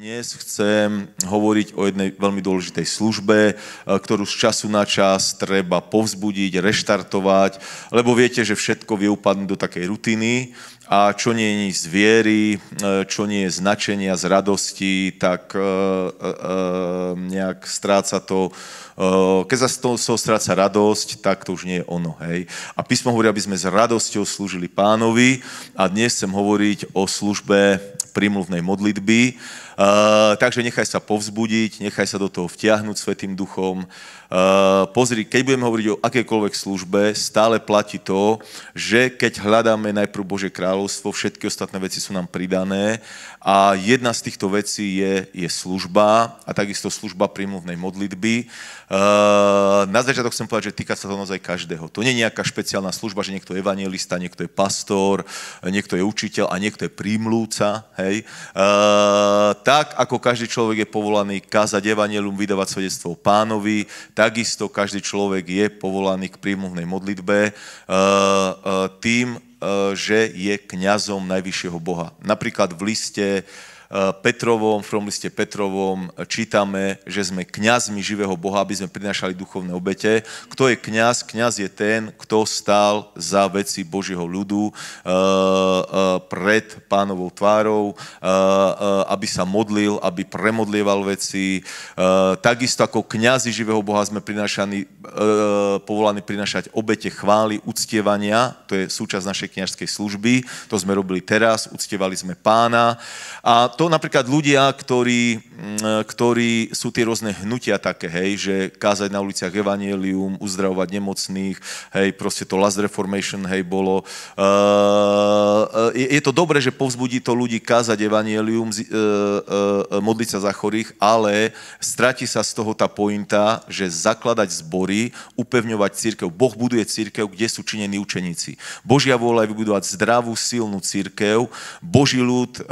Dnes chcem hovoriť o jednej veľmi dôležitej službe, e, ktorú z času na čas treba povzbudiť, reštartovať, lebo viete, že všetko vie upadnúť do takej rutiny a čo nie je z viery, e, čo nie je značenia, z radosti, tak e, nejak stráca to, keď sa z toho stráca radosť, tak to už nie je ono, hej. A písmo hovorí, aby sme s radosťou slúžili pánovi a dnes chcem hovoriť o službe prímluvnej modlitby, Uh, takže nechaj sa povzbudiť, nechaj sa do toho vtiahnuť Svetým duchom. Uh, pozri, keď budeme hovoriť o akékoľvek službe, stále platí to, že keď hľadáme najprv Bože kráľovstvo, všetky ostatné veci sú nám pridané a jedna z týchto vecí je, je služba a takisto služba prímluvnej modlitby. Uh, na začiatok chcem povedať, že týka sa to naozaj každého. To nie je nejaká špeciálna služba, že niekto je evangelista, niekto je pastor, niekto je učiteľ a niekto je prímluvca. Hej? Uh, tak ako každý človek je povolaný kázať evanelium, vydávať svedectvo pánovi, takisto každý človek je povolaný k príjmovnej modlitbe eh, eh, tým, eh, že je kňazom najvyššieho Boha. Napríklad v liste Petrovom, v prvom liste Petrovom e, čítame, že sme kňazmi živého Boha, aby sme prinašali duchovné obete. Kto je kňaz? Kňaz je ten, kto stál za veci Božieho ľudu e, e, pred pánovou tvárou, aby sa modlil, aby premodlieval veci. Takisto ako kňazi živého Boha sme povolaní prinašať obete chvály, uctievania, to je súčasť našej kniažskej služby, to sme robili teraz, uctievali sme pána a to napríklad ľudia, ktorí, mm, e, ktorí sú tie rôzne hnutia také, hej, že kázať na uliciach evanielium, uzdravovať nemocných, hej, proste to last reformation, hej, bolo. Uh, je, je to dobré, že povzbudí to ľudí kázať evanielium, uh, uh, modliť sa za chorých, ale stráti sa z toho tá pointa, že zakladať zbory, upevňovať církev. Boh buduje církev, kde sú činení učeníci. Božia vôľa je vybudovať zdravú, silnú církev. Boží ľud e,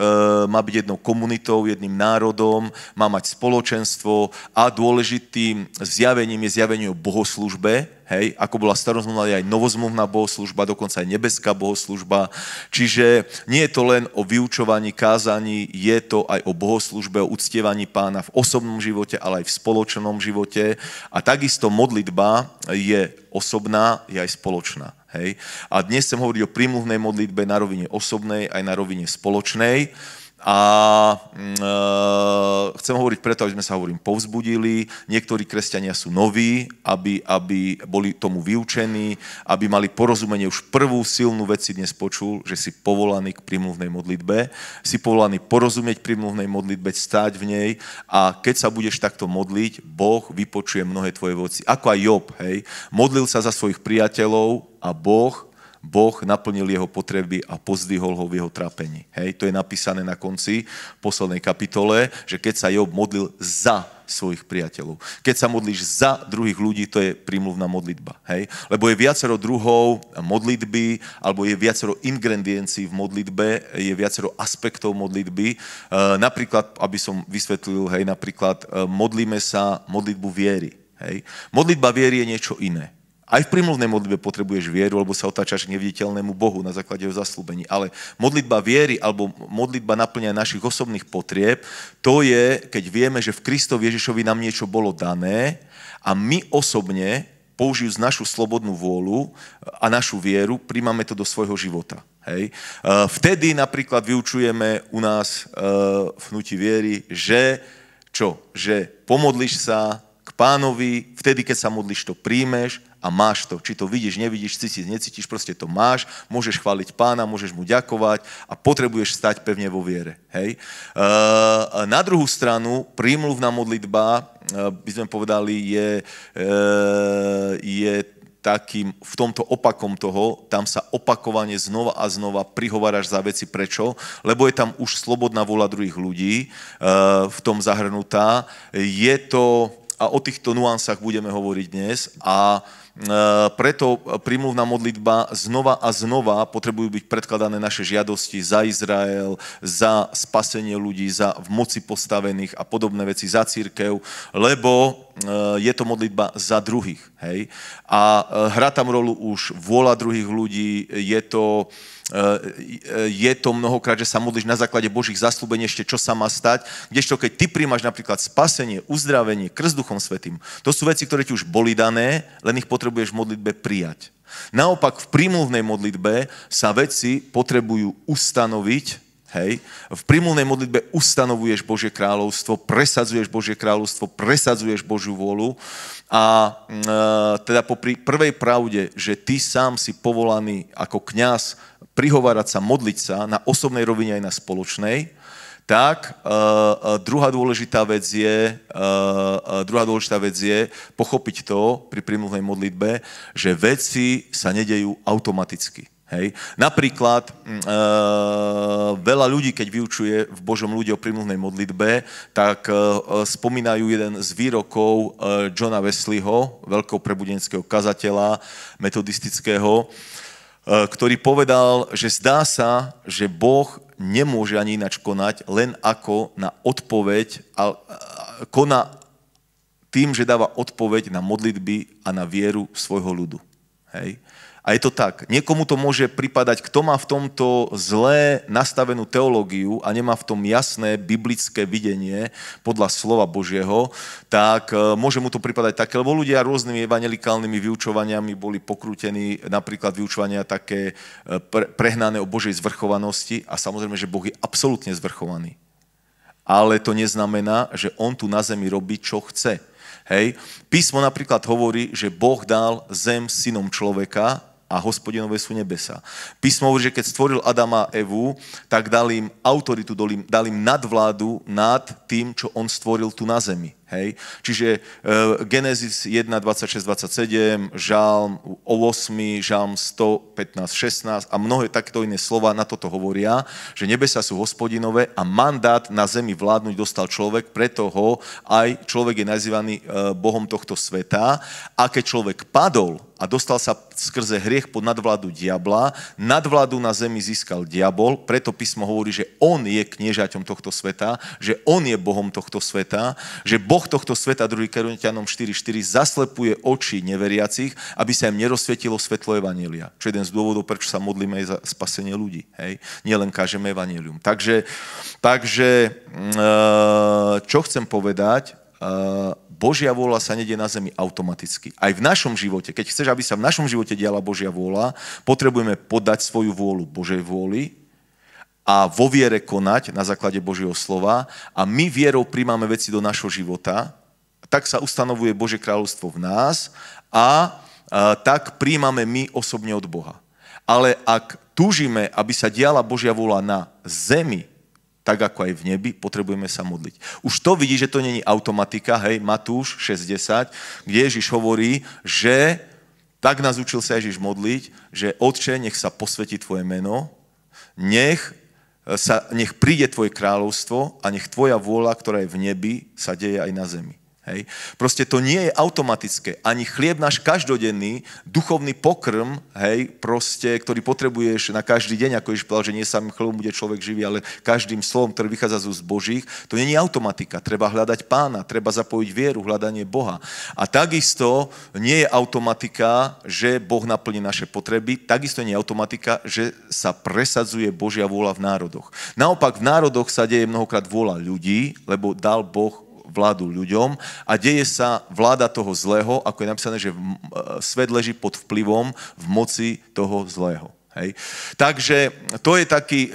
má byť jednou jednou komunitou, jedným národom, má mať spoločenstvo a dôležitým zjavením je zjavenie o bohoslužbe, hej, ako bola starozmluvná, je aj novozmluvná bohoslužba, dokonca aj nebeská bohoslužba. Čiže nie je to len o vyučovaní, kázaní, je to aj o bohoslužbe, o uctievaní pána v osobnom živote, ale aj v spoločnom živote. A takisto modlitba je osobná, je aj spoločná. Hej. A dnes som hovoril o prímluvnej modlitbe na rovine osobnej aj na rovine spoločnej. A mm, e, chcem hovoriť preto, aby sme sa, hovorím, povzbudili. Niektorí kresťania sú noví, aby, aby boli tomu vyučení, aby mali porozumenie. Už prvú silnú vec si dnes počul, že si povolaný k primluvnej modlitbe. Si povolaný porozumieť primluvnej modlitbe, stáť v nej a keď sa budeš takto modliť, Boh vypočuje mnohé tvoje voci. Ako aj Job, hej. Modlil sa za svojich priateľov a Boh Boh naplnil jeho potreby a pozdvihol ho v jeho trápení. Hej, to je napísané na konci poslednej kapitole, že keď sa Job modlil za svojich priateľov. Keď sa modlíš za druhých ľudí, to je prímluvná modlitba. Hej? Lebo je viacero druhov modlitby, alebo je viacero ingrediencií v modlitbe, je viacero aspektov modlitby. E, napríklad, aby som vysvetlil, hej, napríklad e, modlíme sa modlitbu viery. Hej? Modlitba viery je niečo iné. Aj v prímluvnej modlitbe potrebuješ vieru, alebo sa otáčaš k neviditeľnému Bohu na základe jeho zaslúbení. Ale modlitba viery alebo modlitba naplňa našich osobných potrieb, to je, keď vieme, že v Kristovi Ježišovi nám niečo bolo dané a my osobne, použijúc našu slobodnú vôľu a našu vieru, príjmame to do svojho života. Hej. E, vtedy napríklad vyučujeme u nás e, v hnutí viery, že čo? Že pomodliš sa, k pánovi, vtedy, keď sa modlíš, to príjmeš, a máš to. Či to vidíš, nevidíš, cítiš, necítiš, proste to máš, môžeš chváliť pána, môžeš mu ďakovať a potrebuješ stať pevne vo viere. Hej? Eh, na druhú stranu, prímluvná modlitba, eh, by sme povedali, je, eh, je takým, v tomto opakom toho, tam sa opakovane znova a znova prihováraš za veci prečo, lebo je tam už slobodná vola druhých ľudí v tom zahrnutá. Je to, a o týchto nuansách budeme hovoriť dnes, a E, preto primluvná modlitba znova a znova potrebujú byť predkladané naše žiadosti za Izrael, za spasenie ľudí, za v moci postavených a podobné veci, za církev, lebo e, je to modlitba za druhých. Hej? A e, hrá tam rolu už vôľa druhých ľudí, je to Eh, je to mnohokrát, že sa modlíš na základe Božích zaslúbení ešte, čo sa má stať, kdežto keď ty príjmaš napríklad spasenie, uzdravenie, krst Duchom Svetým, to sú veci, ktoré ti už boli dané, len ich potrebuješ v modlitbe prijať. Naopak v prímluvnej modlitbe sa veci potrebujú ustanoviť, Hej. V prímluvnej modlitbe ustanovuješ Božie kráľovstvo, presadzuješ Božie kráľovstvo, presadzuješ Božiu volu. a e, teda popri prvej pravde, že ty sám si povolaný ako kňaz prihovárať sa, modliť sa na osobnej rovine aj na spoločnej, tak uh, druhá, dôležitá vec je, uh, druhá dôležitá vec je pochopiť to pri prímluvnej modlitbe, že veci sa nedejú automaticky. Hej. Napríklad mm, e, veľa ľudí, keď vyučuje v Božom ľudí o prímluvnej modlitbe, tak e, spomínajú jeden z výrokov e, Johna Wesleyho, veľkého prebudenského kazateľa metodistického, e, Eh, ktorý povedal, že zdá sa, že Boh nemôže ani inač konať, len ako na odpoveď, a koná tým, že dáva odpoveď na modlitby a na vieru svojho ľudu. Hej? A je to tak, niekomu to môže pripadať, kto má v tomto zlé nastavenú teológiu a nemá v tom jasné biblické videnie podľa slova Božieho, tak e, môže mu to pripadať také, lebo ľudia rôznymi evangelikálnymi vyučovaniami boli pokrútení, napríklad vyučovania také e, prehnané o Božej zvrchovanosti a samozrejme, že Boh je absolútne zvrchovaný. Ale to neznamená, že on tu na zemi robí, čo chce. Hej. Písmo napríklad hovorí, že Boh dal zem synom človeka a hospodinové sú nebesa. Písmo hovorí, že keď stvoril Adama a Evu, tak dal im autoritu, dal im, im nadvládu nad tým, čo on stvoril tu na zemi. Hej? Čiže uh, Genesis 1, 26, 27, Žalm 8, Žalm 115, 16 a mnohé takto iné slova na toto hovoria, že nebesa sú hospodinové a mandát na zemi vládnuť dostal človek, preto ho aj človek je nazývaný uh, Bohom tohto sveta a keď človek padol a dostal sa skrze hriech pod nadvládu diabla, nadvládu na zemi získal diabol, preto písmo hovorí, že on je kniežaťom tohto sveta, že on je Bohom tohto sveta, že Boh Boh tohto sveta, 2. Korintianom 4.4, zaslepuje oči neveriacich, aby sa im nerozsvietilo svetlo Evanielia. Čo je jeden z dôvodov, prečo sa modlíme aj za spasenie ľudí. Hej? Nielen kážeme Evanielium. Takže, takže mm, e, čo chcem povedať, e, Božia vôľa sa nedie na zemi automaticky. Aj v našom živote, keď chceš, aby sa v našom živote diala Božia vôľa, potrebujeme podať svoju vôľu Božej vôli, a vo viere konať na základe Božieho slova a my vierou príjmame veci do našho života, tak sa ustanovuje Bože kráľovstvo v nás a tak príjmame my osobne od Boha. Ale ak túžime, aby sa diala Božia vôľa na zemi, tak ako aj v nebi, potrebujeme sa modliť. Už to vidí, že to není automatika, hej, Matúš 6.10, kde Ježiš hovorí, že tak nás učil sa Ježiš modliť, že Otče, nech sa posvetí Tvoje meno, nech E, sa nech príde Tvoje kráľovstvo a nech Tvoja vôľa, ktorá je v nebi, sa deje aj na zemi. Hej. Proste to nie je automatické. Ani chlieb náš každodenný, duchovný pokrm, hej, proste, ktorý potrebuješ na každý deň, ako Ježiš povedal, že nie samým chlebom bude človek živý, ale každým slovom, ktoré vychádza z úst Božích, to nie je automatika. Treba hľadať pána, treba zapojiť vieru, hľadanie Boha. A takisto nie je automatika, že Boh naplní naše potreby, takisto nie je automatika, že sa presadzuje Božia vôľa v národoch. Naopak, v národoch sa deje mnohokrát vôľa ľudí, lebo dal Boh vládu ľuďom a deje sa vláda toho zlého, ako je napísané, že svet leží pod vplyvom v moci toho zlého. Hej. Takže to je taký e, e,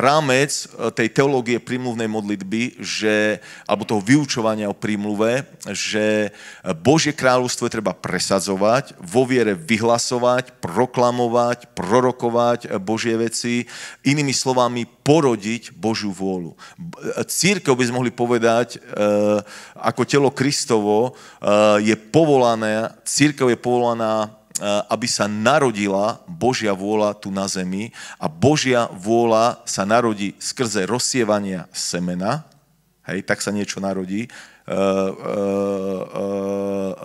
rámec e, tej teológie prímluvnej modlitby, že, alebo toho vyučovania o prímluve, že Božie kráľovstvo je treba presadzovať, vo viere vyhlasovať, proklamovať, prorokovať Božie veci, inými slovami porodiť Božiu vôľu. Církev by sme mohli povedať, ako telo Kristovo je povolané, církev je povolaná Eh, aby sa narodila Božia vôľa tu na zemi a Božia vôľa sa narodí skrze rozsievania semena, hej, tak sa niečo narodí, eh, eh,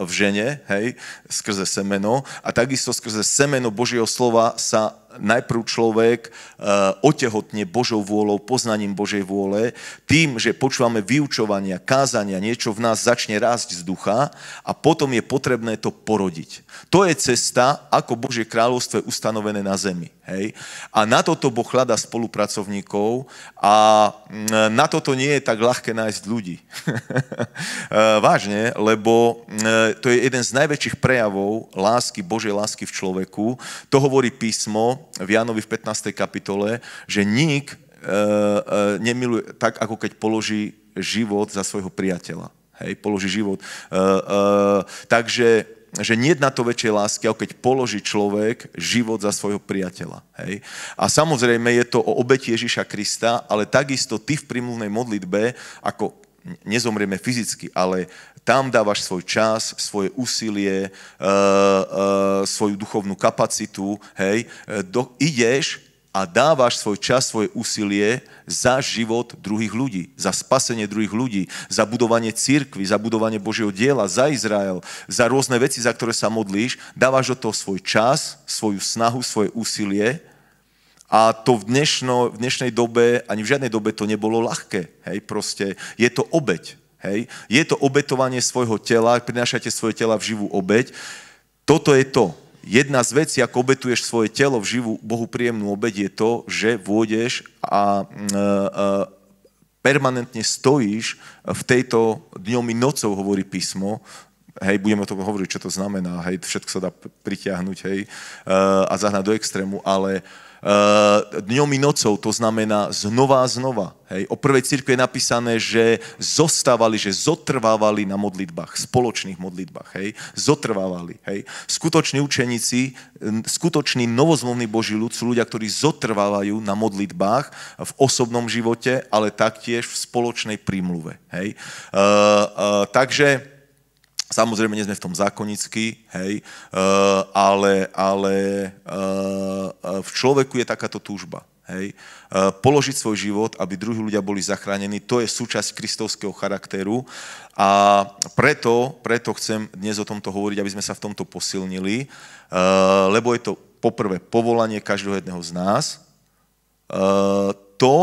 v žene, hej, skrze semeno. A takisto skrze semeno Božieho slova sa najprv človek e, otehotne Božou vôľou, poznaním Božej vôle, tým, že počúvame vyučovania, kázania, niečo v nás začne rásť z ducha a potom je potrebné to porodiť. To je cesta, ako Božie kráľovstvo je ustanovené na zemi. Hej? A na toto Boh hľada spolupracovníkov a mm, na toto nie je tak ľahké nájsť ľudí. E, vážne, lebo mm, to je jeden z najväčších prejavov lásky, Božej lásky v človeku. To hovorí písmo, v Jánovi v 15. kapitole, že nik e, e, nemiluje tak, ako keď položí život za svojho priateľa. Hej, položí život. E, e, takže že nie na to väčšej lásky, ako keď položí človek život za svojho priateľa. Hej? A samozrejme je to o obeti Ježiša Krista, ale takisto ty v primluvnej modlitbe, ako nezomrieme fyzicky, ale tam dávaš svoj čas, svoje úsilie, e, e, svoju duchovnú kapacitu, hej, eh, do, ideš a dávaš svoj čas, svoje úsilie za život druhých ľudí, za spasenie druhých ľudí, za budovanie cirkvy, za budovanie Božieho diela, za Izrael, za rôzne veci, za ktoré sa modlíš, dávaš do toho svoj čas, svoju snahu, svoje úsilie a to v, dnešno, v dnešnej dobe, ani v žiadnej dobe to nebolo ľahké. Hej, proste je to obeď. Hej, je to obetovanie svojho tela, prinášate svoje tela v živú obeď. Toto je to. Jedna z vecí, ako obetuješ svoje telo v živú Bohu príjemnú obeď, je to, že vôjdeš a mm, e, e, permanentne stojíš v tejto dňom i nocou, hovorí písmo, hej, budeme o tom hovoriť, čo to znamená, hej, všetko sa dá pritiahnuť, hej, e, a zahnať do extrému, ale uh, Eh, dňom i nocou, to znamená znova a znova. Hej. O prvej církvi je napísané, že zostávali, že zotrvávali na modlitbách, spoločných modlitbách. Hej. Zotrvávali. Hej. Skutoční učeníci, skutoční novozmluvní Boží ľud sú ľudia, ktorí zotrvávajú na modlitbách v osobnom živote, ale taktiež v spoločnej prímluve. Hej. Uh, uh, takže Samozrejme, nie sme v tom zákonickí, hej, eh, ale, ale eh, v človeku je takáto túžba. Hej. Eh, položiť svoj život, aby druhí ľudia boli zachránení, to je súčasť kristovského charakteru a preto, preto chcem dnes o tomto hovoriť, aby sme sa v tomto posilnili, lebo je to poprvé povolanie každého jedného z nás. to,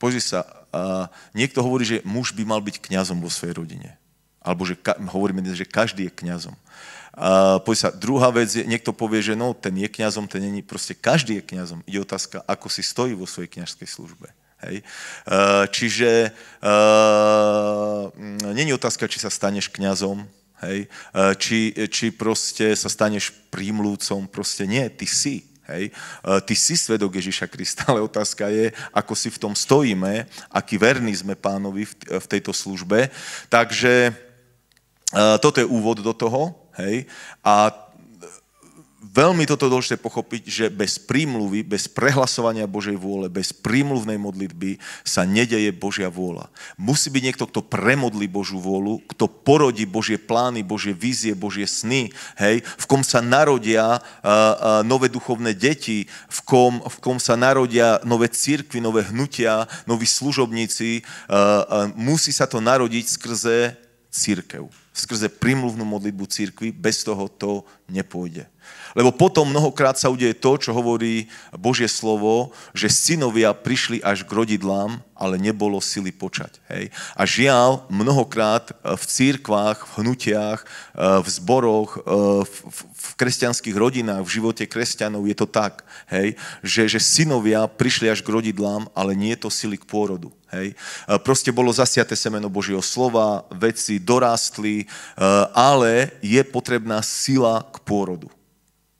pozri sa, niekto hovorí, že muž by mal byť kňazom vo svojej rodine. Alebo že ka, hovoríme dnes, že každý je kňazom. Uh, sa, druhá vec je, niekto povie, že no, ten je kňazom, ten není, proste každý je kňazom. Je otázka, ako si stojí vo svojej kňažskej službe. Hej. Uh, čiže uh, není otázka, či sa staneš kňazom, hej, uh, či, či proste sa staneš prímlúcom, proste nie, ty si Hej. Ty si svedok Ježiša Krista, ale otázka je, ako si v tom stojíme, aký verní sme pánovi v tejto službe. Takže toto je úvod do toho, hej, a veľmi toto dôležité pochopiť, že bez prímluvy, bez prehlasovania Božej vôle, bez prímluvnej modlitby sa nedeje Božia vôľa. Musí byť niekto, kto premodlí Božú vôľu, kto porodí Božie plány, Božie vízie, Božie sny, hej, v kom sa narodia uh, uh, nové duchovné deti, v kom, v kom sa narodia nové církvy, nové hnutia, noví služobníci. Uh, uh, musí sa to narodiť skrze církev skrze primluvnú modlitbu církvy, bez toho to nepôjde. Lebo potom mnohokrát sa udeje to, čo hovorí Božie slovo, že synovia prišli až k rodidlám, ale nebolo sily počať. Hej. A žiaľ, mnohokrát eh, v církvách, v hnutiach, eh, v zboroch, eh, v, v, v kresťanských rodinách, v živote kresťanov je to tak, hej, že, že synovia prišli až k rodidlám, ale nie je to sily k pôrodu. Hej. Proste bolo zasiate semeno Božieho slova, veci dorástli, ale je potrebná sila k pôrodu.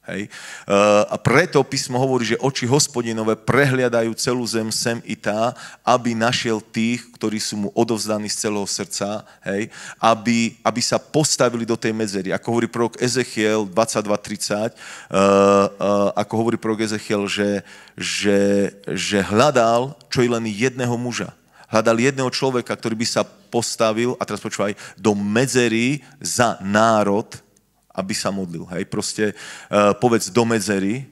Hej. E, a preto písmo hovorí, že oči hospodinové prehliadajú celú zem sem i tá, aby našiel tých, ktorí sú mu odovzdaní z celého srdca, hej, aby, aby sa postavili do tej medzery. Ako hovorí prorok Ezechiel 22.30, uh, uh, ako hovorí prorok Ezechiel, že, že, že hľadal čo je len jedného muža. Hľadal jedného človeka, ktorý by sa postavil, a teraz počúvaj, do medzery za národ, aby sa modlil. Hej, proste eh, povedz do medzery,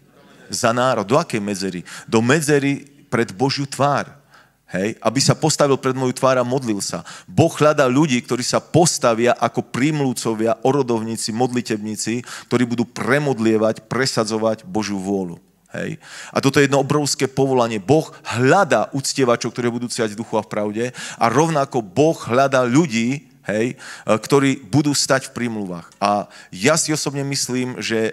za národ. Do akej medzery? Do medzery pred Božiu tvár. Hej, aby sa postavil pred moju tvár a modlil sa. Boh hľadá ľudí, ktorí sa postavia ako prímlúcovia, orodovníci, modlitebníci, ktorí budú premodlievať, presadzovať Božiu vôľu. Hej. A toto je jedno obrovské povolanie. Boh hľada uctievačov, ktoré budú ciať v duchu a v pravde a rovnako Boh hľada ľudí, hej, e, ktorí budú stať v prímluvách. A ja si osobne myslím, že e,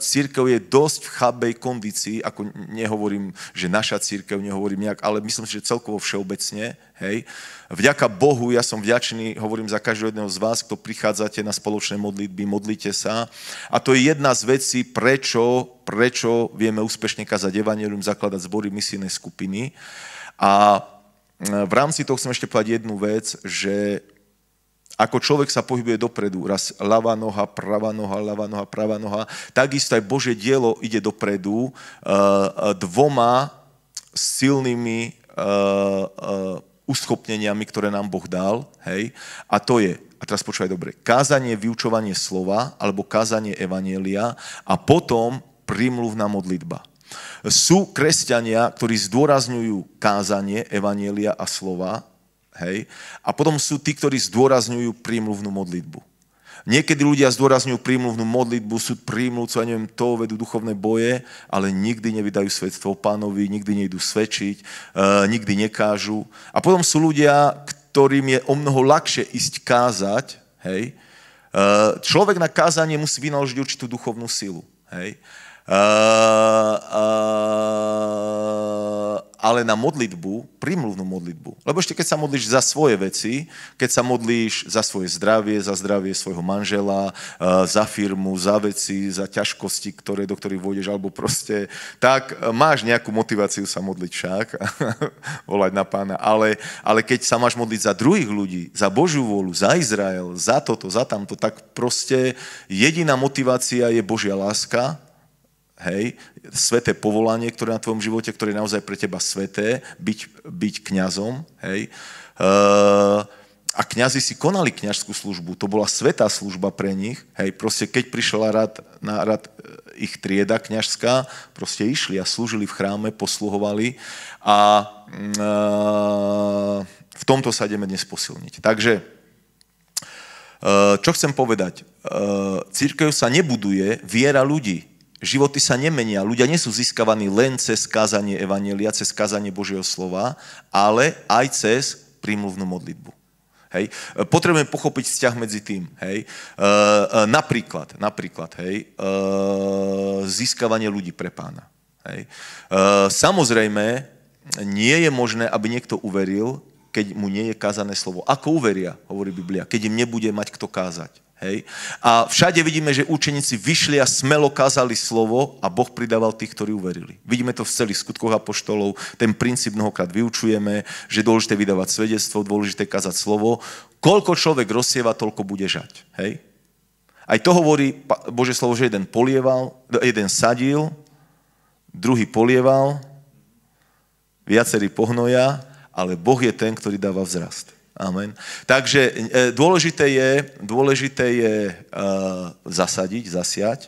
církev je dosť v chabej kondícii, ako nehovorím, že naša církev, nehovorím nejak, ale myslím si, že celkovo všeobecne, hej. Vďaka Bohu, ja som vďačný, hovorím za každého jedného z vás, kto prichádzate na spoločné modlitby, modlite sa. A to je jedna z vecí, prečo, prečo vieme úspešne kazať evanelium, zakladať zbory misijnej skupiny. A e, v rámci toho chcem ešte povedať jednu vec, že ako človek sa pohybuje dopredu, raz ľava noha, pravá noha, ľava noha, pravá noha, takisto aj Bože dielo ide dopredu eh, eh, dvoma silnými eh, uschopneniami, ktoré nám Boh dal, hej, a to je, a teraz počúvaj dobre, kázanie, vyučovanie slova, alebo kázanie evanielia a potom primluvná modlitba. Sú kresťania, ktorí zdôrazňujú kázanie, evanielia a slova, Hej? A potom sú tí, ktorí zdôrazňujú prímluvnú modlitbu. Niekedy ľudia zdôrazňujú prímluvnú modlitbu, sú co ja neviem, to vedú duchovné boje, ale nikdy nevydajú svedstvo pánovi, nikdy nejdu svedčiť, e, nikdy nekážu. A potom sú ľudia, ktorým je o mnoho ľahšie ísť kázať, hej? E, človek na kázanie musí vynaložiť určitú duchovnú silu. Hej? ale na modlitbu, prímluvnú modlitbu. Lebo ešte keď sa modlíš za svoje veci, keď sa modlíš za svoje zdravie, za zdravie svojho manžela, za firmu, za veci, za ťažkosti, ktoré, do ktorých vôjdeš, alebo proste, tak e, máš nejakú motiváciu sa modliť však, volať na pána, ale, ale keď sa máš modliť za druhých ľudí, za Božiu vôľu, za Izrael, za toto, za tamto, tak proste jediná motivácia je Božia láska, Hej, sveté povolanie, ktoré je na tvojom živote, ktoré je naozaj pre teba sveté, byť, byť kňazom, hej. E, a kňazi si konali kňažskú službu, to bola svetá služba pre nich, hej, proste keď prišla rad, na rad eh, ich trieda kňažská, proste išli a slúžili v chráme, posluhovali a e, v tomto sa ideme dnes posilniť. Takže e, čo chcem povedať? Církev sa nebuduje, viera ľudí životy sa nemenia. Ľudia nie sú získavaní len cez kázanie Evangelia, cez kázanie Božieho slova, ale aj cez prímluvnú modlitbu. Hej. Potrebujeme pochopiť vzťah medzi tým. Hej. E, e, napríklad, napríklad hej, e, získavanie ľudí pre pána. Hej. E, samozrejme, nie je možné, aby niekto uveril, keď mu nie je kázané slovo. Ako uveria, hovorí Biblia, keď im nebude mať kto kázať. Hej. A všade vidíme, že učeníci vyšli a smelo kázali slovo a Boh pridával tých, ktorí uverili. Vidíme to v celých skutkoch apoštolov, ten princíp mnohokrát vyučujeme, že je dôležité vydávať svedectvo, dôležité kázať slovo. Koľko človek rozsieva, toľko bude žať. Hej. Aj to hovorí Bože slovo, že jeden polieval, jeden sadil, druhý polieval, viacerý pohnoja, ale Boh je ten, ktorý dáva vzrast. Amen. Takže e, dôležité je, dôležité je uh, zasadiť, zasiať,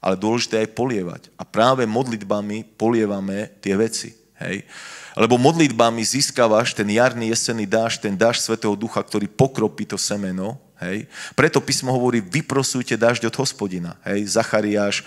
ale dôležité je aj polievať. A práve modlitbami polievame tie veci. Hej? Lebo modlitbami získavaš ten jarný, jesenný dáš, ten dáš Svetého Ducha, ktorý pokropí to semeno. Hej? Preto písmo hovorí, vyprosujte dážď od hospodina. Hej? Zachariáš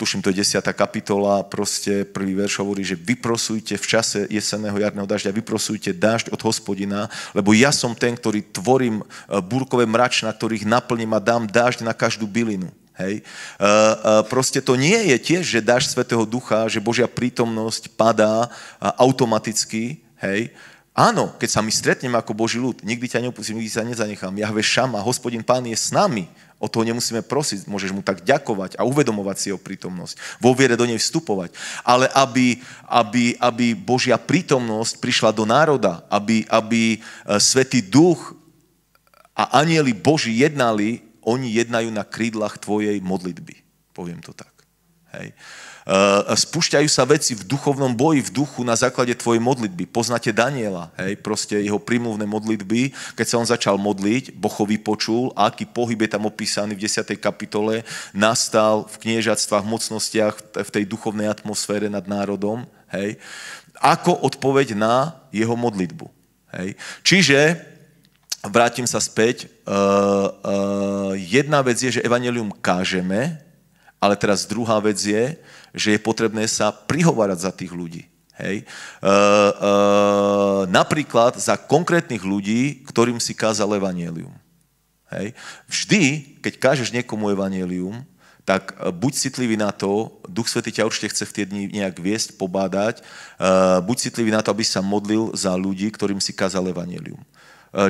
tuším, to je 10. kapitola, proste prvý verš hovorí, že vyprosujte v čase jeseného jarného dažďa, vyprosujte dažď od hospodina, lebo ja som ten, ktorý tvorím e, búrkové mrač, na ktorých naplním a dám dažď na každú bylinu. Hej. Uh, uh, proste to nie je tiež, že dáš Svetého Ducha, že Božia prítomnosť padá uh, automaticky. Hej. Áno, keď sa my stretneme ako Boží ľud, nikdy ťa neopustím, nikdy sa nezanechám. Jahve Šama, hospodin Pán je s nami. O toho nemusíme prosiť, môžeš mu tak ďakovať a uvedomovať si jeho prítomnosť. Vo viere do nej vstupovať. Ale aby, aby, aby Božia prítomnosť prišla do národa, aby, aby e, Svetý Duch a anieli Boží jednali, oni jednajú na krídlach tvojej modlitby. Poviem to tak. Hej. Eh, spúšťajú sa veci v duchovnom boji, v duchu na základe tvojej modlitby. Poznáte Daniela, hej, proste jeho prímluvné modlitby, keď sa on začal modliť, Boh počul, aký pohyb je tam opísaný v 10. kapitole, nastal v kniežatstvách, v mocnostiach, v tej duchovnej atmosfére nad národom, hej, ako odpoveď na jeho modlitbu. Hej. Čiže vrátim sa späť. Uh, uh, jedna vec je, že evanelium kážeme, ale teraz druhá vec je, že je potrebné sa prihovárať za tých ľudí. Hej. E, e, napríklad za konkrétnych ľudí, ktorým si kázal evanielium. Hej. Vždy, keď kážeš niekomu evanielium, tak e, buď citlivý na to, Duch Svetý ťa určite chce v tie dni nejak viesť, pobádať, e, buď citlivý na to, aby sa modlil za ľudí, ktorým si kázal evanelium. E,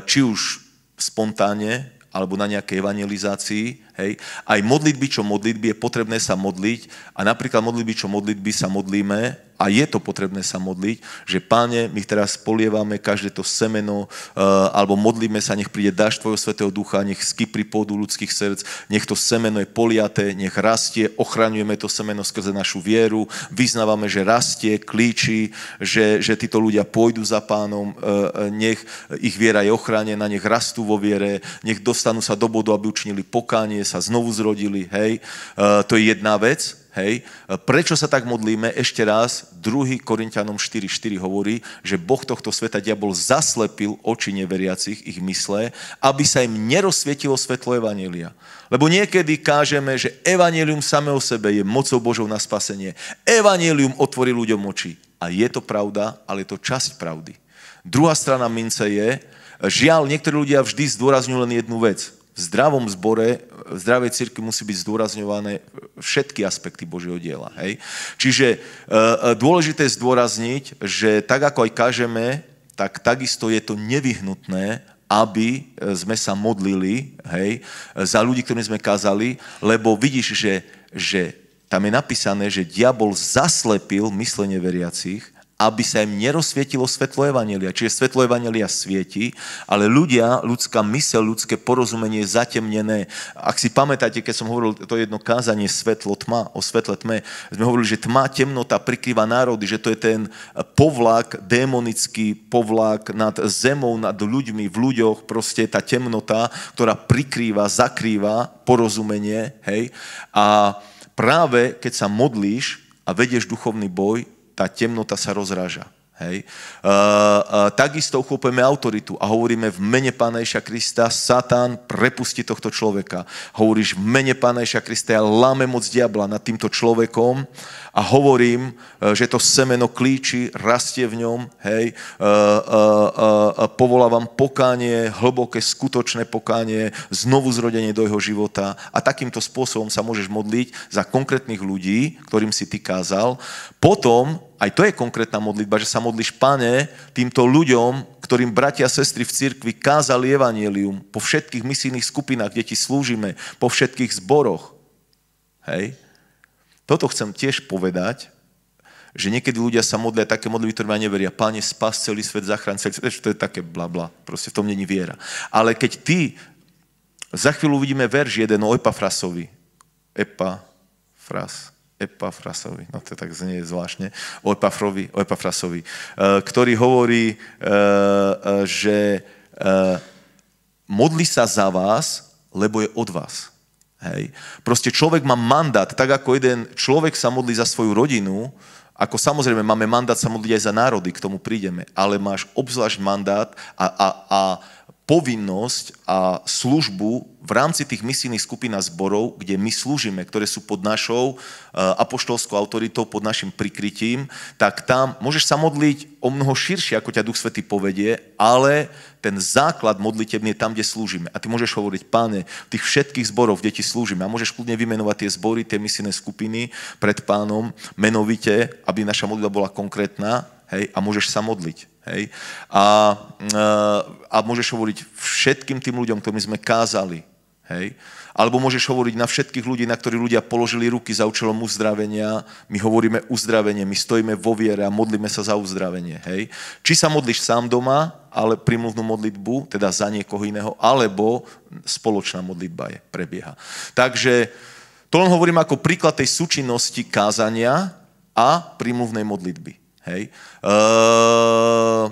či už spontánne, alebo na nejakej evangelizácii. Hej. Aj modlitby, čo modlitby, je potrebné sa modliť a napríklad modlitby, čo modlitby sa modlíme a je to potrebné sa modliť, že páne, my teraz polievame každé to semeno, uh, alebo modlíme sa, nech príde dáš Tvojho Svetého Ducha, nech skypri pôdu ľudských srdc, nech to semeno je poliaté, nech rastie, ochraňujeme to semeno skrze našu vieru, vyznávame, že rastie, klíči, že, že títo ľudia pôjdu za pánom, uh, nech ich viera je ochránená, nech rastú vo viere, nech dostanú sa do bodu, aby učinili pokánie, sa znovu zrodili, hej, uh, to je jedna vec, Hej? Prečo sa tak modlíme? Ešte raz, 2. Korintianom 4.4 hovorí, že Boh tohto sveta diabol zaslepil oči neveriacich, ich mysle, aby sa im nerozsvietilo svetlo Evanelia. Lebo niekedy kážeme, že Evanelium samého sebe je mocou Božou na spasenie. Evanelium otvorí ľuďom oči. A je to pravda, ale je to časť pravdy. Druhá strana mince je, žiaľ, niektorí ľudia vždy zdôrazňujú len jednu vec – v zdravom zbore, v zdravej cirkvi musí byť zdôrazňované všetky aspekty Božieho diela. Hej? Čiže e, e, dôležité je zdôrazniť, že tak ako aj kažeme, tak takisto je to nevyhnutné, aby e, sme sa modlili hej, za ľudí, ktorým sme kázali, lebo vidíš, že, že tam je napísané, že diabol zaslepil myslenie veriacich aby sa im nerozsvietilo svetlo evangelia. Čiže svetlo Evanelia svieti, ale ľudia, ľudská mysel, ľudské porozumenie je zatemnené. Ak si pamätáte, keď som hovoril to jedno kázanie svetlo tma, o svetle tme, sme hovorili, že tma, temnota prikrýva národy, že to je ten povlak, démonický povlak nad zemou, nad ľuďmi, v ľuďoch, proste tá temnota, ktorá prikrýva, zakrýva porozumenie, hej. A práve keď sa modlíš a vedieš duchovný boj, tá temnota sa rozráža. Hej. Uh, uh, takisto uchopujeme autoritu a hovoríme v mene Pána Ježa Krista, Satan prepusti tohto človeka. Hovoríš v mene Pána Ježa Krista, ja láme moc diabla nad týmto človekom a hovorím, e, že to semeno klíči, rastie v ňom, hej, e, e, povolávam pokánie, hlboké, skutočné pokánie, znovu zrodenie do jeho života a takýmto spôsobom sa môžeš modliť za konkrétnych ľudí, ktorým si ty kázal. Potom aj to je konkrétna modlitba, že sa modlíš, pane, týmto ľuďom, ktorým bratia a sestry v cirkvi kázali evanielium po všetkých misijných skupinách, kde ti slúžime, po všetkých zboroch. Hej? Toto chcem tiež povedať, že niekedy ľudia sa modlia také modlitby, ktoré ma neveria. Páne, spas celý svet, zachrán celý svet. To je také bla bla. Proste v tom není viera. Ale keď ty, za chvíľu uvidíme verš jeden o Epafrasovi. Epafras. Epafrasovi, no to tak znie zvláštne, o, Epafrovi, o Epafrasovi, e, ktorý hovorí, e, e, že modli sa za vás, lebo je od vás. Hej. Proste človek má mandát, tak ako jeden človek sa modlí za svoju rodinu, ako samozrejme máme mandát sa modliť aj za národy, k tomu prídeme, ale máš obzvlášť mandát a, a, a povinnosť a službu v rámci tých misijných skupín a zborov, kde my slúžime, ktoré sú pod našou e, apoštolskou autoritou, pod našim prikrytím, tak tam môžeš sa modliť o mnoho širšie, ako ťa Duch Svetý povedie, ale ten základ modlitebný je tam, kde slúžime. A ty môžeš hovoriť, páne, tých všetkých zborov, kde ti slúžime. A môžeš kľudne vymenovať tie zbory, tie misijné skupiny pred pánom menovite, aby naša modlitba bola konkrétna Hej, a môžeš sa modliť. Hej, a, eh, a môžeš hovoriť všetkým tým ľuďom, ktorým sme kázali. Hej, alebo môžeš hovoriť na všetkých ľudí, na ktorých ľudia položili ruky za účelom uzdravenia. My hovoríme uzdravenie, my stojíme vo viere a modlíme sa za uzdravenie. Hej. Či sa modlíš sám doma, ale primluvnú modlitbu, teda za niekoho iného, alebo spoločná modlitba je, prebieha. Takže to len hovorím ako príklad tej súčinnosti kázania a primluvnej modlitby. Hej. Uh,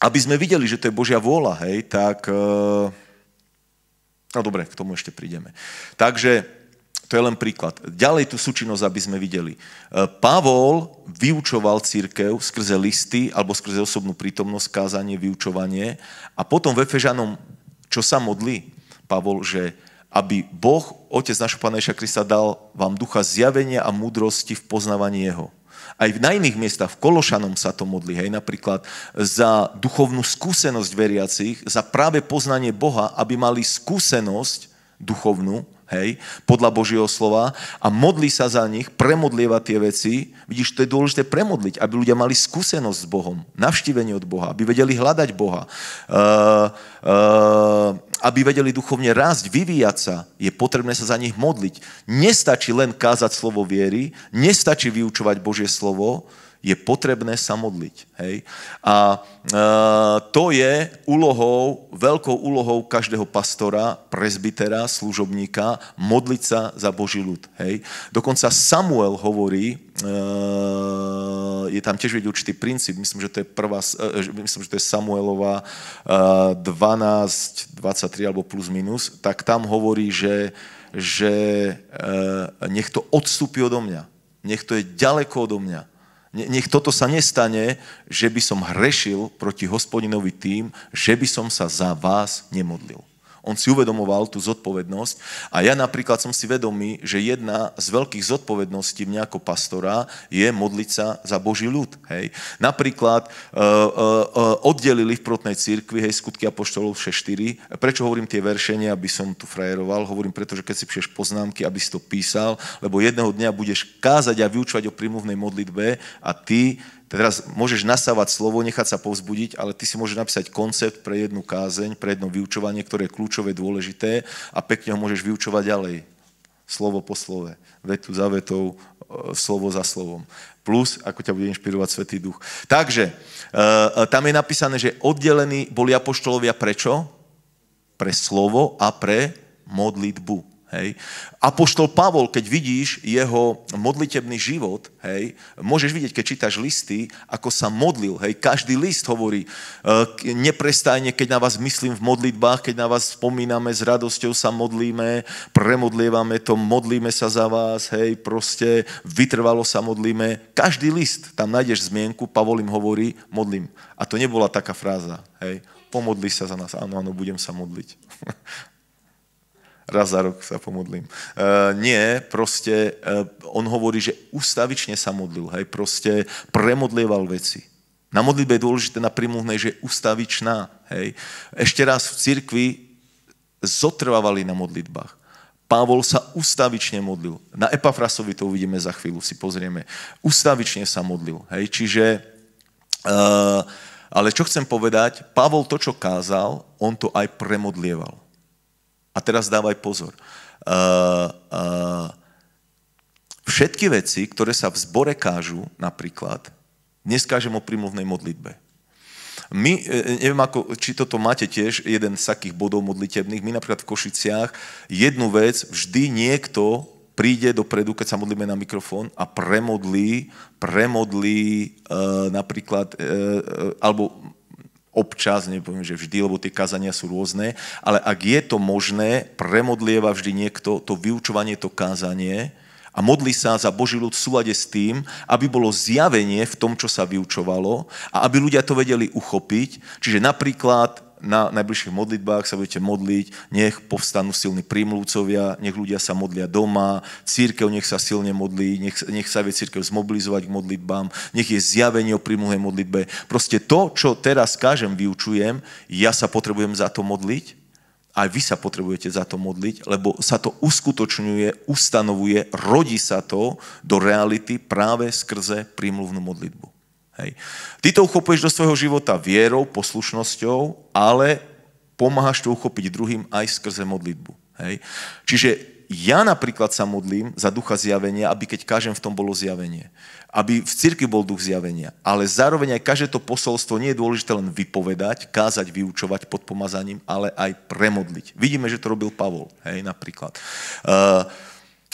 aby sme videli, že to je Božia vôľa, hej, tak... Uh, no dobre, k tomu ešte prídeme. Takže to je len príklad. Ďalej tú súčinnosť, aby sme videli. Eh, Pavol vyučoval církev skrze listy alebo skrze osobnú prítomnosť, kázanie, vyučovanie a potom ve Fežanom, čo sa modlí Pavol, že aby Boh, Otec našho Pána Ježa Krista, dal vám ducha zjavenia a múdrosti v poznávaní Jeho. Aj na iných miestach, v Kološanom sa to modlí, hej, napríklad za duchovnú skúsenosť veriacich, za práve poznanie Boha, aby mali skúsenosť duchovnú, hej, podľa Božieho slova a modli sa za nich, premodlieva tie veci. Vidíš, to je dôležité premodliť, aby ľudia mali skúsenosť s Bohom, navštívenie od Boha, aby vedeli hľadať Boha, uh, uh, aby vedeli duchovne rásť, vyvíjať sa. Je potrebné sa za nich modliť. Nestačí len kázať slovo viery, nestačí vyučovať Božie slovo, je potrebné sa modliť. Hej? A e, to je úlohou, veľkou úlohou každého pastora, prezbitera, služobníka, modliť sa za Boží ľud. Hej? Dokonca Samuel hovorí, e, je tam tiež vidieť určitý princíp, myslím, že to je, prvá, e, e, myslím, že to je Samuelova e, 12, 23 alebo plus minus, tak tam hovorí, že, že e, nech to odstúpi odo mňa. Nech to je ďaleko odo mňa. Nech toto sa nestane, že by som hrešil proti hospodinovi tým, že by som sa za vás nemodlil. On si uvedomoval tú zodpovednosť a ja napríklad som si vedomý, že jedna z veľkých zodpovedností mňa ako pastora je modliť sa za Boží ľud. Hej. Napríklad uh, uh, uh, oddelili v protnej církvi hej, skutky apoštolov 6.4. Prečo hovorím tie veršenie, aby som tu frajeroval? Hovorím preto, že keď si píšeš poznámky, aby si to písal, lebo jedného dňa budeš kázať a vyučovať o prímluvnej modlitbe a ty Teraz môžeš nasávať slovo, nechať sa povzbudiť, ale ty si môžeš napísať koncept pre jednu kázeň, pre jedno vyučovanie, ktoré je kľúčové, dôležité a pekne ho môžeš vyučovať ďalej. Slovo po slove, vetu za vetou, e, slovo za slovom. Plus, ako ťa bude inšpirovať Svetý Duch. Takže, e, e, tam je napísané, že oddelení boli apoštolovia prečo? Pre slovo a pre modlitbu. Hej. Apoštol Pavol, keď vidíš jeho modlitebný život, hej, môžeš vidieť, keď čítaš listy, ako sa modlil. Hej. Každý list hovorí, e, neprestajne, keď na vás myslím v modlitbách, keď na vás spomíname, s radosťou sa modlíme, premodlievame to, modlíme sa za vás, hej, proste vytrvalo sa modlíme. Každý list, tam nájdeš zmienku, Pavol im hovorí, modlím. A to nebola taká fráza, hej, pomodli sa za nás, áno, áno, budem sa modliť. raz za rok sa pomodlím. Uh, nie, proste uh, on hovorí, že ustavične sa modlil, hej, proste premodlieval veci. Na modlitbe je dôležité na primluvnej, že je ustavičná. Hej. Ešte raz v cirkvi zotrvávali na modlitbách. Pavol sa ustavične modlil. Na Epafrasovi to uvidíme za chvíľu, si pozrieme. Ustavične sa modlil. Hej. Čiže, uh, ale čo chcem povedať, Pavol to, čo kázal, on to aj premodlieval. A teraz dávaj pozor. Uh, uh, všetky veci, ktoré sa v zbore kážu, napríklad, neskážem o prímluvnej modlitbe. My, eh, neviem, ako, či toto máte tiež, jeden z takých bodov modlitebných, my napríklad v Košiciach jednu vec vždy niekto príde dopredu, keď sa modlíme na mikrofón a premodlí, premodlí e, napríklad, e, e, alebo občas, nepoviem, že vždy, lebo tie kázania sú rôzne, ale ak je to možné, premodlieva vždy niekto to vyučovanie, to kázanie a modlí sa za Boží ľud v súlade s tým, aby bolo zjavenie v tom, čo sa vyučovalo a aby ľudia to vedeli uchopiť. Čiže napríklad na najbližších modlitbách sa budete modliť, nech povstanú silní prímlúcovia, nech ľudia sa modlia doma, církev nech sa silne modlí, nech, nech sa vie církev zmobilizovať k modlitbám, nech je zjavenie o prímluvnej modlitbe. Proste to, čo teraz kážem, vyučujem, ja sa potrebujem za to modliť, aj vy sa potrebujete za to modliť, lebo sa to uskutočňuje, ustanovuje, rodí sa to do reality práve skrze prímluvnú modlitbu. Hej. Ty to uchopuješ do svojho života vierou, poslušnosťou, ale pomáhaš to uchopiť druhým aj skrze modlitbu. Hej. Čiže ja napríklad sa modlím za ducha zjavenia, aby keď kažem v tom bolo zjavenie. Aby v cirkvi bol duch zjavenia. Ale zároveň aj každé to posolstvo nie je dôležité len vypovedať, kázať, vyučovať pod pomazaním, ale aj premodliť. Vidíme, že to robil Pavol, hej, napríklad. Uh,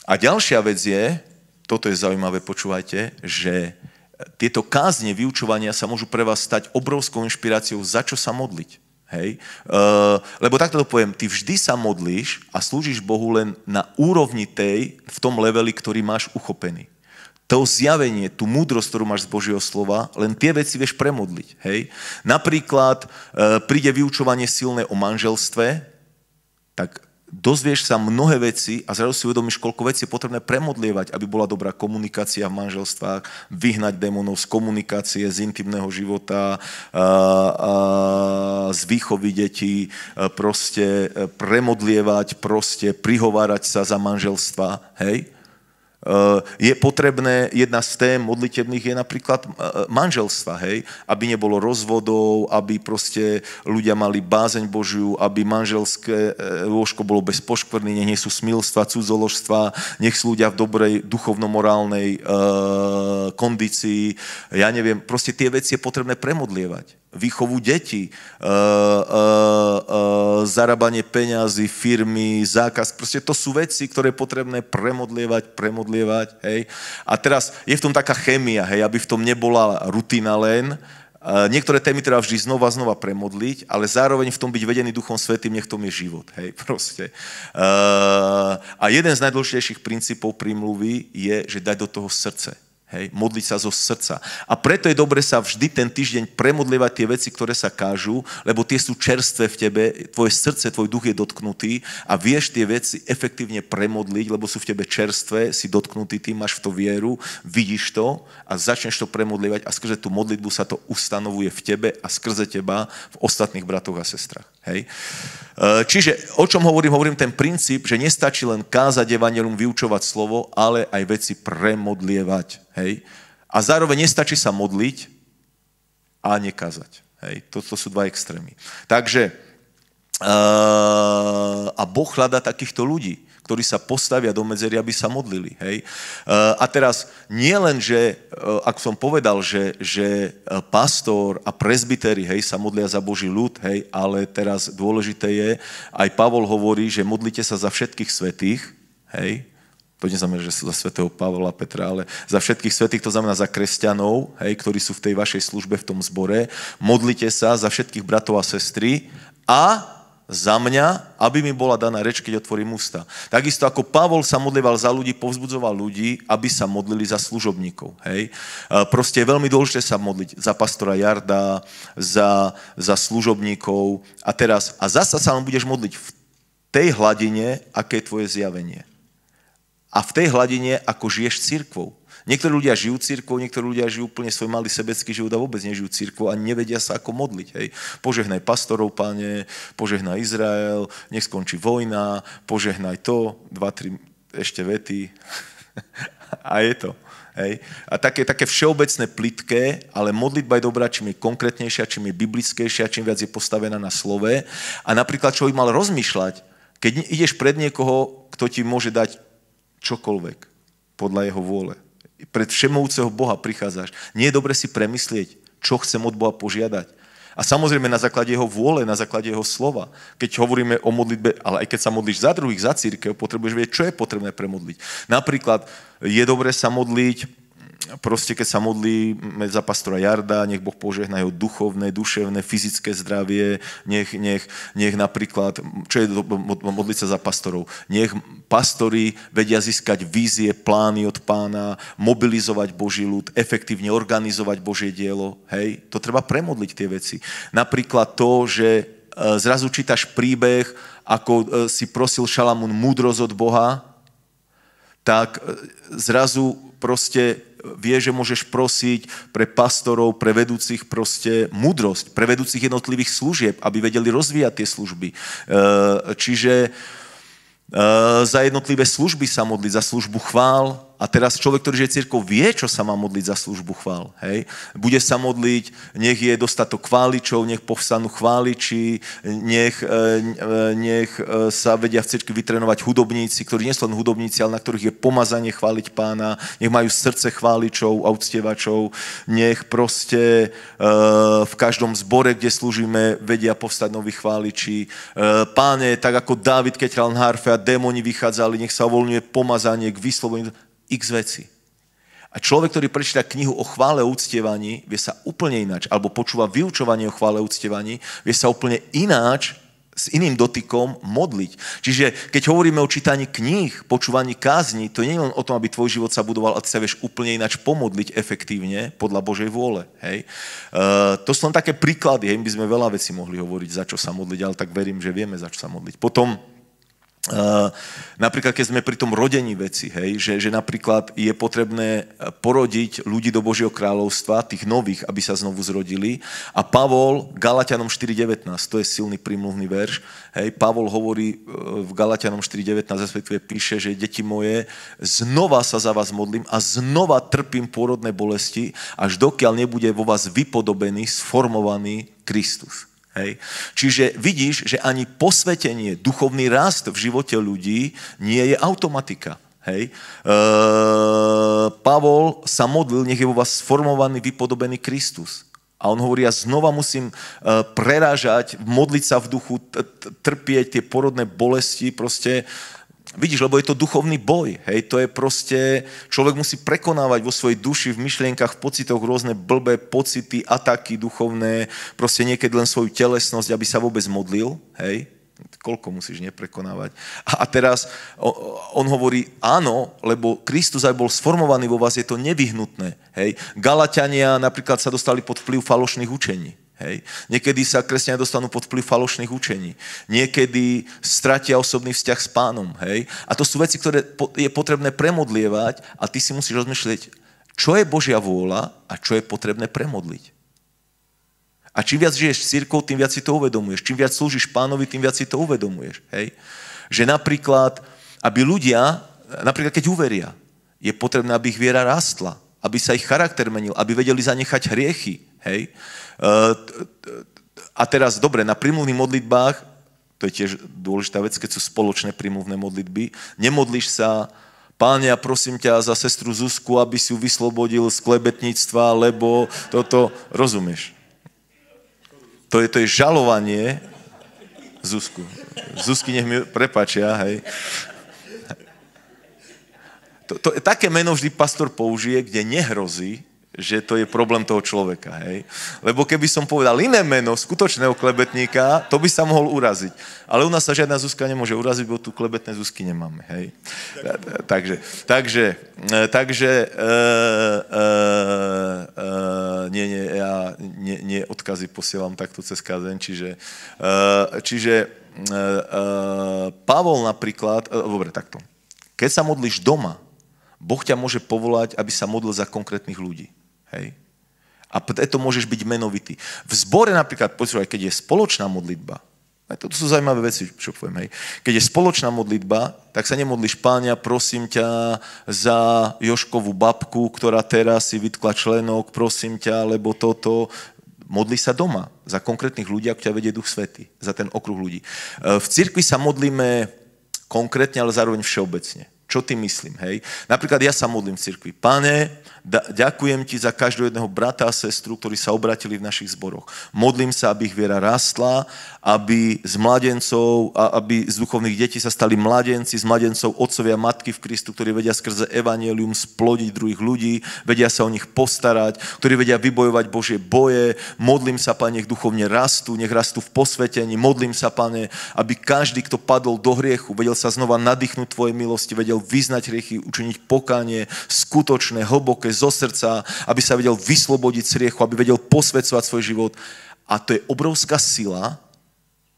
a ďalšia vec je, toto je zaujímavé, počúvajte, že tieto kázne vyučovania sa môžu pre vás stať obrovskou inšpiráciou, za čo sa modliť. Hej? E, lebo takto to poviem, ty vždy sa modlíš a slúžiš Bohu len na úrovni tej, v tom leveli, ktorý máš uchopený. To zjavenie, tú múdrosť, ktorú máš z Božieho slova, len tie veci vieš premodliť. Hej? Napríklad e, príde vyučovanie silné o manželstve, tak dozvieš sa mnohé veci a zrazu si uvedomíš, koľko vecí je potrebné premodlievať, aby bola dobrá komunikácia v manželstvách, vyhnať démonov z komunikácie, z intimného života, a, a, z výchovy detí, proste e, premodlievať, proste prihovárať sa za manželstva, hej? Eh, je potrebné, jedna z tém modlitebných je napríklad eh, manželstva, hej, aby nebolo rozvodov, aby proste ľudia mali bázeň Božiu, aby manželské eh, lôžko bolo bez poškvrny, nech nie sú smilstva, cudzoložstva, nech sú ľudia v dobrej duchovno-morálnej e, kondícii, ja neviem, proste tie veci je potrebné premodlievať výchovu detí, uh, uh, uh, zarábanie peňazí, firmy, zákaz. Proste to sú veci, ktoré je potrebné premodlievať, premodlievať, hej. A teraz je v tom taká chémia, hej, aby v tom nebola rutina len, e, Niektoré témy treba vždy znova, znova premodliť, ale zároveň v tom byť vedený Duchom Svetým, nech tom je život, hej, proste. E, a jeden z najdôležitejších princípov prímluvy je, že dať do toho srdce. Hej, modliť sa zo srdca. A preto je dobre sa vždy ten týždeň premodlievať tie veci, ktoré sa kážu, lebo tie sú čerstvé v tebe, tvoje srdce, tvoj duch je dotknutý a vieš tie veci efektívne premodliť, lebo sú v tebe čerstvé, si dotknutý, ty máš v to vieru, vidíš to a začneš to premodlievať a skrze tú modlitbu sa to ustanovuje v tebe a skrze teba v ostatných bratoch a sestrach. Hej. E, čiže o čom hovorím? Hovorím ten princíp, že nestačí len kázať evanelium, vyučovať slovo, ale aj veci premodlievať. Hej. A zároveň nestačí sa modliť a nekázať. Hej. Toto sú dva extrémy. Takže e, a Boh hľadá takýchto ľudí ktorí sa postavia do medzery, aby sa modlili. Hej? Eh, a teraz nie len, že, eh, ak som povedal, že, že eh, pastor a prezbiteri hej, sa modlia za Boží ľud, hej, ale teraz dôležité je, aj Pavol hovorí, že modlite sa za všetkých svetých, hej, to neznamená, že za svetého Pavla Petra, ale za všetkých svetých, to znamená za kresťanov, hej, ktorí sú v tej vašej službe, v tom zbore. Modlite sa za všetkých bratov a sestry a za mňa, aby mi bola daná reč, keď otvorím ústa. Takisto ako Pavol sa modlieval za ľudí, povzbudzoval ľudí, aby sa modlili za služobníkov. Hej? E, proste je veľmi dôležité sa modliť za pastora Jarda, za, za služobníkov. A teraz, a zasa sa len budeš modliť v tej hladine, aké je tvoje zjavenie. A v tej hladine, ako žiješ církvou. Niektorí ľudia žijú církvou, niektorí ľudia žijú úplne svoj malý sebecký život a vôbec nežijú církvou a nevedia sa ako modliť. Hej. Požehnaj pastorov, pane, požehnaj Izrael, nech skončí vojna, požehnaj to, dva, tri ešte vety a je to. Hej. A také, také všeobecné plitké, ale modlitba je dobrá, čím je konkrétnejšia, čím je biblickejšia, čím viac je postavená na slove. A napríklad by mal rozmýšľať, keď ideš pred niekoho, kto ti môže dať čokoľvek podľa jeho vôle pred všemovúceho Boha prichádzaš. Nie je dobre si premyslieť, čo chcem od Boha požiadať. A samozrejme na základe jeho vôle, na základe jeho slova. Keď hovoríme o modlitbe, ale aj keď sa modlíš za druhých, za církev, potrebuješ vedieť, čo je potrebné premodliť. Napríklad je dobre sa modliť proste keď sa modlí mm, za pastora Jarda, nech Boh požehná jeho duchovné, duševné, fyzické zdravie, nech, nech, nech napríklad, čo je modliť sa za pastorov, nech pastori vedia získať vízie, plány od pána, mobilizovať Boží ľud, efektívne organizovať Božie dielo, hej, to treba premodliť tie veci. Napríklad to, že e, zrazu čítaš príbeh, ako e, si prosil Šalamún múdrosť od Boha, tak e, zrazu proste vie, že môžeš prosiť pre pastorov, pre vedúcich proste múdrosť, pre vedúcich jednotlivých služieb, aby vedeli rozvíjať tie služby. E, čiže e, za jednotlivé služby sa modliť, za službu chvál, a teraz človek, ktorý žije církou, vie, čo sa má modliť za službu chvál. Hej? Bude sa modliť, nech je dostatok chváličov, nech povstanú chváliči, nech, e, e, nech e, sa vedia v církvi vytrenovať hudobníci, ktorí nie sú len hudobníci, ale na ktorých je pomazanie chváliť pána, nech majú srdce chváličov a uctievačov, nech proste v každom zbore, kde slúžime, vedia povstať noví chváliči. Páne, tak ako Dávid, keď hral na harfe a démoni vychádzali, nech sa uvoľňuje pomazanie k vysloveniu x veci. A človek, ktorý prečíta knihu o chvále a úctievaní, vie sa úplne ináč, alebo počúva vyučovanie o chvále a úctievaní, vie sa úplne ináč s iným dotykom modliť. Čiže keď hovoríme o čítaní kníh, počúvaní kázni, to nie je len o tom, aby tvoj život sa budoval a ty sa vieš úplne ináč pomodliť efektívne podľa Božej vôle. Hej? Uh, to sú len také príklady, hej? my sme veľa vecí mohli hovoriť, za čo sa modliť, ale tak verím, že vieme, za čo sa modliť. Potom Eh, napríklad, keď sme pri tom rodení veci, hej, že, že napríklad je potrebné porodiť ľudí do Božieho kráľovstva, tých nových, aby sa znovu zrodili. A Pavol, Galatianom 4.19, to je silný prímluvný verš, hej, Pavol hovorí eh, v Galatianom 4.19, respektíve píše, že deti moje, znova sa za vás modlím a znova trpím pôrodné bolesti, až dokiaľ nebude vo vás vypodobený, sformovaný Kristus. Hej. Čiže vidíš, že ani posvetenie, duchovný rast v živote ľudí nie je automatika. Hej. E, Pavol sa modlil, nech je vo vás sformovaný, vypodobený Kristus. A on hovorí, ja znova musím e, prerážať, modliť sa v duchu, trpieť tie porodné bolesti, proste Vidíš, lebo je to duchovný boj. Hej, to je proste, človek musí prekonávať vo svojej duši, v myšlienkach, v pocitoch rôzne blbé pocity, ataky duchovné, proste niekedy len svoju telesnosť, aby sa vôbec modlil. Hej, koľko musíš neprekonávať. A teraz on hovorí, áno, lebo Kristus aj bol sformovaný vo vás, je to nevyhnutné. Hej. Galatiania napríklad sa dostali pod vplyv falošných učení. Hej. Niekedy sa kresťania dostanú pod vplyv falošných učení. Niekedy stratia osobný vzťah s pánom. Hej. A to sú veci, ktoré je potrebné premodlievať a ty si musíš rozmýšľať, čo je Božia vôľa a čo je potrebné premodliť. A čím viac žiješ s církou, tým viac si to uvedomuješ. Čím viac slúžiš pánovi, tým viac si to uvedomuješ. Hej. Že napríklad, aby ľudia, napríklad keď uveria, je potrebné, aby ich viera rástla aby sa ich charakter menil, aby vedeli zanechať hriechy. Hej? E, a teraz, dobre, na primluvných modlitbách, to je tiež dôležitá vec, keď sú spoločné primluvné modlitby, nemodlíš sa, páne, ja prosím ťa za sestru Zuzku, aby si ju vyslobodil z klebetníctva, lebo toto, rozumieš? To je, to je žalovanie Zuzku. Zuzky nech mi prepáčia, hej to, to, také meno vždy pastor použije, kde nehrozí, že to je problém toho človeka, hej. Lebo keby som povedal iné meno skutočného klebetníka, to by sa mohol uraziť. Ale u nás sa žiadna Zuzka nemôže uraziť, bo tu klebetné Zuzky nemáme, hej. Takže, takže, e, takže, e, e, e, nie, nie, ja nie, nie odkazy posielam takto cez kazen, čiže, e, čiže e, e, Pavol napríklad, dobre, takto. Keď sa modlíš doma, Boh ťa môže povolať, aby sa modlil za konkrétnych ľudí. Hej? A preto môžeš byť menovitý. V zbore napríklad, počúvaj, keď je spoločná modlitba, aj toto sú zaujímavé veci, čo poviem, hej. Keď je spoločná modlitba, tak sa nemodlíš, páňa, prosím ťa za Joškovú babku, ktorá teraz si vytkla členok, prosím ťa, lebo toto. Modli sa doma za konkrétnych ľudí, ak ťa vedie Duch Svety, za ten okruh ľudí. E, v cirkvi sa modlíme konkrétne, ale zároveň všeobecne. Čo tým myslím, hej? Napríklad ja sa modlím v cirkvi. Pane, Ďakujem ti za každého jedného brata a sestru, ktorí sa obratili v našich zboroch. Modlím sa, aby ich viera rastla, aby z mladencov, aby z duchovných detí sa stali mladenci, z mladencov otcovia matky v Kristu, ktorí vedia skrze evanelium splodiť druhých ľudí, vedia sa o nich postarať, ktorí vedia vybojovať Božie boje. Modlím sa, Pane, nech duchovne rastú, nech rastú v posvetení. Modlím sa, Pane, aby každý, kto padol do hriechu, vedel sa znova nadýchnúť Tvojej milosti, vedel vyznať hriechy, učiniť pokánie skutočné, hlboké, zo srdca, aby sa vedel vyslobodiť z riechu, aby vedel posvedcovať svoj život. A to je obrovská sila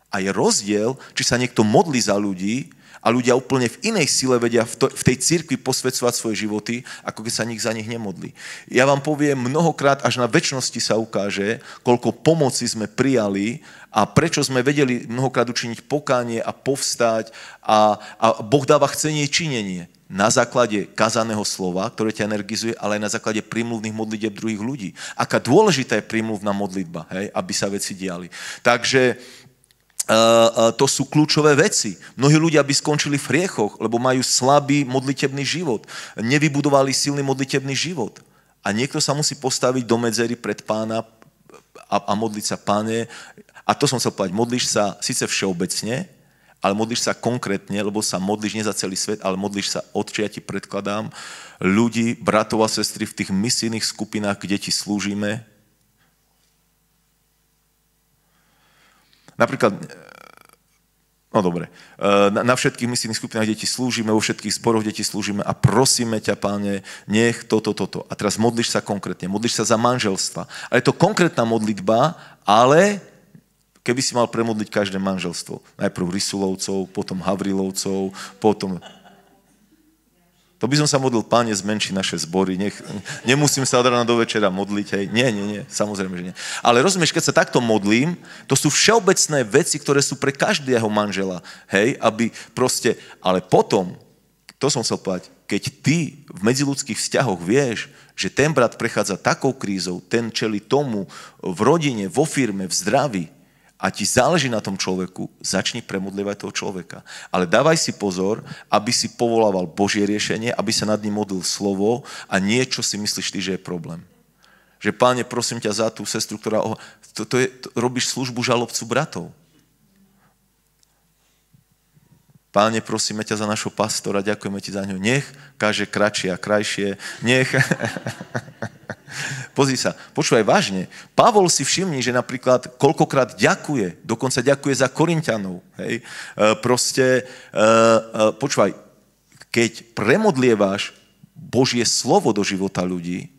a je rozdiel, či sa niekto modlí za ľudí a ľudia úplne v inej sile vedia v, v tej cirkvi posvedcovať svoje životy, ako keď sa nik za nich nemodlí. Ja vám poviem, mnohokrát až na väčšnosti sa ukáže, koľko pomoci sme prijali a prečo sme vedeli mnohokrát učiniť pokánie a povstať a, a Boh dáva chcenie činenie na základe kazaného slova, ktoré ťa energizuje, ale aj na základe prímluvných modlitieb druhých ľudí. Aká dôležitá je prímluvná modlitba, hej, aby sa veci diali. Takže e, e, to sú kľúčové veci. Mnohí ľudia by skončili v hriechoch, lebo majú slabý modlitebný život. Nevybudovali silný modlitebný život. A niekto sa musí postaviť do medzery pred pána a, a modliť sa, páne, a to som chcel povedať, modlíš sa síce všeobecne, ale modlíš sa konkrétne, lebo sa modlíš nie za celý svet, ale modlíš sa, odčia, ja ti predkladám ľudí, bratov a sestry v tých misijných skupinách, kde ti slúžime. Napríklad, e, no dobre, e, na, na všetkých misijných skupinách, kde ti slúžime, vo všetkých zboroch, kde ti slúžime a prosíme ťa, páne, nech toto, toto. A teraz modlíš sa konkrétne, modlíš sa za manželstva. A je to konkrétna modlitba, ale Keby si mal premodliť každé manželstvo. Najprv Rysulovcov, potom Havrilovcov, potom... To by som sa modlil, páne, zmenší naše zbory, nech, nemusím sa od rána do večera modliť, hej. Nie, nie, nie, samozrejme, že nie. Ale rozumieš, keď sa takto modlím, to sú všeobecné veci, ktoré sú pre každého manžela, hej, aby proste, ale potom, to som chcel povedať, keď ty v medziludských vzťahoch vieš, že ten brat prechádza takou krízou, ten čeli tomu v rodine, vo firme, v zdraví, a ti záleží na tom človeku, začni premodlievať toho človeka. Ale dávaj si pozor, aby si povolával Božie riešenie, aby sa nad ním modlil slovo a niečo si myslíš ty, že je problém. Že páne, prosím ťa za tú sestru, ktorá... To, to je, to, robíš službu žalobcu bratov. Páne, prosíme ťa za našho pastora, ďakujeme ti za ňu. Nech kaže kračie a krajšie, nech... Pozri sa, počúvaj vážne. Pavol si všimni, že napríklad koľkokrát ďakuje, dokonca ďakuje za Korintianov. Hej? E, proste, e, e, počúvaj, keď premodlieváš Božie slovo do života ľudí,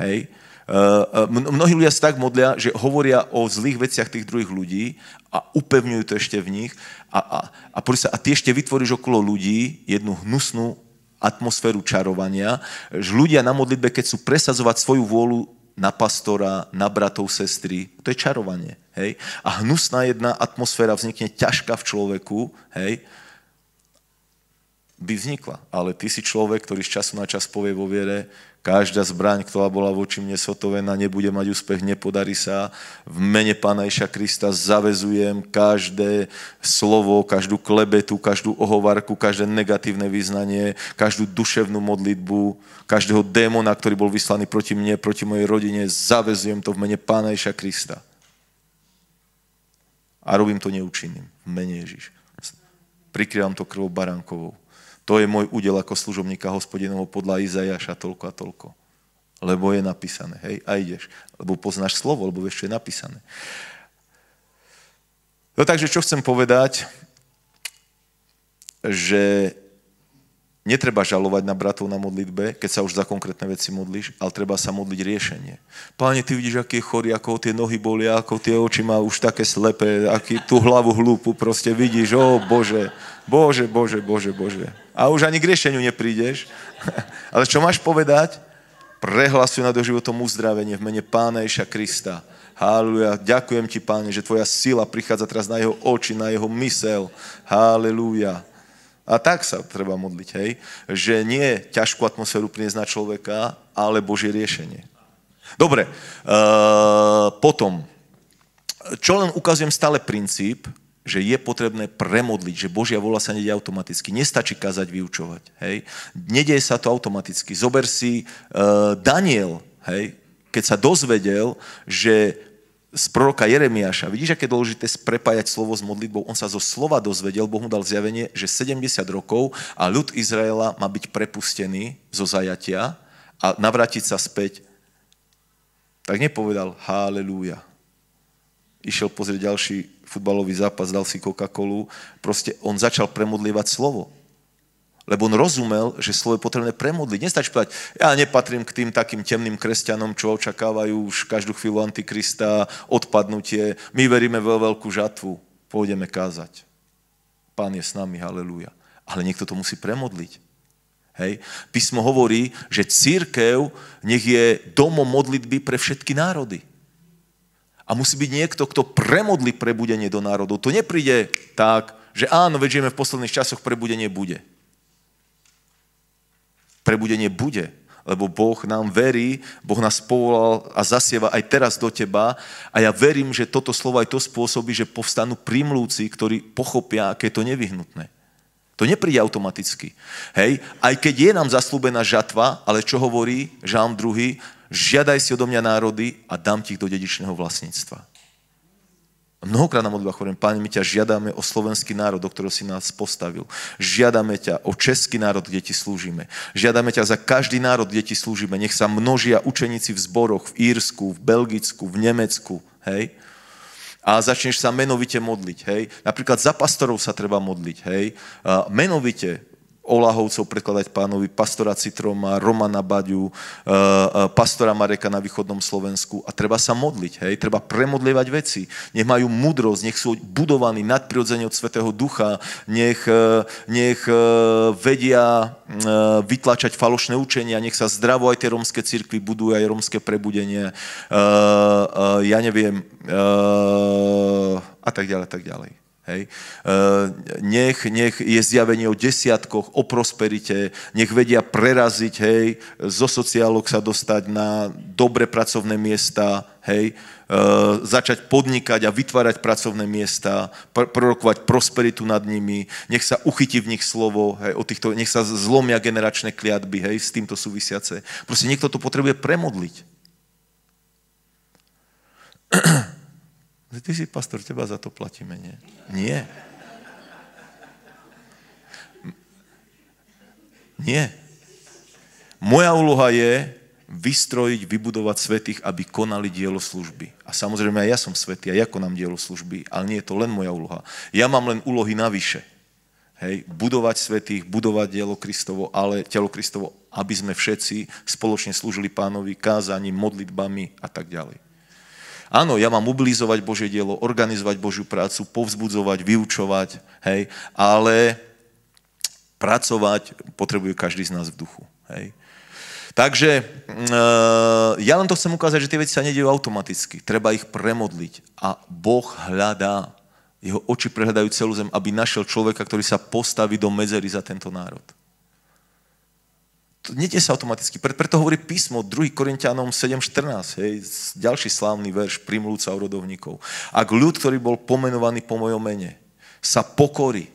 hej, Eh, eh, mnohí ľudia sa tak modlia, že hovoria o zlých veciach tých druhých ľudí a upevňujú to ešte v nich a, a, a, sa, a ty ešte vytvoríš okolo ľudí jednu hnusnú atmosféru čarovania, že ľudia na modlitbe, keď sú presazovať svoju vôľu na pastora, na bratov, sestry, to je čarovanie. Hej? A hnusná jedna atmosféra vznikne ťažká v človeku, hej? by vznikla. Ale ty si človek, ktorý z času na čas povie vo viere, Každá zbraň, ktorá bola voči mne sotovená, nebude mať úspech, nepodarí sa. V mene Pána Iša Krista zavezujem každé slovo, každú klebetu, každú ohovarku, každé negatívne význanie, každú duševnú modlitbu, každého démona, ktorý bol vyslaný proti mne, proti mojej rodine, zavezujem to v mene Pána Iša Krista. A robím to neúčinným. V mene Ježiš. Prikryvam to krvou barankovou. To je môj údel ako služobníka hospodinovo podľa Izajaša toľko a toľko. Lebo je napísané, hej, a ideš. Lebo poznáš slovo, lebo vieš, čo je napísané. No takže čo chcem povedať, že Netreba žalovať na bratov na modlitbe, keď sa už za konkrétne veci modlíš, ale treba sa modliť riešenie. Páne, ty vidíš, aký je chorý, ako tie nohy bolia, ako tie oči má už také slepé, aký tú hlavu hlúpu proste vidíš, o Bože, Bože, Bože, Bože, Bože. A už ani k riešeniu neprídeš. ale čo máš povedať? Prehlasuj na doživotom uzdravenie v mene Pána Ježa Krista. Halleluja. Ďakujem ti, Páne, že tvoja sila prichádza teraz na jeho oči, na jeho mysel. Halleluja. A tak sa treba modliť, hej, že nie ťažkú atmosféru priniesť na človeka, ale Božie riešenie. Dobre, e, potom, čo len ukazujem stále princíp, že je potrebné premodliť, že Božia vola sa nedie automaticky. Nestačí kázať, vyučovať. Hej? Nedieje sa to automaticky. Zober si uh, Daniel, hej? keď sa dozvedel, že z proroka Jeremiáša. Vidíš, aké dôležité prepájať slovo s modlitbou. On sa zo slova dozvedel, Boh mu dal zjavenie, že 70 rokov a ľud Izraela má byť prepustený zo zajatia a navrátiť sa späť. Tak nepovedal haleluja. Išiel pozrieť ďalší futbalový zápas, dal si Coca-Colu. Proste on začal premodlievať slovo lebo on rozumel, že slovo je potrebné premodliť. Nestačí povedať, ja nepatrím k tým takým temným kresťanom, čo očakávajú už každú chvíľu antikrista, odpadnutie, my veríme vo veľkú žatvu, pôjdeme kázať. Pán je s nami, halleluja. Ale niekto to musí premodliť. Hej. Písmo hovorí, že církev nech je domom modlitby pre všetky národy. A musí byť niekto, kto premodlí prebudenie do národov. To nepríde tak, že áno, veď žijeme v posledných časoch, prebudenie bude. Prebudenie bude, lebo Boh nám verí, Boh nás povolal a zasieva aj teraz do teba a ja verím, že toto slovo aj to spôsobí, že povstanú primlúci, ktorí pochopia, aké je to nevyhnutné. To nepríde automaticky. Hej, aj keď je nám zaslúbená žatva, ale čo hovorí Žám druhý, Žiadaj si odo mňa národy a dám ti ich do dedičného vlastníctva. Mnohokrát na modlitbách hovorím, páni, my ťa žiadame o slovenský národ, do ktorého si nás postavil. Žiadame ťa o český národ, kde ti slúžime. Žiadame ťa za každý národ, kde ti slúžime. Nech sa množia učeníci v zboroch, v Írsku, v Belgicku, v Nemecku. Hej? a začneš sa menovite modliť, hej. Napríklad za pastorov sa treba modliť, hej. Menovite Olahovcov prekladať pánovi, pastora Citroma, Romana Baďu, eh, eh, pastora Mareka na východnom Slovensku. A treba sa modliť, hej? treba premodlievať veci. Nech majú múdrosť, nech sú budovaní nadprirodzene od Svetého Ducha, nech, eh, nech vedia vytlačať falošné učenia, nech sa zdravo aj tie romské cirkvy budujú, aj romské prebudenie, ja neviem, a tak ďalej, tak ďalej. Hej. E, nech, nech je zjavenie o desiatkoch, o prosperite, nech vedia preraziť, hej, zo sociálok sa dostať na dobre pracovné miesta, hej, e, začať podnikať a vytvárať pracovné miesta, pr- prorokovať prosperitu nad nimi, nech sa uchytí v nich slovo, hej, o týchto, nech sa zlomia generačné kliatby, hej, s týmto súvisiace. Proste niekto to potrebuje premodliť Ty si pastor, teba za to platíme, nie? Nie. Nie. Moja úloha je vystrojiť, vybudovať svetých, aby konali dielo služby. A samozrejme, aj ja som svetý a ja konám dielo služby, ale nie je to len moja úloha. Ja mám len úlohy navyše. Hej, budovať svetých, budovať dielo Kristovo, ale telo Kristovo, aby sme všetci spoločne slúžili pánovi kázaním, modlitbami a tak ďalej. Áno, ja mám mobilizovať Božie dielo, organizovať Božiu prácu, povzbudzovať, vyučovať, hej, ale pracovať potrebuje každý z nás v duchu, hej. Takže eh, ja len to chcem ukázať, že tie veci sa nedejú automaticky. Treba ich premodliť. A Boh hľadá. Jeho oči prehľadajú celú zem, aby našiel človeka, ktorý sa postaví do medzery za tento národ nedie sa automaticky. Pre, preto hovorí písmo 2. Korintianom 7.14, hej, ďalší slávny verš, primlúca urodovníkov. Ak ľud, ktorý bol pomenovaný po mojom mene, sa pokorí,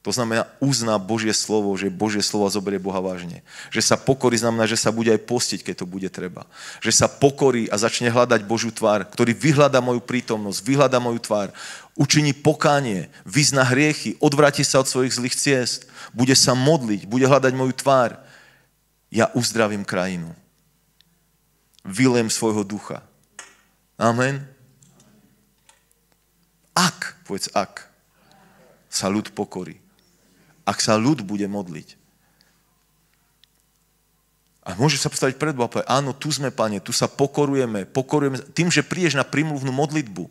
to znamená, uzná Božie slovo, že Božie slovo zoberie Boha vážne. Že sa pokorí znamená, že sa bude aj postiť, keď to bude treba. Že sa pokorí a začne hľadať Božiu tvár, ktorý vyhľada moju prítomnosť, vyhľada moju tvár, učiní pokánie, vyzna hriechy, odvráti sa od svojich zlých ciest, bude sa modliť, bude hľadať moju tvár. Ja uzdravím krajinu. Vylem svojho ducha. Amen. Ak, povedz ak, sa ľud pokorí ak sa ľud bude modliť. A môže sa postaviť pred Boha a povedať, áno, tu sme, pane, tu sa pokorujeme, pokorujeme. Tým, že prídeš na primluvnú modlitbu,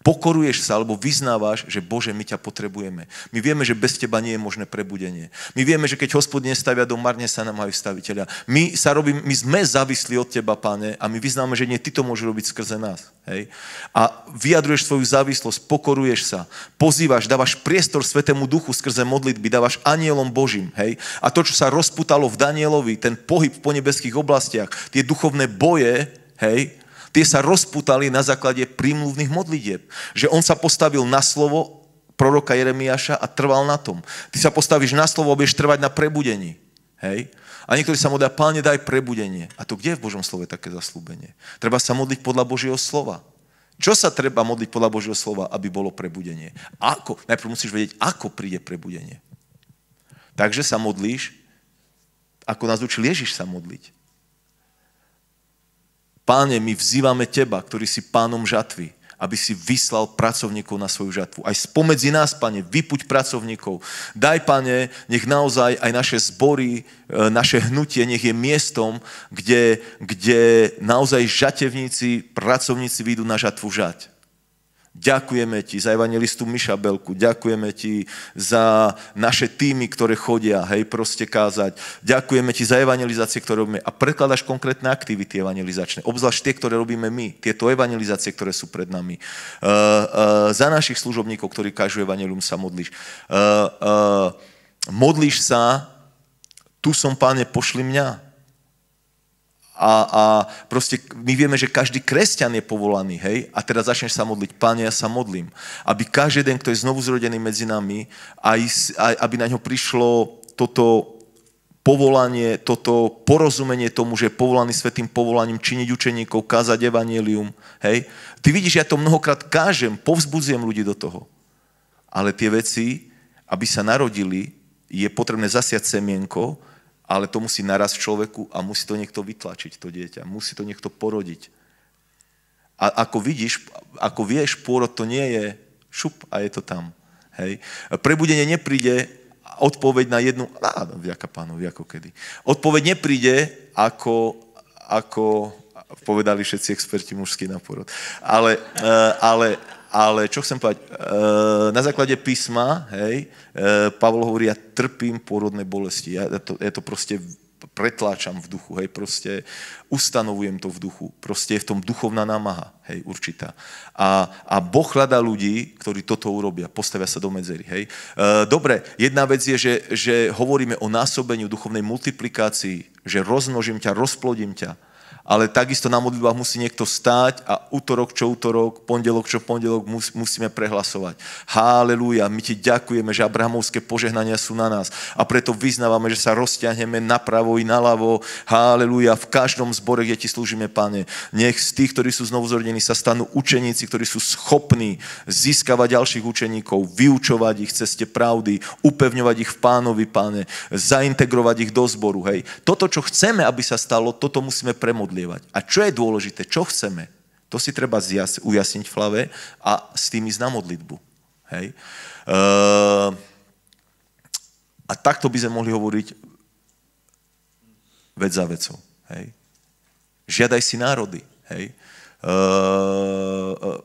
pokoruješ sa alebo vyznávaš, že Bože, my ťa potrebujeme. My vieme, že bez teba nie je možné prebudenie. My vieme, že keď hospod nestavia dom, marne sa nám aj staviteľa. My, sa robí, my sme závislí od teba, páne, a my vyznáme, že nie ty to môže robiť skrze nás. Hej? A vyjadruješ svoju závislosť, pokoruješ sa, pozývaš, dávaš priestor Svetému Duchu skrze modlitby, dávaš anielom Božím. Hej? A to, čo sa rozputalo v Danielovi, ten pohyb po nebeských oblastiach, tie duchovné boje, hej, tie sa rozputali na základe prímluvných modlitieb. Že on sa postavil na slovo proroka Jeremiáša a trval na tom. Ty sa postavíš na slovo a budeš trvať na prebudení. Hej? A niektorí sa modlia, páne, daj prebudenie. A to kde je v Božom slove také zaslúbenie? Treba sa modliť podľa Božieho slova. Čo sa treba modliť podľa Božieho slova, aby bolo prebudenie? Ako? Najprv musíš vedieť, ako príde prebudenie. Takže sa modlíš, ako nás učil Ježiš sa modliť. Páne, my vzývame Teba, ktorý si pánom žatvy, aby si vyslal pracovníkov na svoju žatvu. Aj spomedzi nás, pane, vypuť pracovníkov. Daj, pane, nech naozaj aj naše zbory, e, naše hnutie, nech je miestom, kde, kde naozaj žatevníci, pracovníci výjdu na žatvu žať. Ďakujeme ti za evangelistu Miša Belku, ďakujeme ti za naše týmy, ktoré chodia, hej, proste kázať. Ďakujeme ti za evangelizácie, ktoré robíme a prekladaš konkrétne aktivity evangelizačné, obzvlášť tie, ktoré robíme my, tieto evangelizácie, ktoré sú pred nami. Uh, uh, za našich služobníkov, ktorí kážu evangelium, sa modlíš. Uh, uh, modlíš sa, tu som, páne, pošli mňa a, a proste my vieme, že každý kresťan je povolaný, hej? A teraz začneš sa modliť, Pane, ja sa modlím, aby každý jeden, kto je znovu zrodený medzi nami, aj, aj, aby na ňo prišlo toto povolanie, toto porozumenie tomu, že je povolaný svetým povolaním činiť učeníkov, kázať Evanelium. hej? Ty vidíš, ja to mnohokrát kážem, povzbudzujem ľudí do toho. Ale tie veci, aby sa narodili, je potrebné zasiať semienko, ale to musí naraz v človeku a musí to niekto vytlačiť, to dieťa. Musí to niekto porodiť. A ako vidíš, ako vieš, pôrod to nie je šup a je to tam. Hej. Prebudenie nepríde odpoveď na jednu... Á, vďaka pánovi, ako kedy. Odpoveď nepríde ako, ako povedali všetci experti mužský na porod. Ale, eh, ale, ale čo chcem povedať, eh, na základe písma, hej, eh, Pavol hovorí, ja trpím pôrodné bolesti, ja to, ja to proste pretláčam v duchu, hej, proste ustanovujem to v duchu, proste je v tom duchovná námaha, hej, určitá. A, a Boh hľadá ľudí, ktorí toto urobia, postavia sa do medzery, hej. Eh, dobre, jedna vec je, že, že hovoríme o násobeniu duchovnej multiplikácii, že rozmnožím ťa, rozplodím ťa, ale takisto na modlitbách musí niekto stáť a útorok čo útorok, pondelok čo pondelok mus, musíme prehlasovať. Halelúja, my ti ďakujeme, že abrahamovské požehnania sú na nás a preto vyznávame, že sa rozťahneme napravo i naľavo. Halelúja, v každom zbore, kde ti slúžime, Pane. Nech z tých, ktorí sú znovuzrodení, sa stanú učeníci, ktorí sú schopní získavať ďalších učeníkov, vyučovať ich ceste pravdy, upevňovať ich v Pánovi, Pane, zaintegrovať ich do zboru. Hej. Toto, čo chceme, aby sa stalo, toto musíme premodliť modlievať. A čo je dôležité, čo chceme, to si treba zjas- ujasniť v hlave a s tým ísť na modlitbu. Hej? Uh, a takto by sme mohli hovoriť vec za vecou. Hej? Žiadaj si národy. Hej? Uh, uh,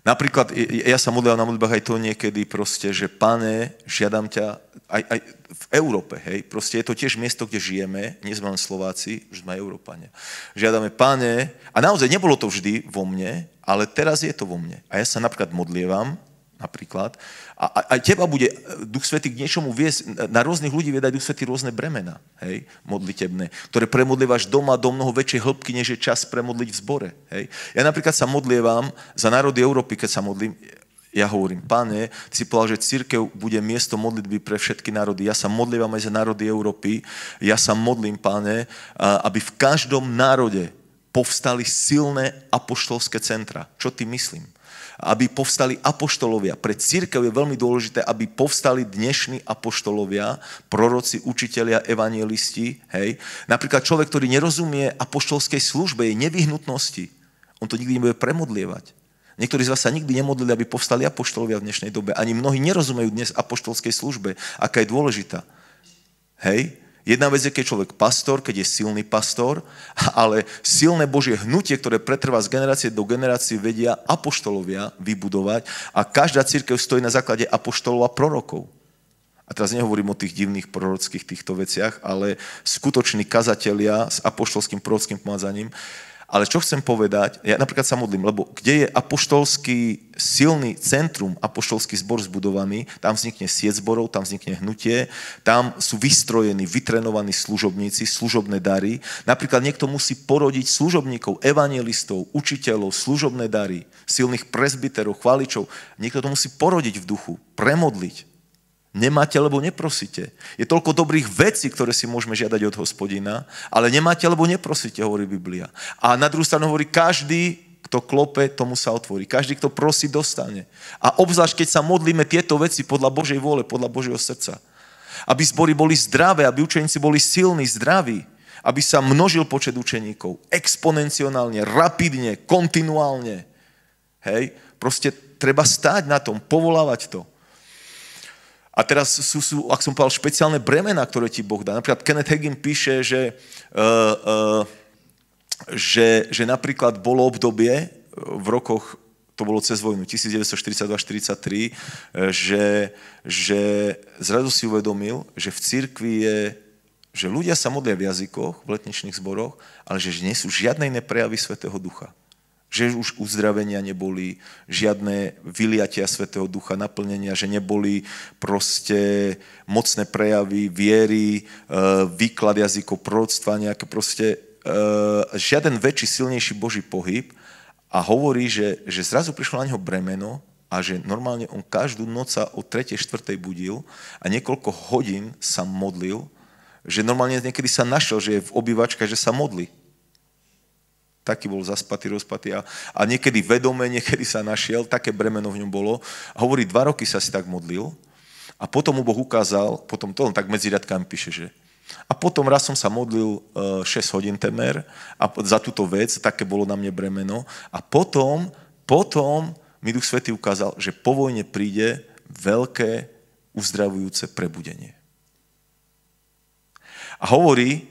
Napríklad, ja sa modlil na modlitbách aj to niekedy proste, že pane, žiadam ťa, aj, aj v Európe, hej, proste je to tiež miesto, kde žijeme, nie sme len Slováci, už sme Európania. Žiadame pane, a naozaj nebolo to vždy vo mne, ale teraz je to vo mne. A ja sa napríklad modlievam, napríklad. A, a teba bude e, Duch Svetý k niečomu viesť, e, na rôznych ľudí vie dať Duch Svetý rôzne bremena, hej, modlitebné, ktoré premodlívaš doma do mnoho väčšej hĺbky, než je čas premodliť v zbore, hej. Ja napríklad sa modlievam za národy Európy, keď sa modlím, ja hovorím, páne, ty si povedal, že církev bude miesto modlitby pre všetky národy. Ja sa modlím aj za národy Európy. Ja sa modlím, páne, aby v každom národe povstali silné apoštolské centra. Čo ty myslím? aby povstali apoštolovia. Pre církev je veľmi dôležité, aby povstali dnešní apoštolovia, proroci, učitelia, evangelisti. Hej. Napríklad človek, ktorý nerozumie apoštolskej službe, jej nevyhnutnosti, on to nikdy nebude premodlievať. Niektorí z vás sa nikdy nemodlili, aby povstali apoštolovia v dnešnej dobe. Ani mnohí nerozumejú dnes apoštolskej službe, aká je dôležitá. Hej? Jedna vec je, keď človek pastor, keď je silný pastor, ale silné Božie hnutie, ktoré pretrvá z generácie do generácie, vedia apoštolovia vybudovať a každá církev stojí na základe apoštolov a prorokov. A teraz nehovorím o tých divných prorockých týchto veciach, ale skutoční kazatelia s apoštolským prorockým pomazaním, ale čo chcem povedať, ja napríklad sa modlím, lebo kde je apoštolský silný centrum, apoštolský zbor zbudovaný, tam vznikne sieť zborov, tam vznikne hnutie, tam sú vystrojení, vytrenovaní služobníci, služobné dary. Napríklad niekto musí porodiť služobníkov, evangelistov, učiteľov, služobné dary, silných prezbiterov, chvaličov. Niekto to musí porodiť v duchu, premodliť. Nemáte, lebo neprosíte. Je toľko dobrých vecí, ktoré si môžeme žiadať od hospodina, ale nemáte, lebo neprosíte, hovorí Biblia. A na druhú stranu hovorí, každý, kto klope, tomu sa otvorí. Každý, kto prosí, dostane. A obzvlášť, keď sa modlíme tieto veci podľa Božej vôle, podľa Božieho srdca. Aby zbory boli zdravé, aby učeníci boli silní, zdraví. Aby sa množil počet učeníkov. Exponenciálne, rapidne, kontinuálne. Hej? Proste treba stáť na tom, povolávať to. A teraz sú, sú, ak som povedal, špeciálne bremena, ktoré ti Boh dá. Napríklad Kenneth Hagin píše, že, uh, uh, že, že napríklad bolo obdobie e, v rokoch, to bolo cez vojnu, 1942 1943 že, že zrazu si uvedomil, že v cirkvi je že ľudia sa modlia v jazykoch, v letničných zboroch, ale že nie sú žiadne iné prejavy Svetého Ducha že už uzdravenia neboli, žiadne vyliatia Svetého Ducha, naplnenia, že neboli proste mocné prejavy viery, e, výklad jazykov, prorodstva, nejaké proste e, žiaden väčší, silnejší Boží pohyb a hovorí, že, že zrazu prišlo na neho bremeno a že normálne on každú noc sa o 3. 4. budil a niekoľko hodín sa modlil, že normálne niekedy sa našiel, že je v obývačke, že sa modlí taký bol zaspatý, rozpatý a, a niekedy vedome, niekedy sa našiel, také bremeno v ňom bolo. A hovorí, dva roky sa si tak modlil a potom mu Boh ukázal, potom to len tak medzi riadkami píše, že a potom raz som sa modlil 6 eh, hodín temer a za túto vec, také bolo na mne bremeno. A potom, potom mi Duch Svetý ukázal, že po vojne príde veľké uzdravujúce prebudenie. A hovorí,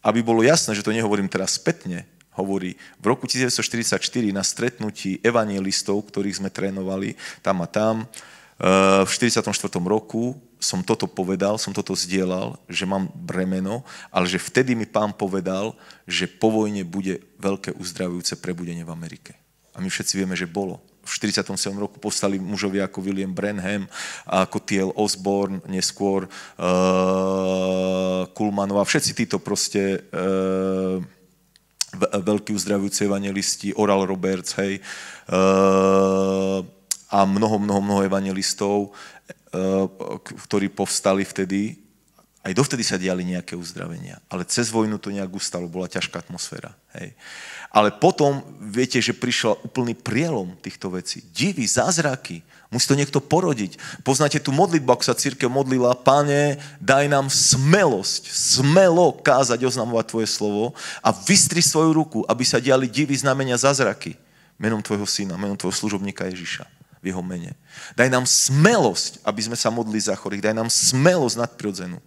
aby bolo jasné, že to nehovorím teraz spätne, hovorí, v roku 1944 na stretnutí evangelistov, ktorých sme trénovali tam a tam, eh, v 44. roku som toto povedal, som toto zdieľal, že mám bremeno, ale že vtedy mi pán povedal, že po vojne bude veľké uzdravujúce prebudenie v Amerike. A my všetci vieme, že bolo. V 47. roku postali mužovia ako William Branham, ako T.L. Osborne, neskôr uh, eh, Kulmanov a všetci títo proste uh, veľký uzdravujúci evangelisti, Oral Roberts, hej, eh, a mnoho, mnoho, mnoho evangelistov, eh, ktorí povstali vtedy. Aj dovtedy sa diali nejaké uzdravenia, ale cez vojnu to nejak ustalo, bola ťažká atmosféra. Hej. Ale potom, viete, že prišiel úplný prielom týchto vecí. Divy, zázraky, Musí to niekto porodiť. Poznáte tú modlitbu, ako sa církev modlila, Pane, daj nám smelosť, smelo kázať, oznamovať Tvoje slovo a vystri svoju ruku, aby sa diali divy, znamenia, zázraky menom Tvojho syna, menom Tvojho služobníka Ježiša v jeho mene. Daj nám smelosť, aby sme sa modlili za chorých. Daj nám smelosť nadprirodzenú.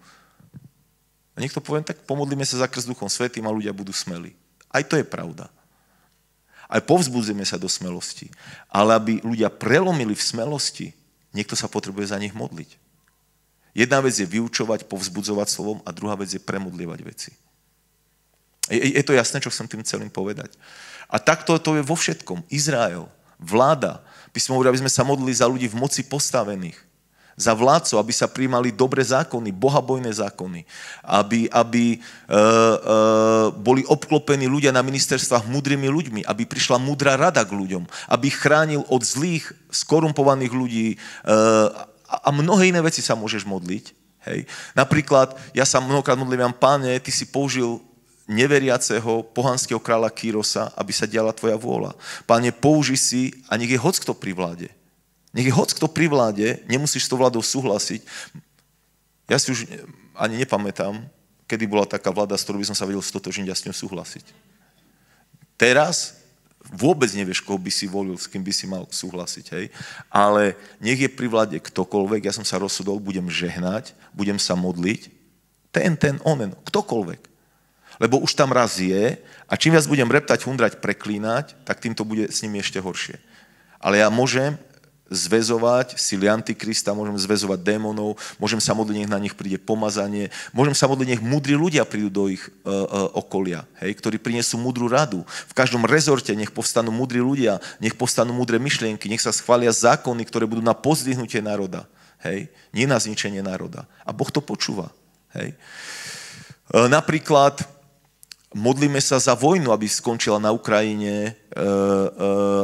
A niekto povie, no tak pomodlíme sa za krst Duchom Svetým a ľudia budú smeli. Aj to je pravda. Aj povzbudzíme sa do smelosti. Ale aby ľudia prelomili v smelosti, niekto sa potrebuje za nich modliť. Jedna vec je vyučovať, povzbudzovať slovom a druhá vec je premodlievať veci. Je, je to jasné, čo chcem tým celým povedať. A takto to je vo všetkom. Izrael, vláda, by sme hovorili, aby sme sa modlili za ľudí v moci postavených za vládcov, aby sa príjmali dobré zákony, bohabojné zákony, aby, aby e, e, boli obklopení ľudia na ministerstvách múdrymi ľuďmi, aby prišla múdra rada k ľuďom, aby chránil od zlých, skorumpovaných ľudí e, a mnohé iné veci sa môžeš modliť. Hej. Napríklad, ja sa mnohokrát modlím, páne, ty si použil neveriaceho pohanského kráľa Kýrosa, aby sa diala tvoja vôľa. Páne, použi si a nech je hoc kto pri vláde. Nech je hoc kto pri vláde, nemusíš s tou vládou súhlasiť. Ja si už ani nepamätám, kedy bola taká vláda, s ktorou by som sa vedel stotožniť a s ňou súhlasiť. Teraz vôbec nevieš, koho by si volil, s kým by si mal súhlasiť, hej. Ale nech je pri vláde ktokoľvek, ja som sa rozhodol, budem žehnať, budem sa modliť, ten, ten, onen, ktokoľvek. Lebo už tam raz je a čím viac budem reptať, hundrať, preklínať, tak tým to bude s nimi ešte horšie. Ale ja môžem zväzovať sily Antikrista, môžem zväzovať démonov, môžem sa modliť, nech na nich príde pomazanie, môžem sa modliť, nech múdri ľudia prídu do ich uh, uh, okolia, hej, ktorí prinesú múdru radu. V každom rezorte nech povstanú múdri ľudia, nech povstanú múdre myšlienky, nech sa schvália zákony, ktoré budú na pozdvihnutie národa, hej, nie na zničenie národa. A Boh to počúva, hej. Uh, napríklad Modlíme sa za vojnu, aby skončila na Ukrajine, e, e,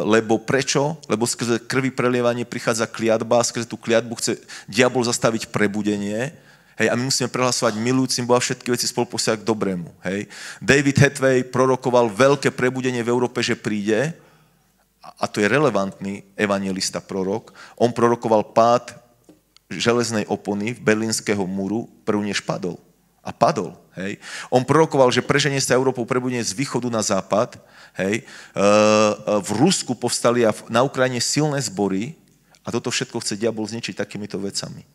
lebo prečo? Lebo skrze krvi prelievanie prichádza kliatba a skrze tú kliatbu chce diabol zastaviť prebudenie. Hej, a my musíme prehlasovať milujúcim Boha všetky veci spolu k dobrému. Hej. David Hathaway prorokoval veľké prebudenie v Európe, že príde a to je relevantný evangelista prorok. On prorokoval pád železnej opony v berlínskeho múru, prvú než padol a padol. Hej. On prorokoval, že preženie sa Európou prebudne z východu na západ. Hej. E, e, v Rusku povstali a na Ukrajine silné zbory a toto všetko chce diabol zničiť takýmito vecami. E,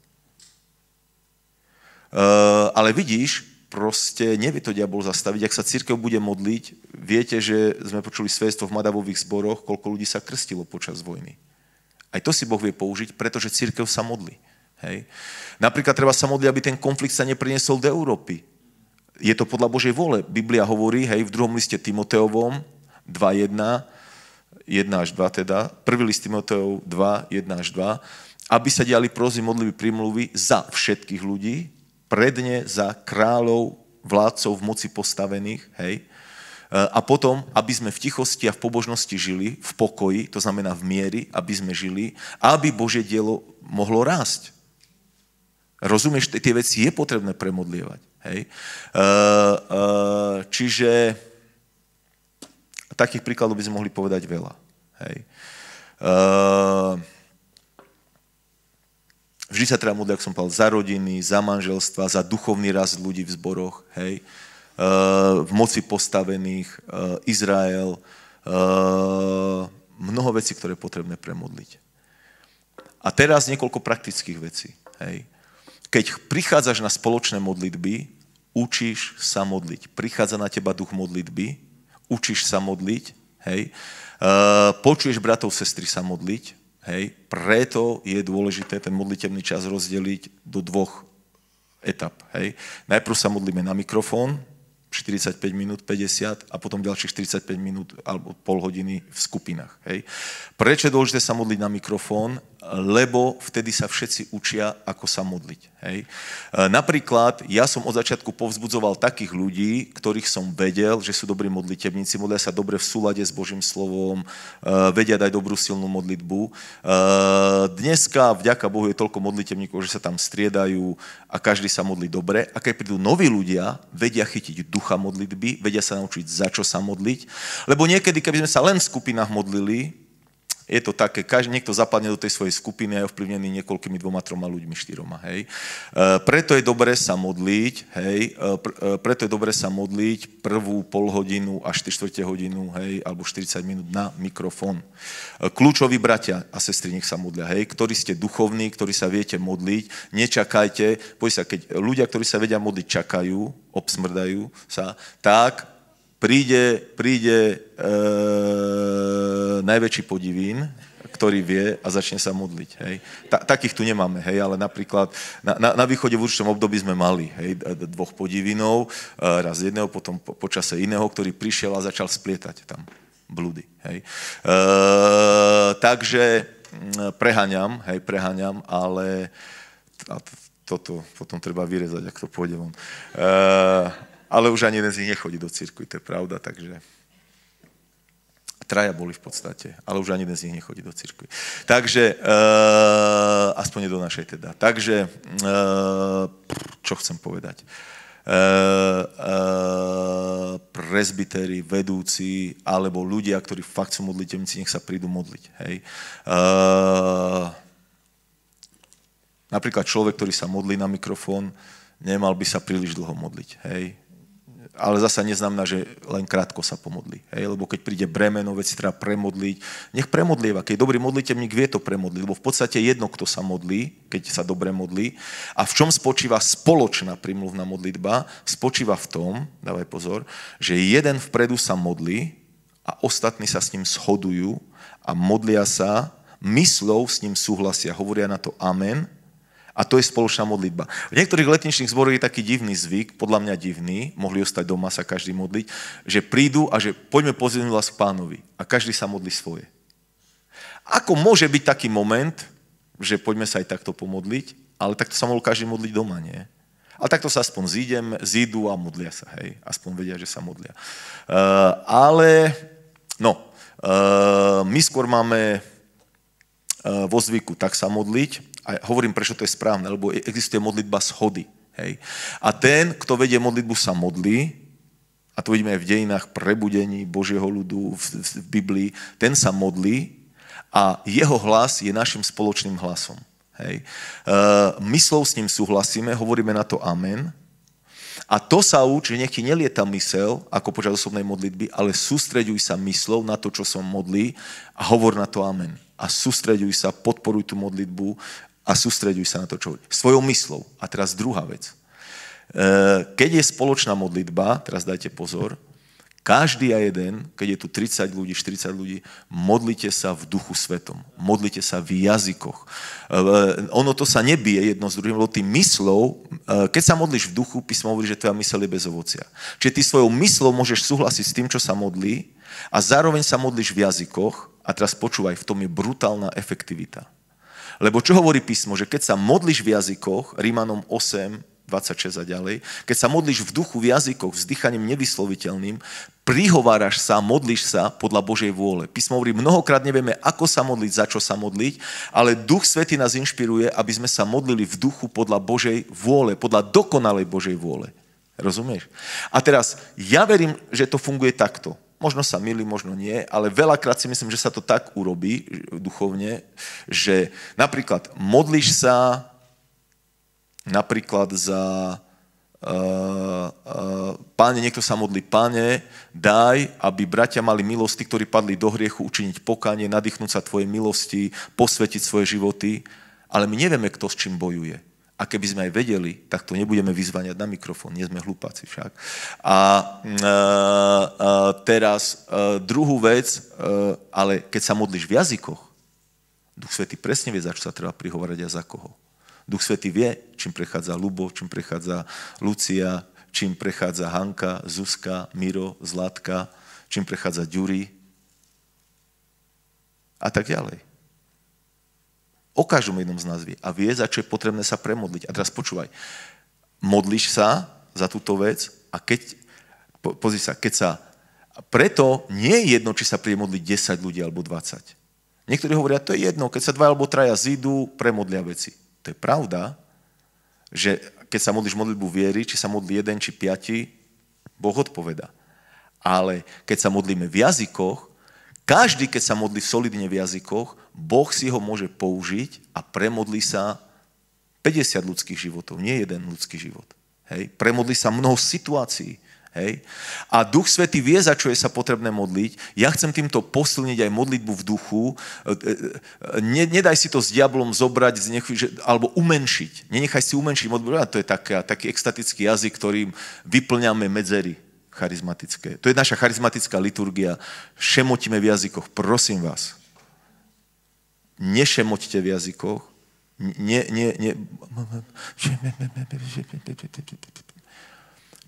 ale vidíš, proste nevie to diabol zastaviť. Ak sa církev bude modliť, viete, že sme počuli svedstvo v Madavových zboroch, koľko ľudí sa krstilo počas vojny. Aj to si Boh vie použiť, pretože církev sa modlí. Hej. Napríklad treba sa modliť, aby ten konflikt sa nepriniesol do Európy. Je to podľa Božej vole. Biblia hovorí, hej, v druhom liste Timoteovom 2.1, 1 až 2 teda, prvý list Timoteov 2, 1 až 2, aby sa diali prozy, modlivy, primluvy za všetkých ľudí, predne za kráľov, vládcov v moci postavených, hej, e, a potom, aby sme v tichosti a v pobožnosti žili, v pokoji, to znamená v miery, aby sme žili, aby Bože dielo mohlo rásť. Rozumieš, tie veci je potrebné premodlievať. Hej? Eh, eh, čiže takých príkladov by sme mohli povedať veľa. Hej? Eh, vždy sa treba modliť, ak som povedal, za rodiny, za manželstva, za duchovný rast ľudí v zboroch, hej? v moci postavených, Izrael, mnoho vecí, ktoré je potrebné premodliť. A teraz niekoľko praktických vecí. Hej keď prichádzaš na spoločné modlitby, učíš sa modliť. Prichádza na teba duch modlitby, učíš sa modliť, hej. počuješ bratov, sestry sa modliť, hej. Preto je dôležité ten modlitebný čas rozdeliť do dvoch etap, hej. Najprv sa modlíme na mikrofón, 45 minút, 50 a potom ďalších 45 minút alebo pol hodiny v skupinách. Hej. Prečo je dôležité sa modliť na mikrofón? lebo vtedy sa všetci učia, ako sa modliť. Hej. E, napríklad, ja som od začiatku povzbudzoval takých ľudí, ktorých som vedel, že sú dobrí modlitebníci, modlia sa dobre v súlade s Božím slovom, e, vedia dať dobrú silnú modlitbu. E, dneska, vďaka Bohu, je toľko modlitebníkov, že sa tam striedajú a každý sa modlí dobre. A keď prídu noví ľudia, vedia chytiť ducha modlitby, vedia sa naučiť, za čo sa modliť. Lebo niekedy, keby sme sa len v skupinách modlili, je to také, každý, niekto zapadne do tej svojej skupiny a je ovplyvnený niekoľkými dvoma, troma ľuďmi, štyroma, hej. E, preto je dobré sa modliť, hej, e, e preto je dobré sa modliť prvú pol hodinu až 4 čtvrte hodinu, hej, alebo 40 minút na mikrofón. E, kľúčoví bratia a sestry nech sa modlia, hej, ktorí ste duchovní, ktorí sa viete modliť, nečakajte, poď sa, keď ľudia, ktorí sa vedia modliť, čakajú, obsmrdajú sa, tak príde, príde e, najväčší podivín, ktorý vie a začne sa modliť. Hej. Ta, takých tu nemáme, hej, ale napríklad na, na, na východe v určitom období sme mali hej, dvoch podivinov, e, raz jedného, potom po, počase iného, ktorý prišiel a začal splietať tam blúdy. Hej. E, takže preháňam, hej, preháňam, ale a toto potom treba vyrezať, ak to pôjde von. E, ale už ani jeden z nich nechodí do cirkvi, to je pravda, takže traja boli v podstate, ale už ani jeden z nich nechodí do cirkvi. Takže, uh, aspoň do našej teda. Takže, uh, čo chcem povedať? Uh, eh, uh, prezbiteri, vedúci, alebo ľudia, ktorí fakt sú modlitevníci, nech sa prídu modliť. Hej. Uh, napríklad človek, ktorý sa modlí na mikrofón, nemal by sa príliš dlho modliť. Hej ale zasa neznamená, že len krátko sa pomodlí. Hej? Lebo keď príde bremeno, veci treba premodliť. Nech premodlieva. Keď dobrý modlitevník vie to premodliť, lebo v podstate jedno, kto sa modlí, keď sa dobre modlí. A v čom spočíva spoločná primluvná modlitba? Spočíva v tom, dávaj pozor, že jeden vpredu sa modlí a ostatní sa s ním shodujú a modlia sa, myslou s ním súhlasia, hovoria na to amen a to je spoločná modlitba. V niektorých letničných zboroch je taký divný zvyk, podľa mňa divný, mohli ostať doma sa každý modliť, že prídu a že poďme pozrieť vás k pánovi. A každý sa modlí svoje. Ako môže byť taký moment, že poďme sa aj takto pomodliť, ale takto sa mohol každý modliť doma, nie? A takto sa aspoň zídem, zídu a modlia sa, hej. Aspoň vedia, že sa modlia. Uh, ale, no, uh, my skôr máme eh, vo zvyku tak sa modliť, a hovorím, prečo to je správne, lebo e- existuje modlitba schody. Hej. A ten, kto vedie modlitbu, sa modlí, a to vidíme aj v dejinách prebudení Božieho ľudu v, v, v Biblii, ten sa modlí a jeho hlas je našim spoločným hlasom. Hej. E, myslou s ním súhlasíme, hovoríme na to amen. A to sa uč, že ti nelieta mysel, ako počas osobnej modlitby, ale sústreďuj sa myslou na to, čo som modlí a hovor na to amen. A sústreďuj sa, podporuj tú modlitbu a sústreduj sa na to, čo... Svojou myslou. A teraz druhá vec. E, keď je spoločná modlitba, teraz dajte pozor, každý a jeden, keď je tu 30 ľudí, 40 ľudí, modlite sa v duchu svetom. Modlite sa v jazykoch. E, ono to sa nebije jedno s druhým, lebo ty myslou, e, keď sa modlíš v duchu, písmo hovorí, že tvoja mysel je bez ovocia. Čiže ty svojou myslou môžeš súhlasiť s tým, čo sa modlí a zároveň sa modlíš v jazykoch a teraz počúvaj, v tom je brutálna efektivita. Lebo čo hovorí písmo, že keď sa modlíš v jazykoch, Rímanom 8, 26 a ďalej, keď sa modlíš v duchu, v jazykoch, vzdychaním nevysloviteľným, prihováraš sa, modlíš sa podľa Božej vôle. Písmo hovorí, mnohokrát nevieme, ako sa modliť, za čo sa modliť, ale Duch Svety nás inšpiruje, aby sme sa modlili v duchu podľa Božej vôle, podľa dokonalej Božej vôle. Rozumieš? A teraz, ja verím, že to funguje takto možno sa milí, možno nie, ale veľakrát si myslím, že sa to tak urobí e, duchovne, že napríklad modlíš sa napríklad za Uh, uh, páne, niekto sa modlí, páne, daj, aby bratia mali milosti, ktorí padli do hriechu, učiniť pokanie, nadýchnúť sa Tvojej milosti, posvetiť svoje životy, ale my nevieme, kto s čím bojuje. A keby sme aj vedeli, tak to nebudeme vyzvaniať na mikrofón, nie sme hlupáci však. A e, e, teraz e, druhú vec, e, ale keď sa modlíš v jazykoch, Duch Svetý presne vie, za čo sa treba prihovárať a za koho. Duch Svetý vie, čím prechádza Lubo, čím prechádza Lucia, čím prechádza Hanka, Zuzka, Miro, Zlatka, čím prechádza Ďury a tak ďalej. O každom jednom z nás vie. A vie, za čo je potrebné sa premodliť. A teraz počúvaj. Modliš sa za túto vec a keď, po, pozri sa, keď sa, preto nie je jedno, či sa príde modliť 10 ľudí alebo 20. Niektorí hovoria, to je jedno, keď sa dva alebo traja zídu, premodlia veci. To je pravda, že keď sa modlíš modlitbu viery, či sa modlí jeden, či piati, Boh odpoveda. Ale keď sa modlíme v jazykoch, každý, keď sa modlí solidne v jazykoch, Boh si ho môže použiť a premodlí sa 50 ľudských životov, nie jeden ľudský život. Hej? Premodlí sa mnoho situácií. Hej? A Duch Svetý vie, za čo je sa potrebné modliť. Ja chcem týmto posilniť aj modlitbu v duchu. E, e, e, ne, nedaj si to s diablom zobrať znech, že, alebo umenšiť. Nenechaj si umenšiť modlitbu. To je taká, taký extatický jazyk, ktorým vyplňame medzery charizmatické. To je naša charizmatická liturgia. Šemotíme v jazykoch, prosím vás. Nešemoťte v jazykoch.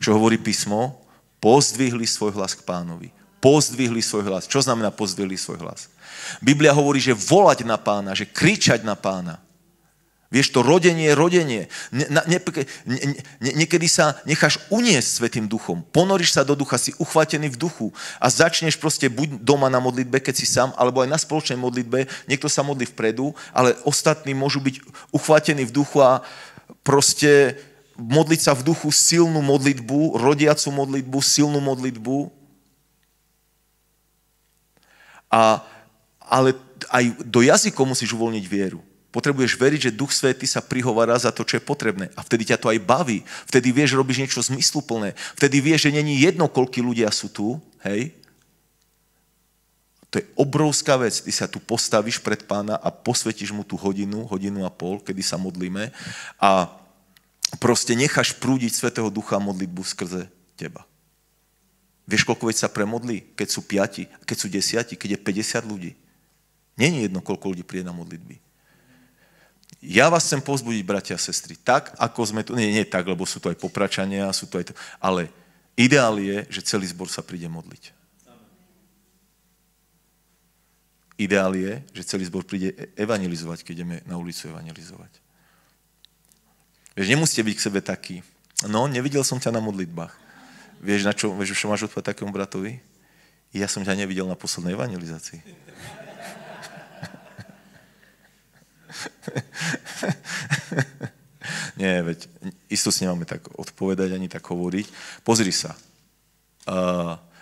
Čo hovorí písmo? Pozdvihli svoj hlas k pánovi. Pozdvihli svoj hlas. Čo znamená pozdvihli svoj hlas? Biblia hovorí, že volať na pána, že kričať na pána. Vieš, to rodenie, je rodenie. niekedy sa necháš uniesť Svetým duchom. Ponoriš sa do ducha, si uchvatený v duchu a začneš proste buď doma na modlitbe, keď si sám, alebo aj na spoločnej modlitbe. Niekto sa modlí vpredu, ale ostatní môžu byť uchvatení v duchu a proste modliť sa v duchu silnú modlitbu, rodiacu modlitbu, silnú modlitbu. A, ale aj do jazykov musíš uvoľniť vieru. Potrebuješ veriť, že Duch Svetý sa prihovára za to, čo je potrebné. A vtedy ťa to aj baví. Vtedy vieš, že robíš niečo zmysluplné. Vtedy vieš, že není jedno, koľko ľudia sú tu. Hej? To je obrovská vec. Ty sa tu postavíš pred pána a posvetíš mu tú hodinu, hodinu a pol, kedy sa modlíme. A proste necháš prúdiť Svetého Ducha modlitbu skrze teba. Vieš, koľko veď sa premodlí, keď sú piati, keď sú desiati, keď je 50 ľudí. Není jedno, koľko ľudí príde na modlitby. Ja vás chcem pozbudiť, bratia a sestry, tak, ako sme tu... Nie, nie tak, lebo sú to aj popračania, sú to aj... To, ale ideál je, že celý zbor sa príde modliť. Ideál je, že celý zbor príde e- evangelizovať, keď ideme na ulicu evangelizovať. Vieš, nemusíte byť k sebe taký. No, nevidel som ťa na modlitbách. Vieš, na čo, vieš, čo máš odpovedať takému bratovi? Ja som ťa nevidel na poslednej evangelizácii. Nie, veď isto si nemáme tak odpovedať ani tak hovoriť. Pozri sa.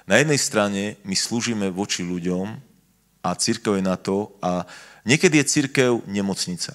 Na jednej strane my slúžime voči ľuďom a církev je na to a niekedy je církev nemocnica.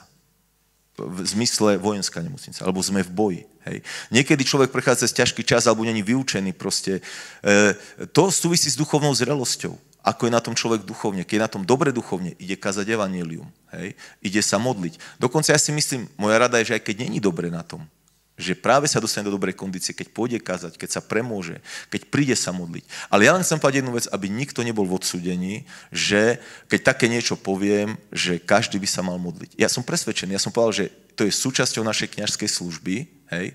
V zmysle vojenská nemocnica. Alebo sme v boji. Hej. Niekedy človek prechádza z ťažký čas alebo není vyučený proste. E, to súvisí s duchovnou zrelosťou ako je na tom človek duchovne. Keď je na tom dobre duchovne, ide kazať evanílium, hej? ide sa modliť. Dokonca ja si myslím, moja rada je, že aj keď není dobre na tom, že práve sa dostane do dobrej kondície, keď pôjde kázať, keď sa premôže, keď príde sa modliť. Ale ja len chcem povedať jednu vec, aby nikto nebol v odsudení, že keď také niečo poviem, že každý by sa mal modliť. Ja som presvedčený, ja som povedal, že to je súčasťou našej kňažskej služby, Hej.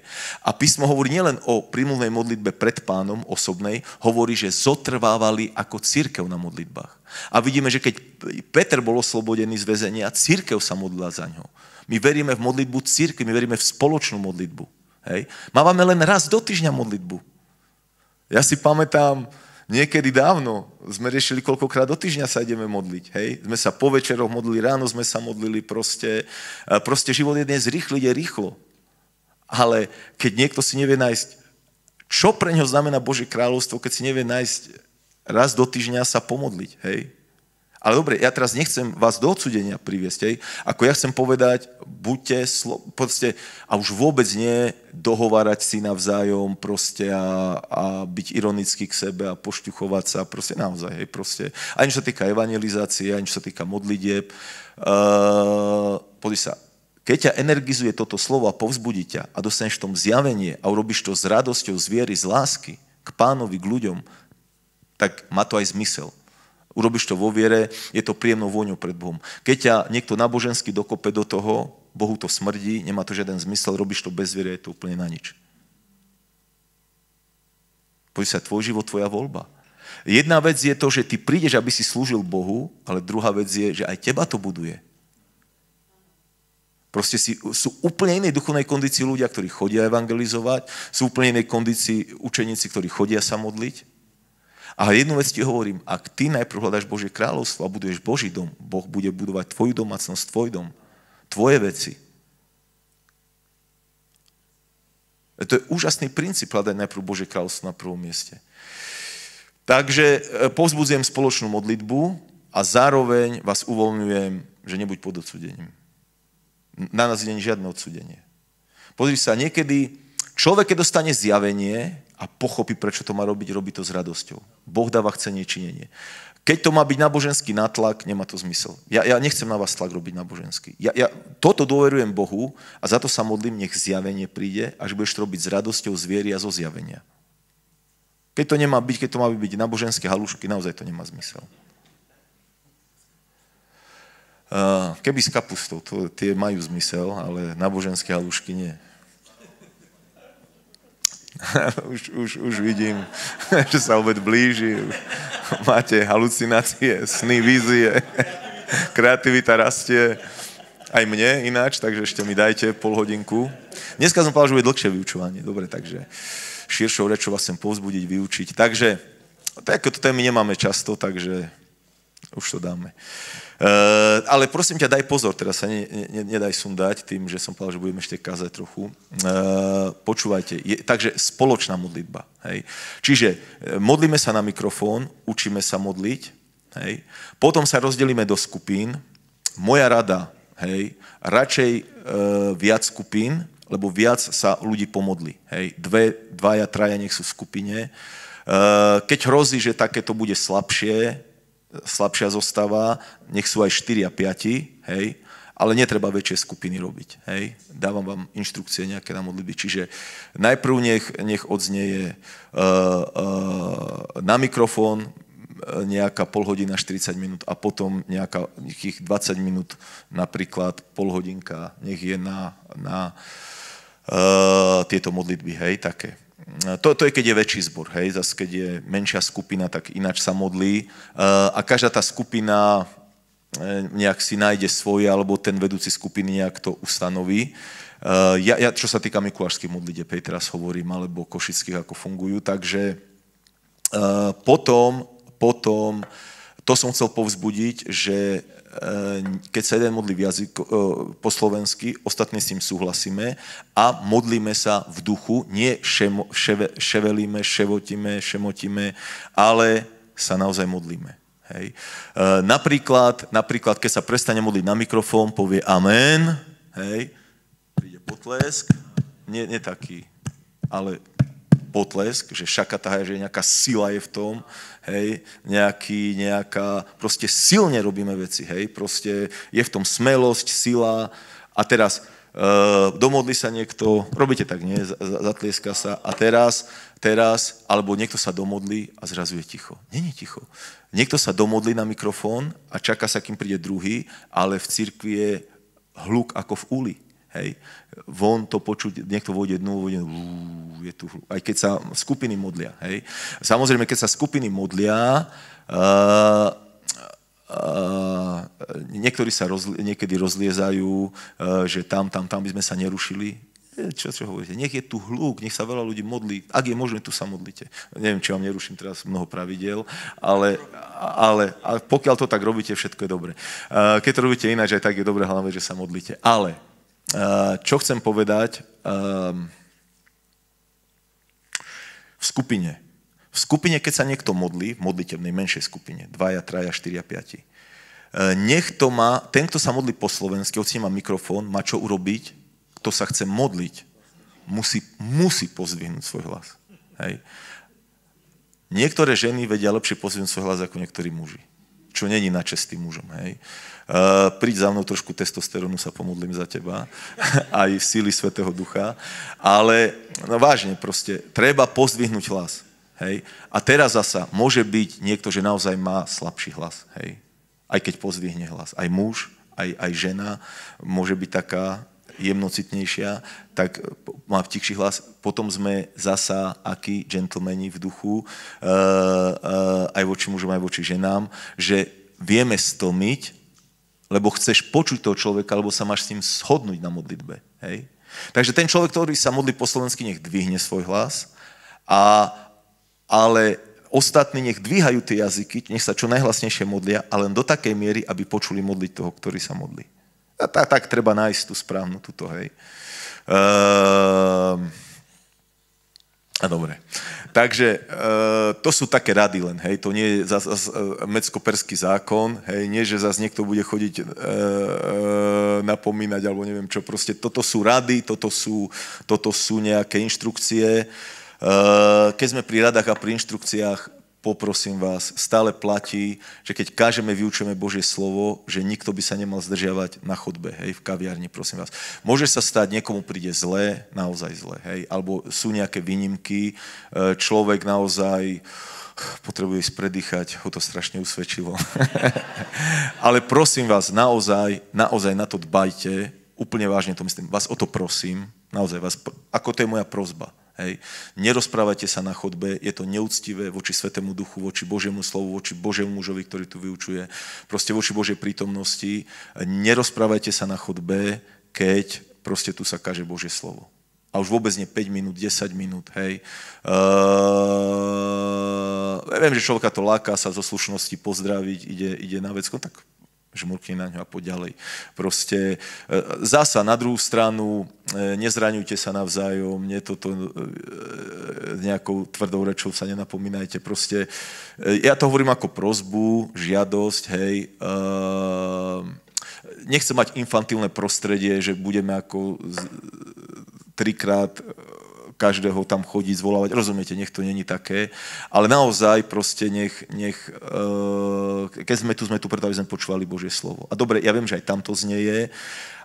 A písmo hovorí nielen o prímluvnej modlitbe pred pánom osobnej, hovorí, že zotrvávali ako církev na modlitbách. A vidíme, že keď Peter bol oslobodený z väzenia, církev sa modlila za ňo. My veríme v modlitbu církvy, my veríme v spoločnú modlitbu. Hej. Máme len raz do týždňa modlitbu. Ja si pamätám, niekedy dávno sme riešili, koľkokrát do týždňa sa ideme modliť. Hej? Sme sa po večeroch modlili, ráno sme sa modlili, proste, e, proste život je dnes rýchly, ide rýchlo. Ale keď niekto si nevie nájsť, čo pre ňo znamená Božie kráľovstvo, keď si nevie nájsť raz do týždňa sa pomodliť, hej? Ale dobre, ja teraz nechcem vás do odsudenia priviesť, hej? Ako ja chcem povedať, buďte, slo- proste, a už vôbec nie dohovárať si navzájom proste a, a byť ironický k sebe a pošťuchovať sa, proste naozaj, hej, proste. Ani čo sa týka evangelizácie, ani čo sa týka modlitieb. Uh, sa, keď ťa energizuje toto slovo a povzbudí ťa a dostaneš v tom zjavenie a urobíš to s radosťou, z viery, z lásky k pánovi, k ľuďom, tak má to aj zmysel. Urobíš to vo viere, je to príjemnou vôňou pred Bohom. Keď ťa niekto nábožensky dokope do toho, Bohu to smrdí, nemá to žiaden zmysel, robíš to bez viery, je to úplne na nič. Pozri sa, tvoj život, tvoja voľba. Jedna vec je to, že ty prídeš, aby si slúžil Bohu, ale druhá vec je, že aj teba to buduje. Proste si, sú úplne inej duchovnej kondícii ľudia, ktorí chodia evangelizovať, sú úplne inej kondícii učeníci, ktorí chodia sa modliť. A jednu vec ti hovorím, ak ty najprv hľadáš Božie kráľovstvo a buduješ Boží dom, Boh bude budovať tvoju domácnosť, tvoj dom, tvoje veci. E, to je úžasný princíp hľadať najprv Božie kráľovstvo na prvom mieste. Takže e, povzbudzujem spoločnú modlitbu a zároveň vás uvoľňujem, že nebuď pod odsudením na nás nie je žiadne odsudenie. Pozri sa, niekedy človek, keď dostane zjavenie a pochopí, prečo to má robiť, robí to s radosťou. Boh dáva chcenie činenie. Keď to má byť náboženský natlak, nemá to zmysel. Ja, ja nechcem na vás tlak robiť náboženský. Ja, ja toto dôverujem Bohu a za to sa modlím, nech zjavenie príde, až budeš to robiť s radosťou viery a zo zjavenia. Keď to nemá byť, keď to má byť náboženské halušky, naozaj to nemá zmysel. Eh, keby s kapustou, to, tie majú zmysel, ale náboženské halušky nie. už, už, už vidím, že sa obed blíži, už máte halucinácie, sny, vízie, kreativita rastie. Aj mne ináč, takže ešte mi dajte pol hodinku. Dneska som povedal, že bude dlhšie vyučovanie. Dobre, takže širšou rečou vás chcem povzbudiť, vyučiť. Takže takéto témy nemáme často, takže už to dáme. Eh, ale prosím ťa, daj pozor, teraz sa ne, ne, nedaj sundať tým, že som povedal, že budeme ešte kazať trochu. E, počúvajte, je, takže spoločná modlitba. Hej. Čiže eh, modlíme sa na mikrofón, učíme sa modliť, hej. potom sa rozdelíme do skupín. Moja rada, hej, radšej e, viac skupín, lebo viac sa ľudí pomodli. Hej. Dve, dvaja, traja nech sú v skupine. E, keď hrozí, že takéto bude slabšie, slabšia zostava, nech sú aj 4 a 5, hej, ale netreba väčšie skupiny robiť, hej. Dávam vám inštrukcie nejaké na modlitby, čiže najprv nech, nech odznieje uh, uh, na mikrofón e, nejaká pol hodina, 40 minút a potom nejaká, nejakých 20 minút napríklad pol hodinka, nech je na, na uh, tieto modlitby, hej, také. Mm, to, to je, keď je väčší zbor, hej, zase keď je menšia skupina, tak ináč sa modlí eh, a každá tá skupina eh, nejak si nájde svoje, alebo ten vedúci skupiny nejak to ustanoví. Eh, ja, ja čo sa týka mikulášských modlitev, teraz hovorím, alebo košických, ako fungujú, takže potom, potom, to som chcel povzbudiť, že E, keď sa jeden modlí v jazyku, e, po slovensky, ostatní s tým súhlasíme a modlíme sa v duchu, nie šemo, ševe, ševelíme, ševotíme, šemotíme, ale sa naozaj modlíme. Hej. E, napríklad, napríklad, keď sa prestane modliť na mikrofón, povie amen, hej, príde potlesk, nie, nie taký, ale potlesk, že je, že nejaká sila je v tom, hej, nejaký, nejaká, proste silne robíme veci, hej, proste je v tom smelosť, sila a teraz e, domodli sa niekto, robíte tak, nie, zatlieska sa a teraz, teraz, alebo niekto sa domodlí a zrazu je ticho. Není ticho. Niekto sa domodlí na mikrofón a čaká sa, kým príde druhý, ale v cirkvi je hluk ako v úli. Hej. Von to počuť, niekto vôjde dnu, vôjde, vú, je tu, aj keď sa skupiny modlia. Hej. Samozrejme, keď sa skupiny modlia, uh, Uh, niektorí sa rozli- niekedy rozliezajú, uh, že tam, tam, tam by sme sa nerušili. Čo, čo hovoríte? Nech je tu hľúk, nech sa veľa ľudí modlí. Ak je možné, tu sa modlite. Neviem, či vám neruším teraz mnoho pravidel, ale, ale a pokiaľ to tak robíte, všetko je dobre. Uh, keď to robíte ináč, aj tak je dobré hlavne, že sa modlíte. Ale Eh, čo chcem povedať ehm, v skupine. V skupine, keď sa niekto modlí, v modlitevnej menšej skupine, dvaja, traja, štyria, piati, eh, nech to má, ten, kto sa modlí po slovensky, hoci má mikrofón, má čo urobiť, kto sa chce modliť, musí, musí pozvihnúť svoj hlas. Hej. Niektoré ženy vedia lepšie pozvihnúť svoj hlas ako niektorí muži čo není na čest tým mužom, hej. Uh, príď za mnou trošku testosterónu, sa pomodlím za teba, aj síly Svetého Ducha, ale no vážne proste, treba pozdvihnúť hlas, hej. A teraz zasa môže byť niekto, že naozaj má slabší hlas, hej. Aj keď pozdvihne hlas, aj muž, aj, aj žena môže byť taká, jemnocitnejšia, tak má vtichší hlas. Potom sme zasa akí džentlmeni v duchu, eh, eh, aj voči mužom, aj voči ženám, že vieme stlmiť, lebo chceš počuť toho človeka, alebo sa máš s ním shodnúť na modlitbe. Hej? Takže ten človek, ktorý sa modlí po slovensky, nech dvihne svoj hlas, a, ale ostatní nech dvíhajú tie jazyky, nech sa čo najhlasnejšie modlia, ale len do takej miery, aby počuli modliť toho, ktorý sa modlí. A tak, tak treba nájsť tú správnu túto, hej. Uh, a dobre. Takže uh, to sú také rady len, hej, to nie je zase uh, mecko-perský zákon, hej, nie, že zase niekto bude chodiť uh, uh, napomínať, alebo neviem čo, proste toto sú rady, toto sú, toto sú nejaké inštrukcie. Uh, keď sme pri radách a pri inštrukciách, poprosím vás, stále platí, že keď kážeme, vyučujeme Božie slovo, že nikto by sa nemal zdržiavať na chodbe, hej, v kaviarni, prosím vás. Môže sa stať, niekomu príde zlé, naozaj zlé, hej, alebo sú nejaké výnimky, e, človek naozaj potrebuje ísť predýchať, ho to strašne usvedčilo. Ale prosím vás, naozaj, naozaj na to dbajte, úplne vážne to myslím, vás o to prosím, naozaj vás, ako to je moja prozba, Hej. Nerozprávajte sa na chodbe, je to neúctivé voči Svetému Duchu, voči Božiemu slovu, voči Božiemu mužovi, ktorý tu vyučuje, proste voči Božej prítomnosti. Nerozprávajte sa na chodbe, keď proste tu sa kaže Božie slovo. A už vôbec nie 5 minút, 10 minút, hej. Uh, ja viem, že človeka to láka sa zo slušnosti pozdraviť, ide, ide na vecko, tak žmurkni na ňu a poď ďalej. Proste e, zasa na druhú stranu, e, nezraňujte sa navzájom, nie toto e, nejakou tvrdou rečou sa nenapomínajte. Proste, ja to hovorím ako prozbu, žiadosť, hej, nechcem mať infantilné prostredie, že budeme ako trikrát každého tam chodiť, zvolávať. Rozumiete, nech to není také. Ale naozaj proste nech, nech eh, keď sme tu, sme tu preto, aby sme počúvali Božie slovo. A dobre, ja viem, že aj tam to znieje,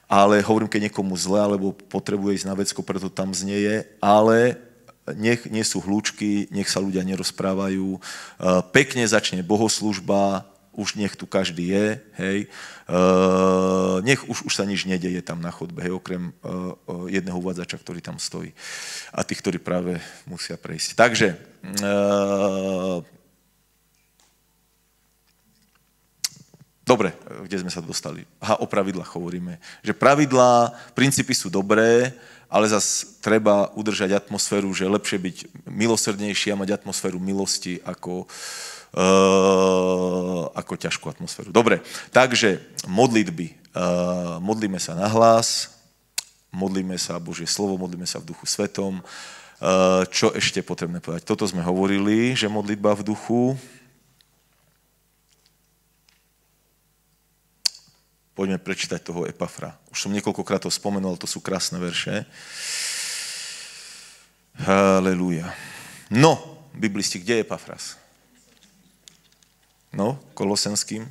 ale hovorím, keď niekomu zle, alebo potrebuje ísť na vecko, preto tam znieje, ale nech nie sú hľúčky, nech sa ľudia nerozprávajú. Eh, pekne začne bohoslužba, už nech tu každý je, hej, nech už, už sa nič nedeje tam na chodbe, hej, okrem jedného uvádzača, ktorý tam stojí a tých, ktorí práve musia prejsť. Takže, uh, dobre, kde sme sa dostali? Aha, o pravidlách hovoríme. Že pravidlá, princípy sú dobré, ale zas treba udržať atmosféru, že lepšie byť milosrdnejší a mať atmosféru milosti ako uh, Eh, ako ťažkú atmosféru. Dobre, takže modlitby. Eh, modlíme sa na hlas, modlíme sa Božie slovo, modlíme sa v duchu svetom. Eh, čo ešte potrebné povedať? Toto sme hovorili, že modlitba v duchu. Poďme prečítať toho Epafra. Už som niekoľkokrát to spomenul, to sú krásne verše. Halelúja. No, biblisti, kde je Epafras? No, kolosenským.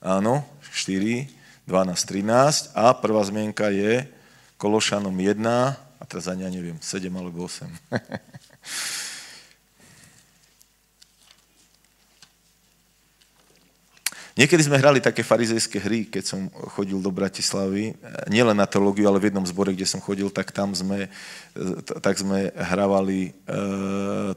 Áno, 4, 12, 13 a prvá zmienka je Kološanom 1, a teraz ani ja neviem, 7 alebo 8. Niekedy sme hrali také farizejské hry, keď som chodil do Bratislavy, e, nielen na teológiu, ale v jednom zbore, kde som chodil, tak tam sme, e, tak sme hrávali e,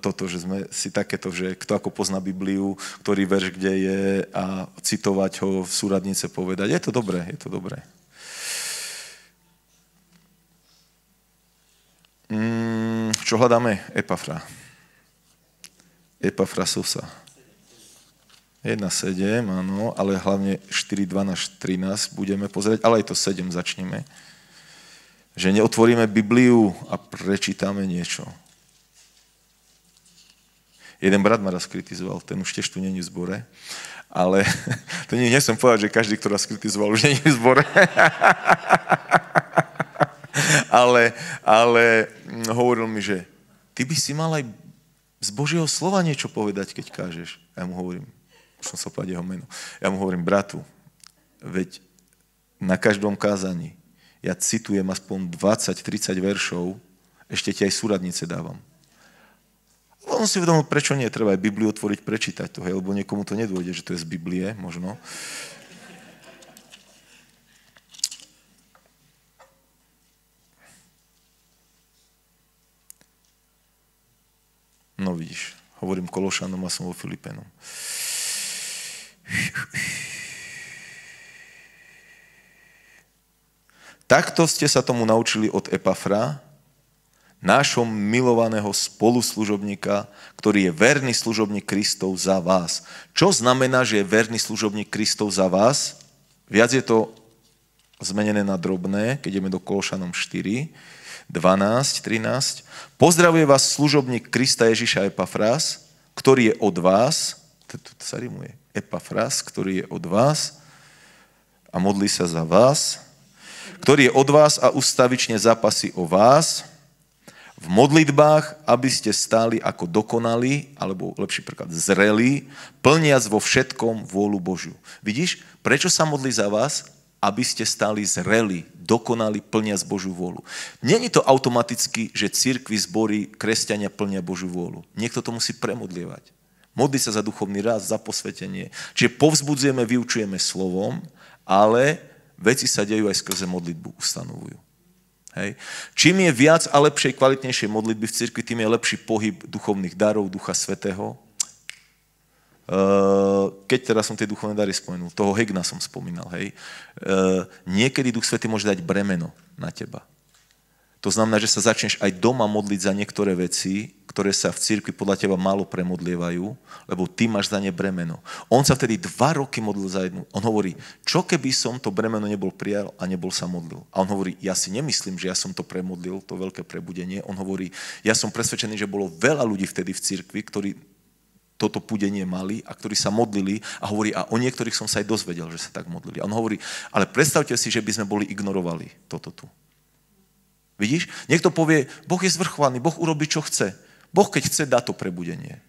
toto, že sme si takéto, že kto ako pozná Bibliu, ktorý verš kde je a citovať ho v súradnice povedať. Je to dobré, je to dobré. Mm, čo hľadáme? Epafra. Epafra Sosa. 1,7, áno, ale hlavne 4, 13 budeme pozerať, ale aj to 7 začneme. Že neotvoríme Bibliu a prečítame niečo. Jeden brat ma raz kritizoval, ten už tiež tu není v zbore, ale to nie, nesem povedať, že každý, ktorý raz kritizoval, už není v zbore. ale, ale mm, hovoril mi, že ty by si mal aj z Božieho slova niečo povedať, keď kážeš. A ja mu hovorím, som sa povedal jeho meno. Ja mu hovorím, bratu, veď na každom kázaní ja citujem aspoň 20-30 veršov, ešte ti aj súradnice dávam. On si uvedomil, prečo nie, treba aj Bibliu otvoriť, prečítať to, hej, lebo niekomu to nedôjde, že to je z Biblie, možno. No vidíš, hovorím Kološanom a som vo Filipenom. Takto ste sa tomu naučili od Epafra, nášho milovaného spoluslužobníka, ktorý je verný služobník Kristov za vás. Čo znamená, že je verný služobník Kristov za vás? Viac je to zmenené na drobné, keď ideme do Kološanom 4, 12, 13. Pozdravuje vás služobník Krista Ježiša Epafras, ktorý je od vás, to, sa rimuje, Epafras, ktorý je od vás a modlí sa za vás, ktorý je od vás a ustavične zapasí o vás v modlitbách, aby ste stáli ako dokonali, alebo lepší príklad, zreli, plniac vo všetkom vôľu Božiu. Vidíš, prečo sa modlí za vás? Aby ste stáli zreli, dokonali, plniac Božiu vôľu. Není to automaticky, že církvy, zbory, kresťania plnia Božiu vôľu. Niekto to musí premodlievať. Modli sa za duchovný rast, za posvetenie. Čiže povzbudzujeme, vyučujeme slovom, ale veci sa dejú aj skrze modlitbu, ustanovujú. Hej. Čím je viac a lepšej, kvalitnejšej modlitby v cirkvi, tým je lepší pohyb duchovných darov, Ducha Svetého. Eh, keď teraz som tie duchovné dary spomenul, toho Hegna som spomínal, hej. Eh, niekedy Duch Svetý môže dať bremeno na teba. To znamená, že sa začneš aj doma modliť za niektoré veci, ktoré sa v cirkvi podľa teba málo premodlievajú, lebo ty máš za ne bremeno. On sa vtedy dva roky modlil za jednu. On hovorí, čo keby som to bremeno nebol prijal a nebol sa modlil. A on hovorí, ja si nemyslím, že ja som to premodlil, to veľké prebudenie. On hovorí, ja som presvedčený, že bolo veľa ľudí vtedy v cirkvi, ktorí toto púdenie mali a ktorí sa modlili a hovorí, a o niektorých som sa aj dozvedel, že sa tak modlili. A on hovorí, ale predstavte si, že by sme boli ignorovali toto tu. Vidíš? Niekto povie, Boh je zvrchovaný, Boh urobi, čo chce. Boh, keď chce, dá to prebudenie.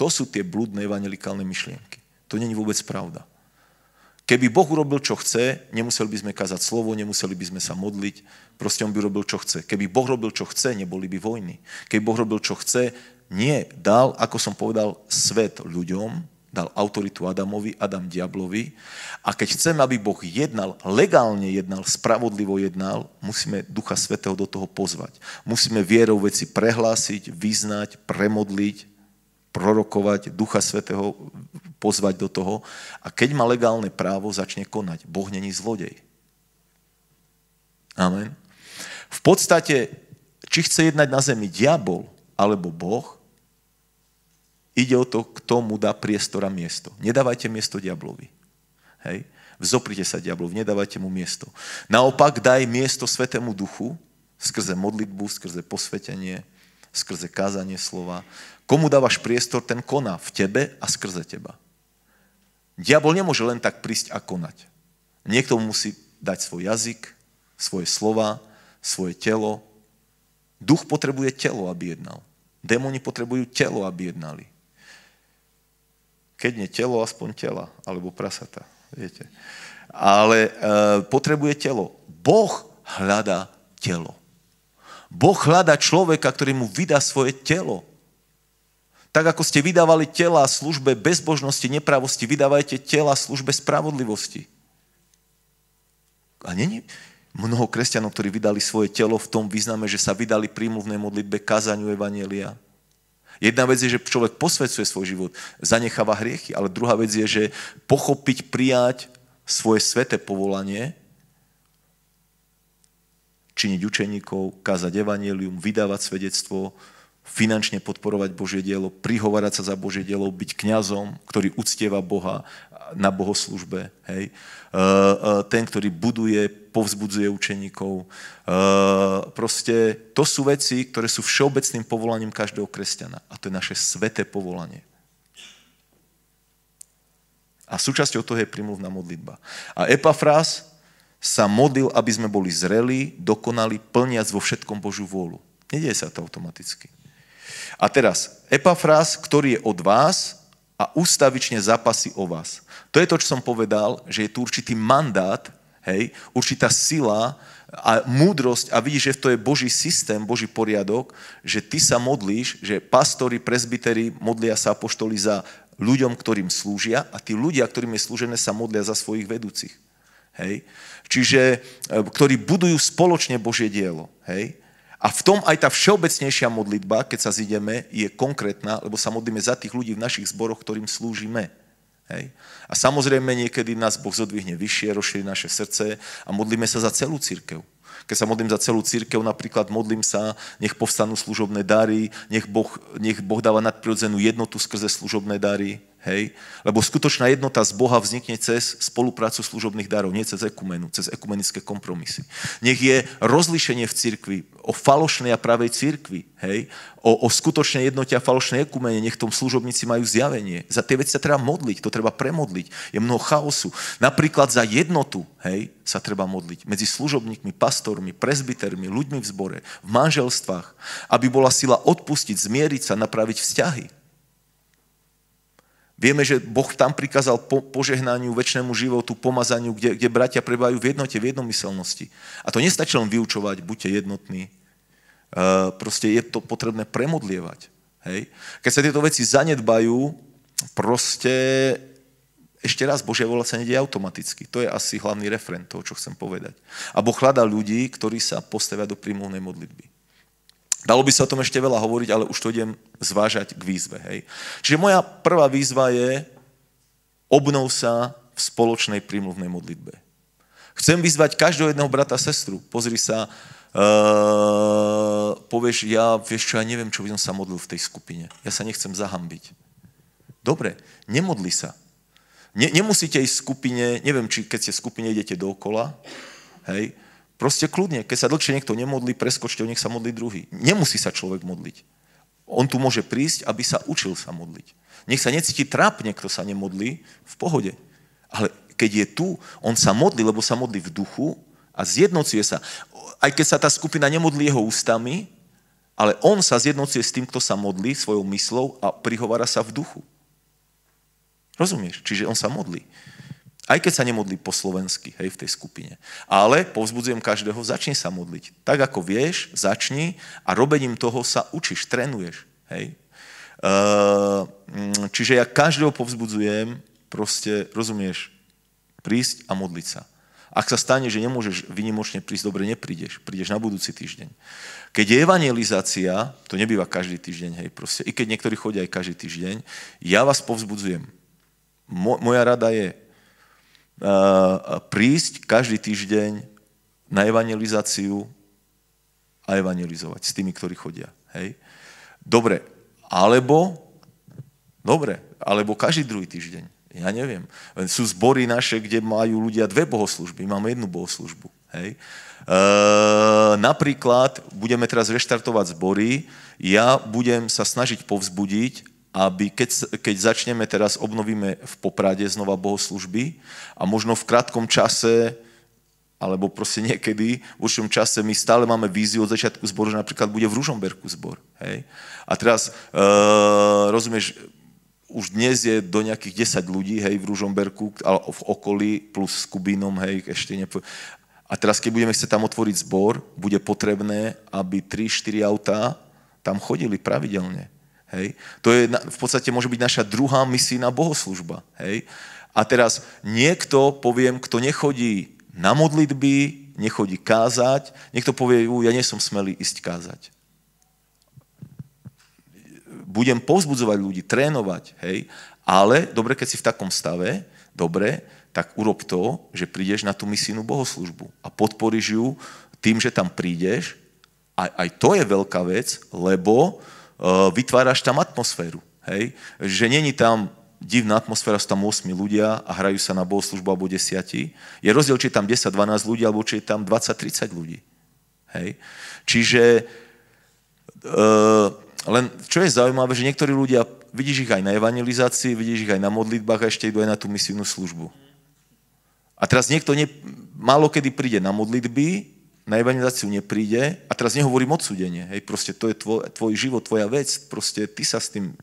To sú tie blúdne evangelikálne myšlienky. To není vôbec pravda. Keby Boh urobil, čo chce, nemuseli by sme kázať slovo, nemuseli by sme sa modliť, proste On by robil, čo chce. Keby Boh robil, čo chce, neboli by vojny. Keby Boh robil, čo chce, nie, dal, ako som povedal, svet ľuďom, dal autoritu Adamovi, Adam diablovi. A keď chceme, aby Boh jednal, legálne jednal, spravodlivo jednal, musíme Ducha Svetého do toho pozvať. Musíme vierou veci prehlásiť, vyznať, premodliť, prorokovať, Ducha Svetého pozvať do toho. A keď má legálne právo, začne konať. Boh není zlodej. Amen. V podstate, či chce jednať na zemi diabol alebo Boh, Ide o to, kto mu dá priestor a miesto. Nedávajte miesto diablovi. Hej? Vzoprite sa diablovi, nedávajte mu miesto. Naopak daj miesto Svetému Duchu, skrze modlitbu, skrze posvetenie, skrze kázanie slova. Komu dávaš priestor, ten koná v tebe a skrze teba. Diabol nemôže len tak prísť a konať. Niekto mu musí dať svoj jazyk, svoje slova, svoje telo. Duch potrebuje telo, aby jednal. Démoni potrebujú telo, aby jednali. Keď nie telo, aspoň tela, alebo prasata, viete. Ale e, potrebuje telo. Boh hľadá telo. Boh hľadá človeka, ktorý mu vydá svoje telo. Tak ako ste vydávali tela službe bezbožnosti, nepravosti, vydávajte tela službe spravodlivosti. A není mnoho kresťanov, ktorí vydali svoje telo v tom význame, že sa vydali prímluvnej modlitbe, kazaniu Evanielia, Jedna vec je, že človek posvedcuje svoj život, zanecháva hriechy, ale druhá vec je, že pochopiť, prijať svoje sveté povolanie, činiť učeníkov, kázať evanelium, vydávať svedectvo, finančne podporovať Božie dielo, prihovárať sa za Božie dielo, byť kňazom, ktorý uctieva Boha, na bohoslužbe. Hej. E, e, ten, ktorý buduje, povzbudzuje učeníkov. E, proste to sú veci, ktoré sú všeobecným povolaním každého kresťana. A to je naše sveté povolanie. A súčasťou toho je primluvná modlitba. A Epafrás sa modlil, aby sme boli zreli, dokonali, plniac vo všetkom Božú vôľu. Nedieje sa to automaticky. A teraz, Epafrás, ktorý je od vás a ústavične zapasí o vás. To je to, čo som povedal, že je tu určitý mandát, hej, určitá sila a múdrosť a vidíš, že to je Boží systém, Boží poriadok, že ty sa modlíš, že pastori, prezbiteri modlia sa apoštoli za ľuďom, ktorým slúžia a tí ľudia, ktorým je slúžené, sa modlia za svojich vedúcich. Hej? Čiže, e, ktorí budujú spoločne Božie dielo. Hej? A v tom aj tá všeobecnejšia modlitba, keď sa zideme, je konkrétna, lebo sa modlíme za tých ľudí v našich zboroch, ktorým slúžime. Hej. A samozrejme niekedy nás Boh zodvihne vyššie, rozšíri naše srdce a modlíme sa za celú církev. Keď sa modlím za celú církev, napríklad modlím sa, nech povstanú služobné dary, nech Boh, nech boh dáva nadprirodzenú jednotu skrze služobné dary. Hej? Lebo skutočná jednota z Boha vznikne cez spoluprácu služobných darov, nie cez ekumenu, cez ekumenické kompromisy. Nech je rozlíšenie v církvi o falošnej a pravej církvi, hej? O, o skutočnej jednote a falošnej ekumene, nech tom služobníci majú zjavenie. Za tie veci sa treba modliť, to treba premodliť. Je mnoho chaosu. Napríklad za jednotu, hej, sa treba modliť. Medzi služobníkmi, pastor, pastormi, prezbytermi, ľuďmi v zbore, v manželstvách, aby bola sila odpustiť, zmieriť sa, napraviť vzťahy. Vieme, že Boh tam prikázal po, požehnaniu, väčšnému životu, pomazaniu, kde, kde bratia prebajú v jednote, v jednomyselnosti. A to nestačí len vyučovať, buďte jednotní. E, proste je to potrebné premodlievať. Hej? Keď sa tieto veci zanedbajú, proste ešte raz, Božia vola sa nedie automaticky. To je asi hlavný referent toho, čo chcem povedať. A Boh hľadá ľudí, ktorí sa postavia do prímovnej modlitby. Dalo by sa o tom ešte veľa hovoriť, ale už to idem zvážať k výzve. Hej. Čiže moja prvá výzva je obnov sa v spoločnej prímluvnej modlitbe. Chcem vyzvať každého jedného brata a sestru. Pozri sa, uh, povieš, ja vieš čo, ja neviem, čo by som sa modlil v tej skupine. Ja sa nechcem zahambiť. Dobre, nemodli sa. Ne, nemusíte ísť v skupine, neviem, či keď ste v skupine, idete dookola, hej, proste kľudne, keď sa dlhšie niekto nemodlí, preskočte, nech sa modlí druhý. Nemusí sa človek modliť. On tu môže prísť, aby sa učil sa modliť. Nech sa necíti trápne, kto sa nemodlí, v pohode. Ale keď je tu, on sa modlí, lebo sa modlí v duchu a zjednocuje sa. Aj keď sa tá skupina nemodlí jeho ústami, ale on sa zjednocuje s tým, kto sa modlí svojou myslou a prihovára sa v duchu. Rozumieš? Čiže on sa modlí. Aj keď sa nemodlí po slovensky, hej, v tej skupine. Ale povzbudzujem každého, začni sa modliť. Tak ako vieš, začni a robením toho sa učíš, trénuješ. Hej. Ehm, čiže ja každého povzbudzujem, proste, rozumieš, prísť a modliť sa. Ak sa stane, že nemôžeš vynimočne prísť, dobre neprídeš, prídeš na budúci týždeň. Keď je evangelizácia, to nebýva každý týždeň, hej, proste, i keď niektorí chodia aj každý týždeň, ja vás povzbudzujem, moja rada je prísť každý týždeň na evangelizáciu a evangelizovať s tými, ktorí chodia. Hej? Dobre, alebo, dobre, alebo každý druhý týždeň. Ja neviem. Sú zbory naše, kde majú ľudia dve bohoslužby. Máme jednu bohoslužbu. Hej. E, napríklad budeme teraz reštartovať zbory. Ja budem sa snažiť povzbudiť, aby keď, keď začneme teraz, obnovíme v Poprade znova bohoslužby a možno v krátkom čase, alebo proste niekedy, v určitom čase my stále máme víziu od začiatku zboru, že napríklad bude v Ružomberku zbor. Hej? A teraz, e, rozumieš, už dnes je do nejakých 10 ľudí, hej, v Ružomberku, ale v okolí, plus s Kubínom, hej, ešte nepo... A teraz, keď budeme chcieť tam otvoriť zbor, bude potrebné, aby 3-4 autá tam chodili pravidelne. Hej? To je, v podstate môže byť naša druhá misijná bohoslužba. Hej? A teraz niekto, poviem, kto nechodí na modlitby, nechodí kázať, niekto povie, ja nie som smelý ísť kázať. Budem povzbudzovať ľudí, trénovať, hej? Ale dobre, keď si v takom stave, dobre, tak urob to, že prídeš na tú misijnú bohoslužbu a podporíš ju tým, že tam prídeš. A aj to je veľká vec, lebo Eh, vytváraš tam atmosféru. Hej? Že není tam divná atmosféra, sú tam 8 ľudia a hrajú sa na bohoslužbu alebo 10. Je rozdiel, či je tam 10-12 ľudí, alebo či je tam 20-30 ľudí. Hej? Čiže e, len čo je zaujímavé, že niektorí ľudia, vidíš ich aj na evangelizácii, vidíš ich aj na modlitbách a ešte idú aj na tú misijnú službu. A teraz niekto ne, málo kedy príde na modlitby, na evangelizáciu nepríde, a teraz nehovorím odsudenie, hej, proste to je tvoj, tvoj život, tvoja vec, proste ty sa s tým,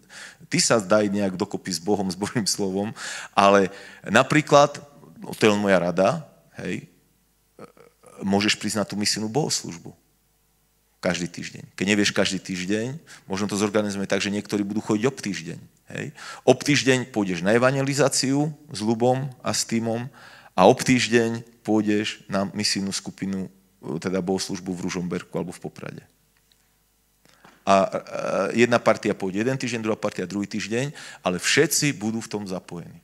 ty sa daj nejak dokopy s Bohom, s Božím slovom, ale napríklad, no to je len moja rada, hej, e, môžeš prísť na tú misijnú bohoslužbu. Každý týždeň. Keď nevieš každý týždeň, možno to zorganizujeme tak, že niektorí budú chodiť ob týždeň. Hej. Ob týždeň pôjdeš na evangelizáciu s Lubom a s týmom a ob týždeň pôjdeš na misijnú skupinu teda službu v Ružomberku alebo v Poprade. A jedna partia pôjde jeden týždeň, druhá partia druhý týždeň, ale všetci budú v tom zapojení.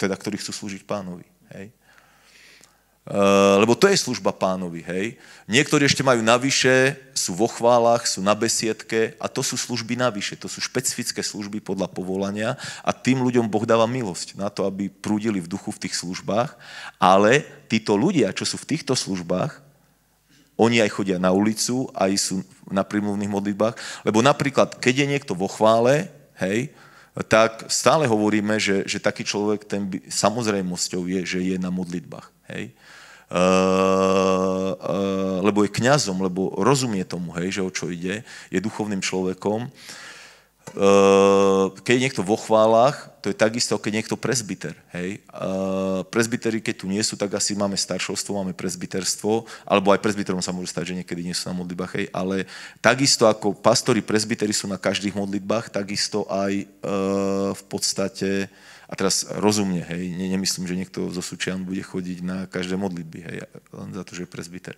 Teda, ktorí chcú slúžiť pánovi. Hej? E, lebo to je služba pánovi, hej. Niektorí ešte majú navyše, sú vo chválach, sú na besiedke a to sú služby navyše, to sú špecifické služby podľa povolania a tým ľuďom Boh dáva milosť na to, aby prúdili v duchu v tých službách, ale títo ľudia, čo sú v týchto službách, oni aj chodia na ulicu, aj sú na prímluvných modlitbách. Lebo napríklad, keď je niekto vo chvále, hej, tak stále hovoríme, že, že taký človek, ten by, samozrejmosťou je, že je na modlitbách. Hej. E, e, lebo je kňazom, lebo rozumie tomu, hej, že o čo ide, je duchovným človekom. E, Eh, keď je niekto vo chválach, to je takisto, keď niekto presbyter. Hej? Eh, presbytery, keď tu nie sú, tak asi máme staršovstvo, máme presbyterstvo, alebo aj presbyterom sa môže stať, že niekedy nie sú na modlitbách, hej? ale takisto ako pastori, presbytery sú na každých modlitbách, takisto aj eh, v podstate a teraz rozumne, hej, nemyslím, že niekto zo Sučian bude chodiť na každé modlitby, hej, len za to, že je presbyter.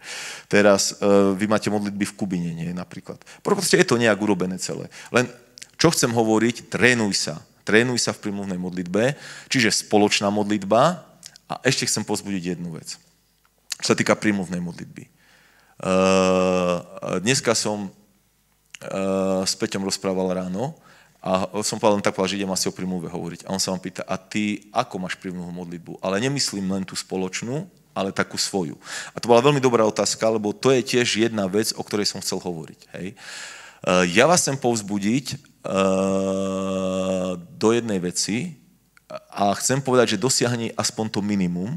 Teraz vy máte modlitby v Kubine, nie, napríklad. Proste je to nejak urobené celé. Len čo chcem hovoriť? Trénuj sa. Trénuj sa v primluvnej modlitbe, čiže spoločná modlitba. A ešte chcem pozbudiť jednu vec, čo sa týka primluvnej modlitby. Eh, dneska som eh, s Peťom rozprával ráno a som povedal, no tak povedal, že idem asi o primluve hovoriť. A on sa ma pýta, a ty ako máš primluvnú modlitbu? Ale nemyslím len tú spoločnú, ale takú svoju. A to bola veľmi dobrá otázka, lebo to je tiež jedna vec, o ktorej som chcel hovoriť. Hej? Eh, ja vás chcem povzbudiť, Eh, do jednej veci a chcem povedať, že dosiahni aspoň to minimum,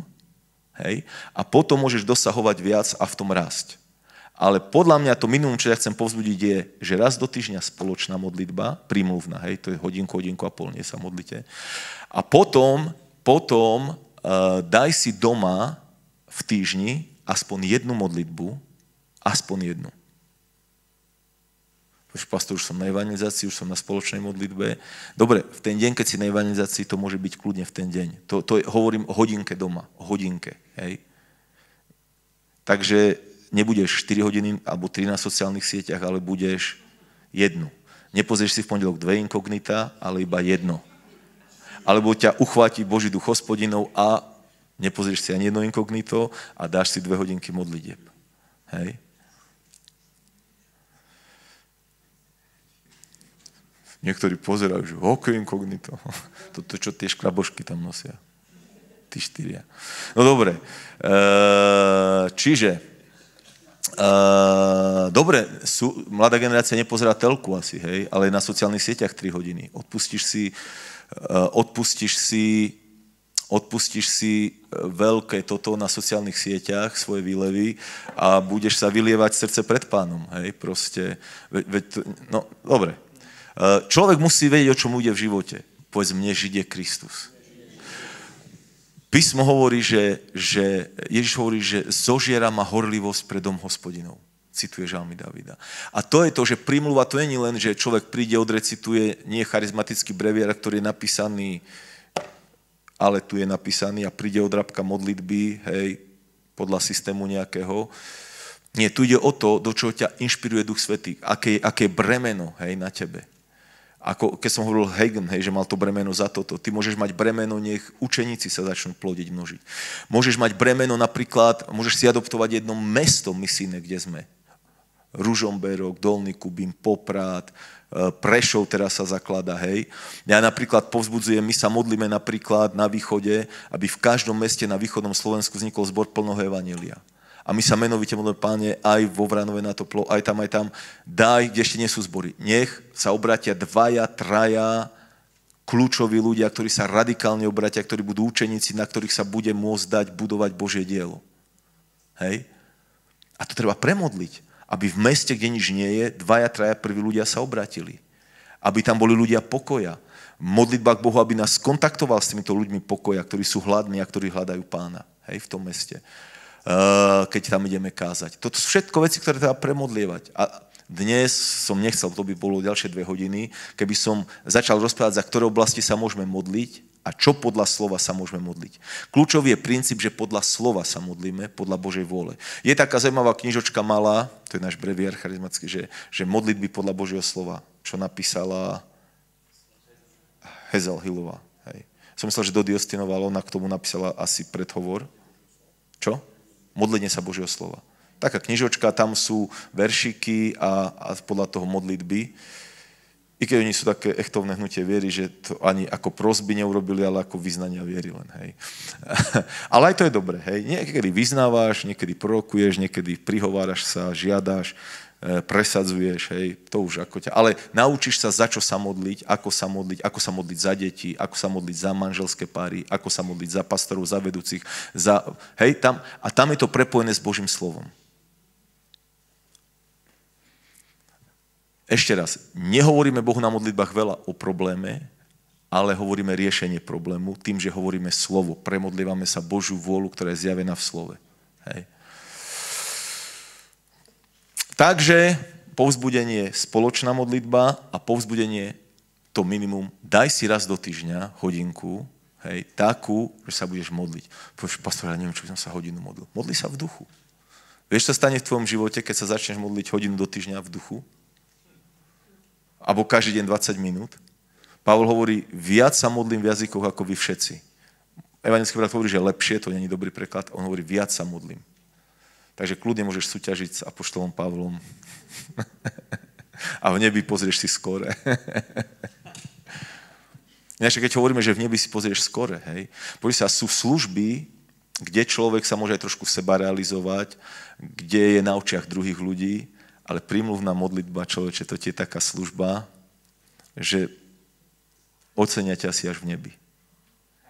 hej, a potom môžeš dosahovať viac a v tom rásť. Ale podľa mňa to minimum, čo ja chcem povzbudiť, je, že raz do týždňa spoločná modlitba, prímluvná, hej, to je hodinku, hodinku a pol, nie sa modlite. A potom, potom uh, daj si doma v týždni aspoň jednu modlitbu, aspoň jednu už pastor, už som na evangelizácii, už som na spoločnej modlitbe. Dobre, v ten deň, keď si na evangelizácii, to môže byť kľudne v ten deň. To, to je, hovorím o hodinke doma, o hodinke. Hej. Takže nebudeš 4 hodiny alebo 3 na sociálnych sieťach, ale budeš jednu. Nepozrieš si v pondelok dve inkognita, ale iba jedno. Alebo ťa uchváti Boží duch hospodinov a nepozrieš si ani jedno inkognito a dáš si dve hodinky modlitieb. Hej. Niektorí pozerajú, že ok, inkognito. Toto, čo tie škrabošky tam nosia. Tí štyria. No dobre. E, čiže, e, dobre, sú, mladá generácia nepozerá telku asi, hej, ale na sociálnych sieťach 3 hodiny. E, odpustíš si, odpustíš si odpustíš si veľké toto na sociálnych sieťach, svoje výlevy a budeš sa vylievať srdce pred pánom, hej, proste. Ve, ve, no, dobre, Eh, človek musí vedieť, o čom ide v živote. Povedz, mne žid je Kristus. Písmo hovorí, že, že Ježiš hovorí, že zožiera ma horlivosť pred dom hospodinov. Cituje žalmy Davida. A to je to, že primluva to nie je len, že človek príde, odrecituje, nie je charizmatický breviar, ktorý je napísaný, ale tu je napísaný a príde odrabka modlitby, hej, podľa systému nejakého. Nie, tu ide o to, do čoho ťa inšpiruje Duch Svetý, aké, aké bremeno hej, na tebe ako keď som hovoril Hagen, hej, že mal to bremeno za toto. Ty môžeš mať bremeno, nech učeníci sa začnú plodiť, množiť. Môžeš mať bremeno napríklad, môžeš si adoptovať jedno mesto misíne, kde sme. Ružomberok, Dolný Kubín, Poprát, e, Prešov teraz sa zaklada, hej. Ja napríklad povzbudzujem, my sa modlíme napríklad na východe, aby v každom meste na východnom Slovensku vznikol zbor plného evanelia. A my sa menovite modlíme, páne, aj vo Vranove na plo, aj tam, aj tam. Daj, kde ešte nie sú zbory. Nech sa obratia dvaja, traja kľúčoví ľudia, ktorí sa radikálne obratia, ktorí budú učeníci, na ktorých sa bude môcť dať budovať Božie dielo. Hej? A to treba premodliť, aby v meste, kde nič nie je, dvaja, traja prví ľudia sa obratili. Aby tam boli ľudia pokoja. Modlitba k Bohu, aby nás kontaktoval s týmito ľuďmi pokoja, ktorí sú hladní a ktorí hľadajú pána. Hej, v tom meste. Eh, keď tam ideme kázať. Toto sú všetko veci, ktoré treba premodlievať. A dnes som nechcel, to by bolo ďalšie dve hodiny, keby som začal rozprávať, za ktoré oblasti sa môžeme modliť a čo podľa slova sa môžeme modliť. Kľúčový je princíp, že podľa slova sa modlíme, podľa Božej vôle. Je taká zaujímavá knižočka malá, to je náš breviár charizmatický, že, že modlitby podľa Božieho slova, čo napísala Hezel Hillová. Hej. Som myslel, že Dodi Ostinoval, ona k tomu napísala asi predhovor. Čo? modlenie sa Božieho slova. Taká knižočka, tam sú veršiky a, a podľa toho modlitby. I keď oni sú také echtovné hnutie viery, že to ani ako prosby neurobili, ale ako vyznania viery len, hej. ale aj to je dobré, hej. Niekedy vyznávaš, niekedy prorokuješ, niekedy prihováraš sa, žiadaš, E, presadzuješ, hej, to už ako ťa. Ale naučíš sa, za čo sa modliť, ako sa modliť, ako sa modliť za deti, ako sa modliť za manželské páry, ako sa modliť za pastorov, za vedúcich, za, hej, tam, a tam je to prepojené s Božím slovom. Ešte raz, nehovoríme Bohu na modlitbách veľa o probléme, ale hovoríme riešenie problému tým, že hovoríme slovo, premodlívame sa Božiu vôľu, ktorá je zjavená v slove. Hej. Takže povzbudenie spoločná modlitba a povzbudenie to minimum. Daj si raz do týždňa hodinku, hej, takú, že sa budeš modliť. Povieš, pastor, ja neviem, čo by som sa hodinu modlil. Modli sa v duchu. Vieš, čo stane v tvojom živote, keď sa začneš modliť hodinu do týždňa v duchu? Abo každý deň 20 minút? Pavol hovorí, viac sa modlím v jazykoch ako vy všetci. Evangelický brat hovorí, že lepšie, to není dobrý preklad. On hovorí, viac sa modlím. Takže kľudne môžeš súťažiť s Apoštolom Pavlom. A v nebi pozrieš si skore. Ináč, keď hovoríme, že v nebi si pozrieš skore, hej, Poďme sa, sú služby, kde človek sa môže aj trošku seba realizovať, kde je na očiach druhých ľudí, ale prímluvná modlitba človeče, to je taká služba, že ocenia ťa si až v nebi.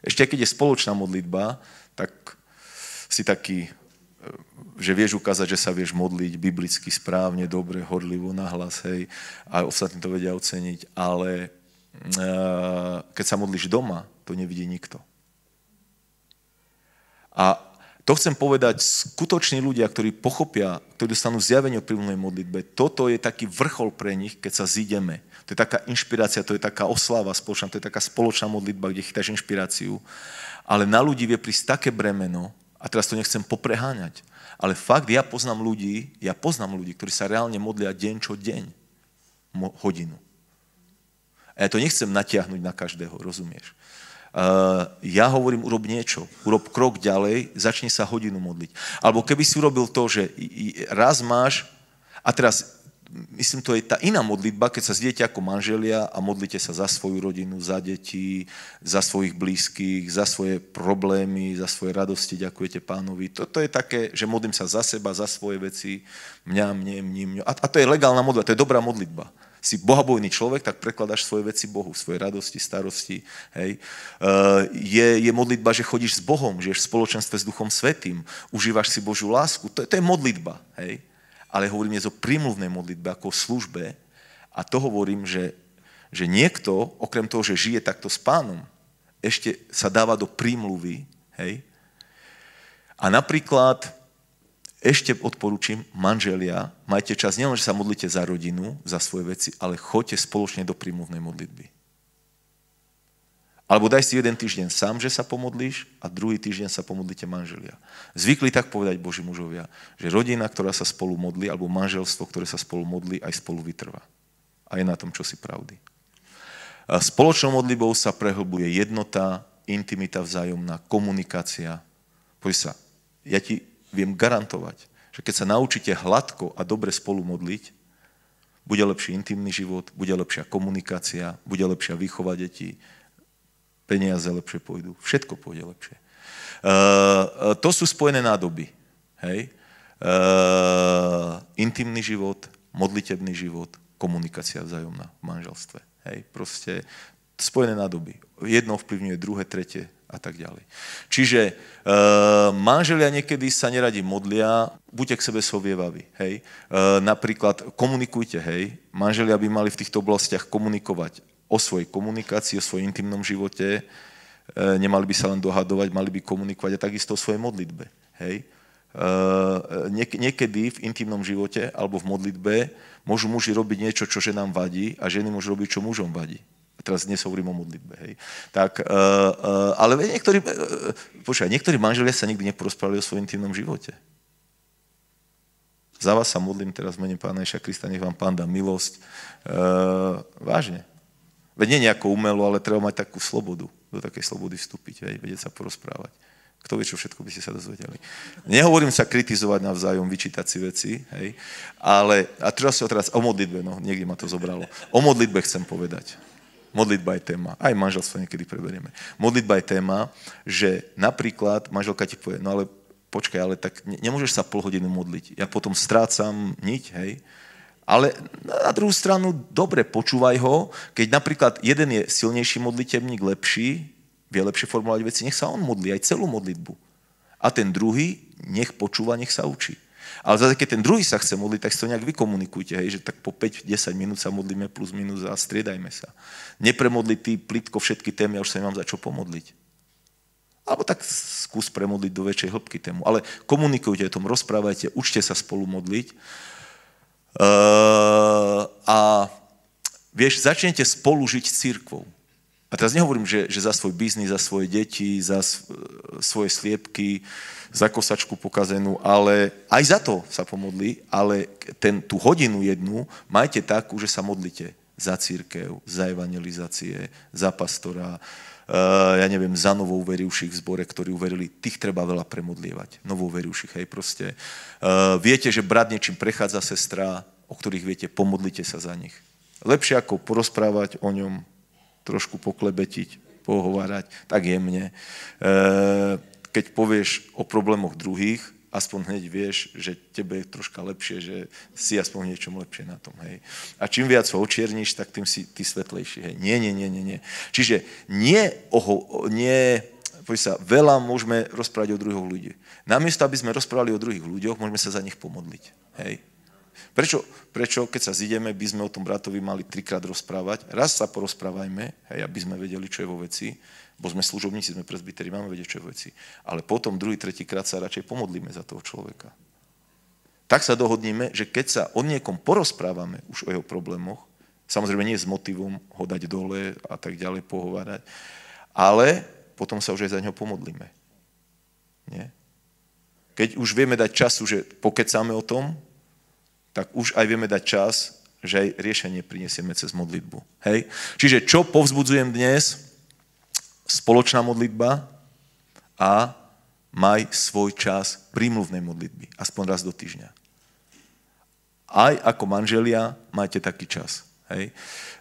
Ešte keď je spoločná modlitba, tak si taký že vieš ukázať, že sa vieš modliť biblicky správne, dobre, horlivo, nahlas, hej, a ostatní to vedia oceniť, ale e, keď sa modlíš doma, to nevidí nikto. A to chcem povedať, skutoční ľudia, ktorí pochopia, ktorí dostanú zjavenie o prímlnej modlitbe, toto je taký vrchol pre nich, keď sa zídeme. To je taká inšpirácia, to je taká oslava spoločná, to je taká spoločná modlitba, kde chytáš inšpiráciu. Ale na ľudí vie prísť také bremeno, a teraz to nechcem popreháňať. Ale fakt, ja poznám ľudí, ja poznám ľudí, ktorí sa reálne modlia deň čo deň, mo- hodinu. A ja to nechcem natiahnuť na každého, rozumieš? Uh, ja hovorím, urob niečo, urob krok ďalej, začni sa hodinu modliť. Alebo keby si urobil to, že raz máš, a teraz myslím, to je tá iná modlitba, keď sa zdieťa ako manželia a modlite sa za svoju rodinu, za deti, za svojich blízkych, za svoje problémy, za svoje radosti, ďakujete pánovi. Toto je také, že modlím sa za seba, za svoje veci, mňa, mne, mne, mňa. A, to je legálna modlitba, to je dobrá modlitba. Si bohabojný človek, tak prekladáš svoje veci Bohu, svoje radosti, starosti. Hej. E, je, je modlitba, že chodíš s Bohom, že ješ v spoločenstve s Duchom Svetým, užívaš si Božú lásku. To, to je modlitba. Hej ale hovorím dnes o primluvnej modlitbe ako o službe a to hovorím, že, že niekto, okrem toho, že žije takto s pánom, ešte sa dáva do prímluvy, hej? A napríklad ešte odporúčam, manželia, majte čas nielen, že sa modlite za rodinu, za svoje veci, ale choďte spoločne do prímluvnej modlitby. Alebo daj si jeden týždeň sám, že sa pomodlíš a druhý týždeň sa pomodlíte manželia. Zvykli tak povedať Boží mužovia, že rodina, ktorá sa spolu modlí, alebo manželstvo, ktoré sa spolu modlí, aj spolu vytrvá. A je na tom čosi pravdy. A spoločnou modlibou sa prehlbuje jednota, intimita vzájomná, komunikácia. Poď sa, ja ti viem garantovať, že keď sa naučíte hladko a dobre spolu modliť, bude lepší intimný život, bude lepšia komunikácia, bude lepšia výchova detí, peniaze lepšie pôjdu, všetko pôjde lepšie. E, to sú spojené nádoby. Hej? E, intimný život, modlitebný život, komunikácia vzájomná v manželstve. Hej? Proste spojené nádoby. Jedno vplyvňuje druhé, tretie a tak ďalej. Čiže e, manželia niekedy sa neradi modlia, buďte k sebe sovievaví, hej. E, napríklad komunikujte, hej. Manželia by mali v týchto oblastiach komunikovať o svojej komunikácii, o svojom intimnom živote, e, nemali by sa len dohadovať, mali by komunikovať a takisto o svojej modlitbe. Hej? E, e, niekedy v intimnom živote alebo v modlitbe môžu muži robiť niečo, čo ženám vadí a ženy môžu robiť, čo mužom vadí. A teraz dnes hovorím o modlitbe, hej. Tak, ale niektorí, uh, niektorí manželia sa nikdy neporozprávali o svojom intimnom živote. Za vás sa modlím teraz v mene Pána Ježia Krista, nech vám Pán dá milosť. vážne, Veď nie nejakú umelo, ale treba mať takú slobodu. Do takej slobody vstúpiť, aj vedieť sa porozprávať. Kto vie, čo všetko by ste sa dozvedeli. Nehovorím sa kritizovať navzájom, vyčítať si veci, hej. Ale, a treba sa teraz o modlitbe, no niekde ma to zobralo. O modlitbe chcem povedať. Modlitba je téma. Aj manželstvo niekedy preberieme. Modlitba je téma, že napríklad manželka ti povie, no ale počkaj, ale tak nemôžeš sa pol hodinu modliť. Ja potom strácam niť, hej. Ale na druhú stranu, dobre, počúvaj ho, keď napríklad jeden je silnejší modlitebník, lepší, vie lepšie formulovať veci, nech sa on modlí, aj celú modlitbu. A ten druhý, nech počúva, nech sa učí. Ale zase, keď ten druhý sa chce modliť, tak si to nejak vykomunikujte, hej, že tak po 5-10 minút sa modlíme plus minus a striedajme sa. Nepremodli ty plitko všetky témy, ja už sa nemám za čo pomodliť. Alebo tak skús premodliť do väčšej hĺbky tému. Ale komunikujte o tom, rozprávajte, učte sa spolu modliť Uh, a vieš, začnete spolužiť s církvou. A teraz nehovorím, že, že za svoj biznis, za svoje deti, za e, svoje sliepky, za kosačku pokazenú, ale aj za to sa pomodli, ale ten, tú hodinu jednu majte takú, že sa modlite za církev, za evangelizácie, za pastora, uh, Eh, ja neviem, za novou verivších v zbore, ktorí uverili, tých treba veľa premodlievať. Novou verivších, hej, proste. Eh, viete, že brat niečím prechádza sestra, o ktorých viete, pomodlite sa za nich. Lepšie ako porozprávať o ňom, trošku poklebetiť, pohovárať, tak jemne. Eh, keď povieš o problémoch druhých, aspoň hneď vieš, že tebe je troška lepšie, že si aspoň niečo lepšie na tom. Hej. A čím viac ho očierniš, tak tým si ty svetlejší. Hej. Nie, nie, nie, nie, nie. Čiže nie, oho, nie sa, veľa môžeme rozprávať o druhých ľudí. Namiesto, aby sme rozprávali o druhých ľuďoch, môžeme sa za nich pomodliť. Hej. Prečo, prečo, keď sa zideme, by sme o tom bratovi mali trikrát rozprávať? Raz sa porozprávajme, hej, aby sme vedeli, čo je vo veci, bo sme služobníci, sme prezbyteri, máme vedieť, čo je vo veci. Ale potom druhý, krát sa radšej pomodlíme za toho človeka. Tak sa dohodníme, že keď sa o niekom porozprávame už o jeho problémoch, samozrejme nie s motivom ho dať dole a tak ďalej, pohovárať, ale potom sa už aj za neho pomodlíme. Nie? Keď už vieme dať času, že pokecáme o tom, tak už aj vieme dať čas, že aj riešenie prinesieme cez modlitbu. Hej? Čiže čo povzbudzujem dnes? Spoločná modlitba a maj svoj čas prímluvnej modlitby, aspoň raz do týždňa. Aj ako manželia majte taký čas. Hej?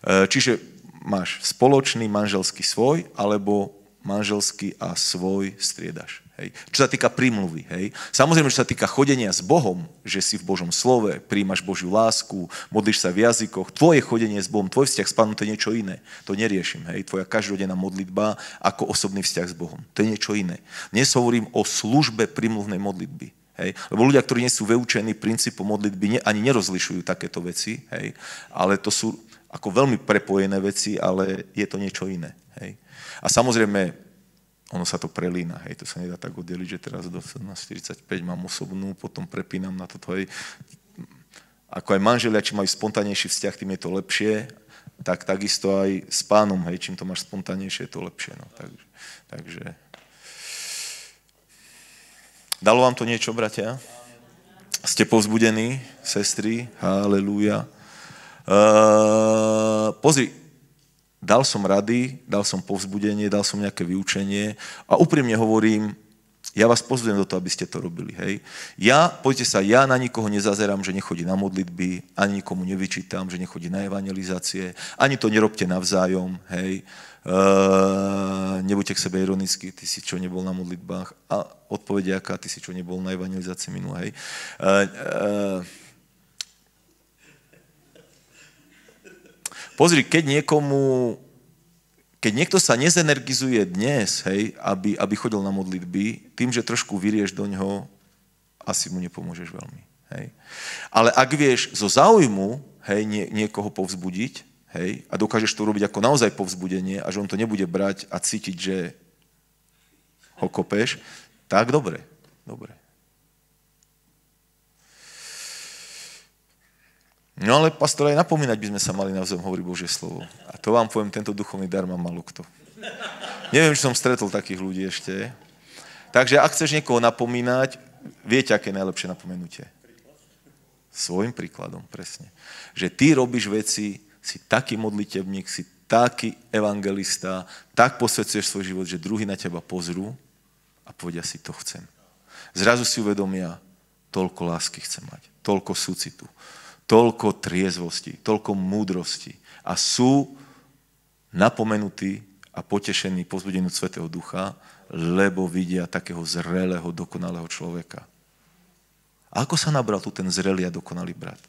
E, čiže máš spoločný manželský svoj, alebo manželský a svoj striedaš. Hej. Čo sa týka prímluvy. Hej. Samozrejme, čo sa týka chodenia s Bohom, že si v Božom slove, príjmaš Božiu lásku, modlíš sa v jazykoch, tvoje chodenie s Bohom, tvoj vzťah s Pánom, to je niečo iné. To neriešim. Hej. Tvoja každodenná modlitba ako osobný vzťah s Bohom. To je niečo iné. Dnes hovorím o službe prímluvnej modlitby. Hej? Lebo ľudia, ktorí nie sú vyučení princípom modlitby, ani nerozlišujú takéto veci, hej? ale to sú ako veľmi prepojené veci, ale je to niečo iné. Hej. A samozrejme, ono sa to prelína, hej, to sa nedá tak oddeliť, že teraz do 45 mám osobnú, potom prepínam na toto, hej. Ako aj manželia, či majú spontánnejší vzťah, tým je to lepšie, tak takisto aj s pánom, hej, čím to máš spontánnejšie, je to lepšie, no, takže, takže... Dalo vám to niečo, bratia? Ste povzbudení, sestry? Halelúja. Eh, pozri, dal som rady, dal som povzbudenie, dal som nejaké vyučenie a úprimne hovorím, ja vás pozvem do toho, aby ste to robili, hej. Ja, poďte sa, ja na nikoho nezazerám, že nechodí na modlitby, ani nikomu nevyčítam, že nechodí na evangelizácie, ani to nerobte navzájom, hej. Uh, nebuďte k sebe ironicky, ty si čo nebol na modlitbách a odpovedia, aká, ty si čo nebol na evangelizácii minulé, hej. Uh, uh, Pozri, keď niekomu, keď niekto sa nezenergizuje dnes, hej, aby, aby chodil na modlitby, tým, že trošku vyrieš do ňoho, asi mu nepomôžeš veľmi. Hej. Ale ak vieš zo záujmu hej, nie, niekoho povzbudiť, hej, a dokážeš to robiť ako naozaj povzbudenie a že on to nebude brať a cítiť, že ho kopeš, tak dobre, dobre. No ale, pastor, aj napomínať by sme sa mali navzájom hovoriť Božie slovo. A to vám poviem, tento duchovný dar má malo kto. Neviem, či som stretol takých ľudí ešte. Takže ak chceš niekoho napomínať, viete, aké je najlepšie napomenutie? Svojim príkladom, presne. Že ty robíš veci, si taký modlitevník, si taký evangelista, tak posvedcuješ svoj život, že druhý na teba pozrú a povedia si, to chcem. Zrazu si uvedomia, toľko lásky chcem mať, toľko súcitu, toľko triezvosti, toľko múdrosti a sú napomenutí a potešení pozbudenú Svetého Ducha, lebo vidia takého zrelého, dokonalého človeka. A ako sa nabral tu ten zrelý a dokonalý brat?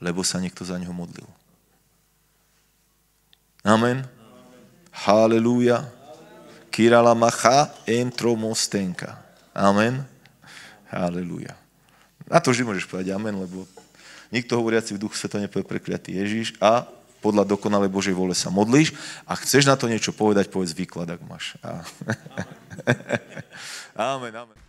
Lebo sa niekto za neho modlil. Amen. Halelúja. Kirala macha entromostenka. Amen. Halelúja. Na to vždy môžeš povedať amen, lebo Nikto hovoriaci v duchu sveta nepovie prekliatý Ježiš a podľa dokonalej Božej vole sa modlíš a chceš na to niečo povedať, povedz výklad, ak máš. Amen, amen. amen.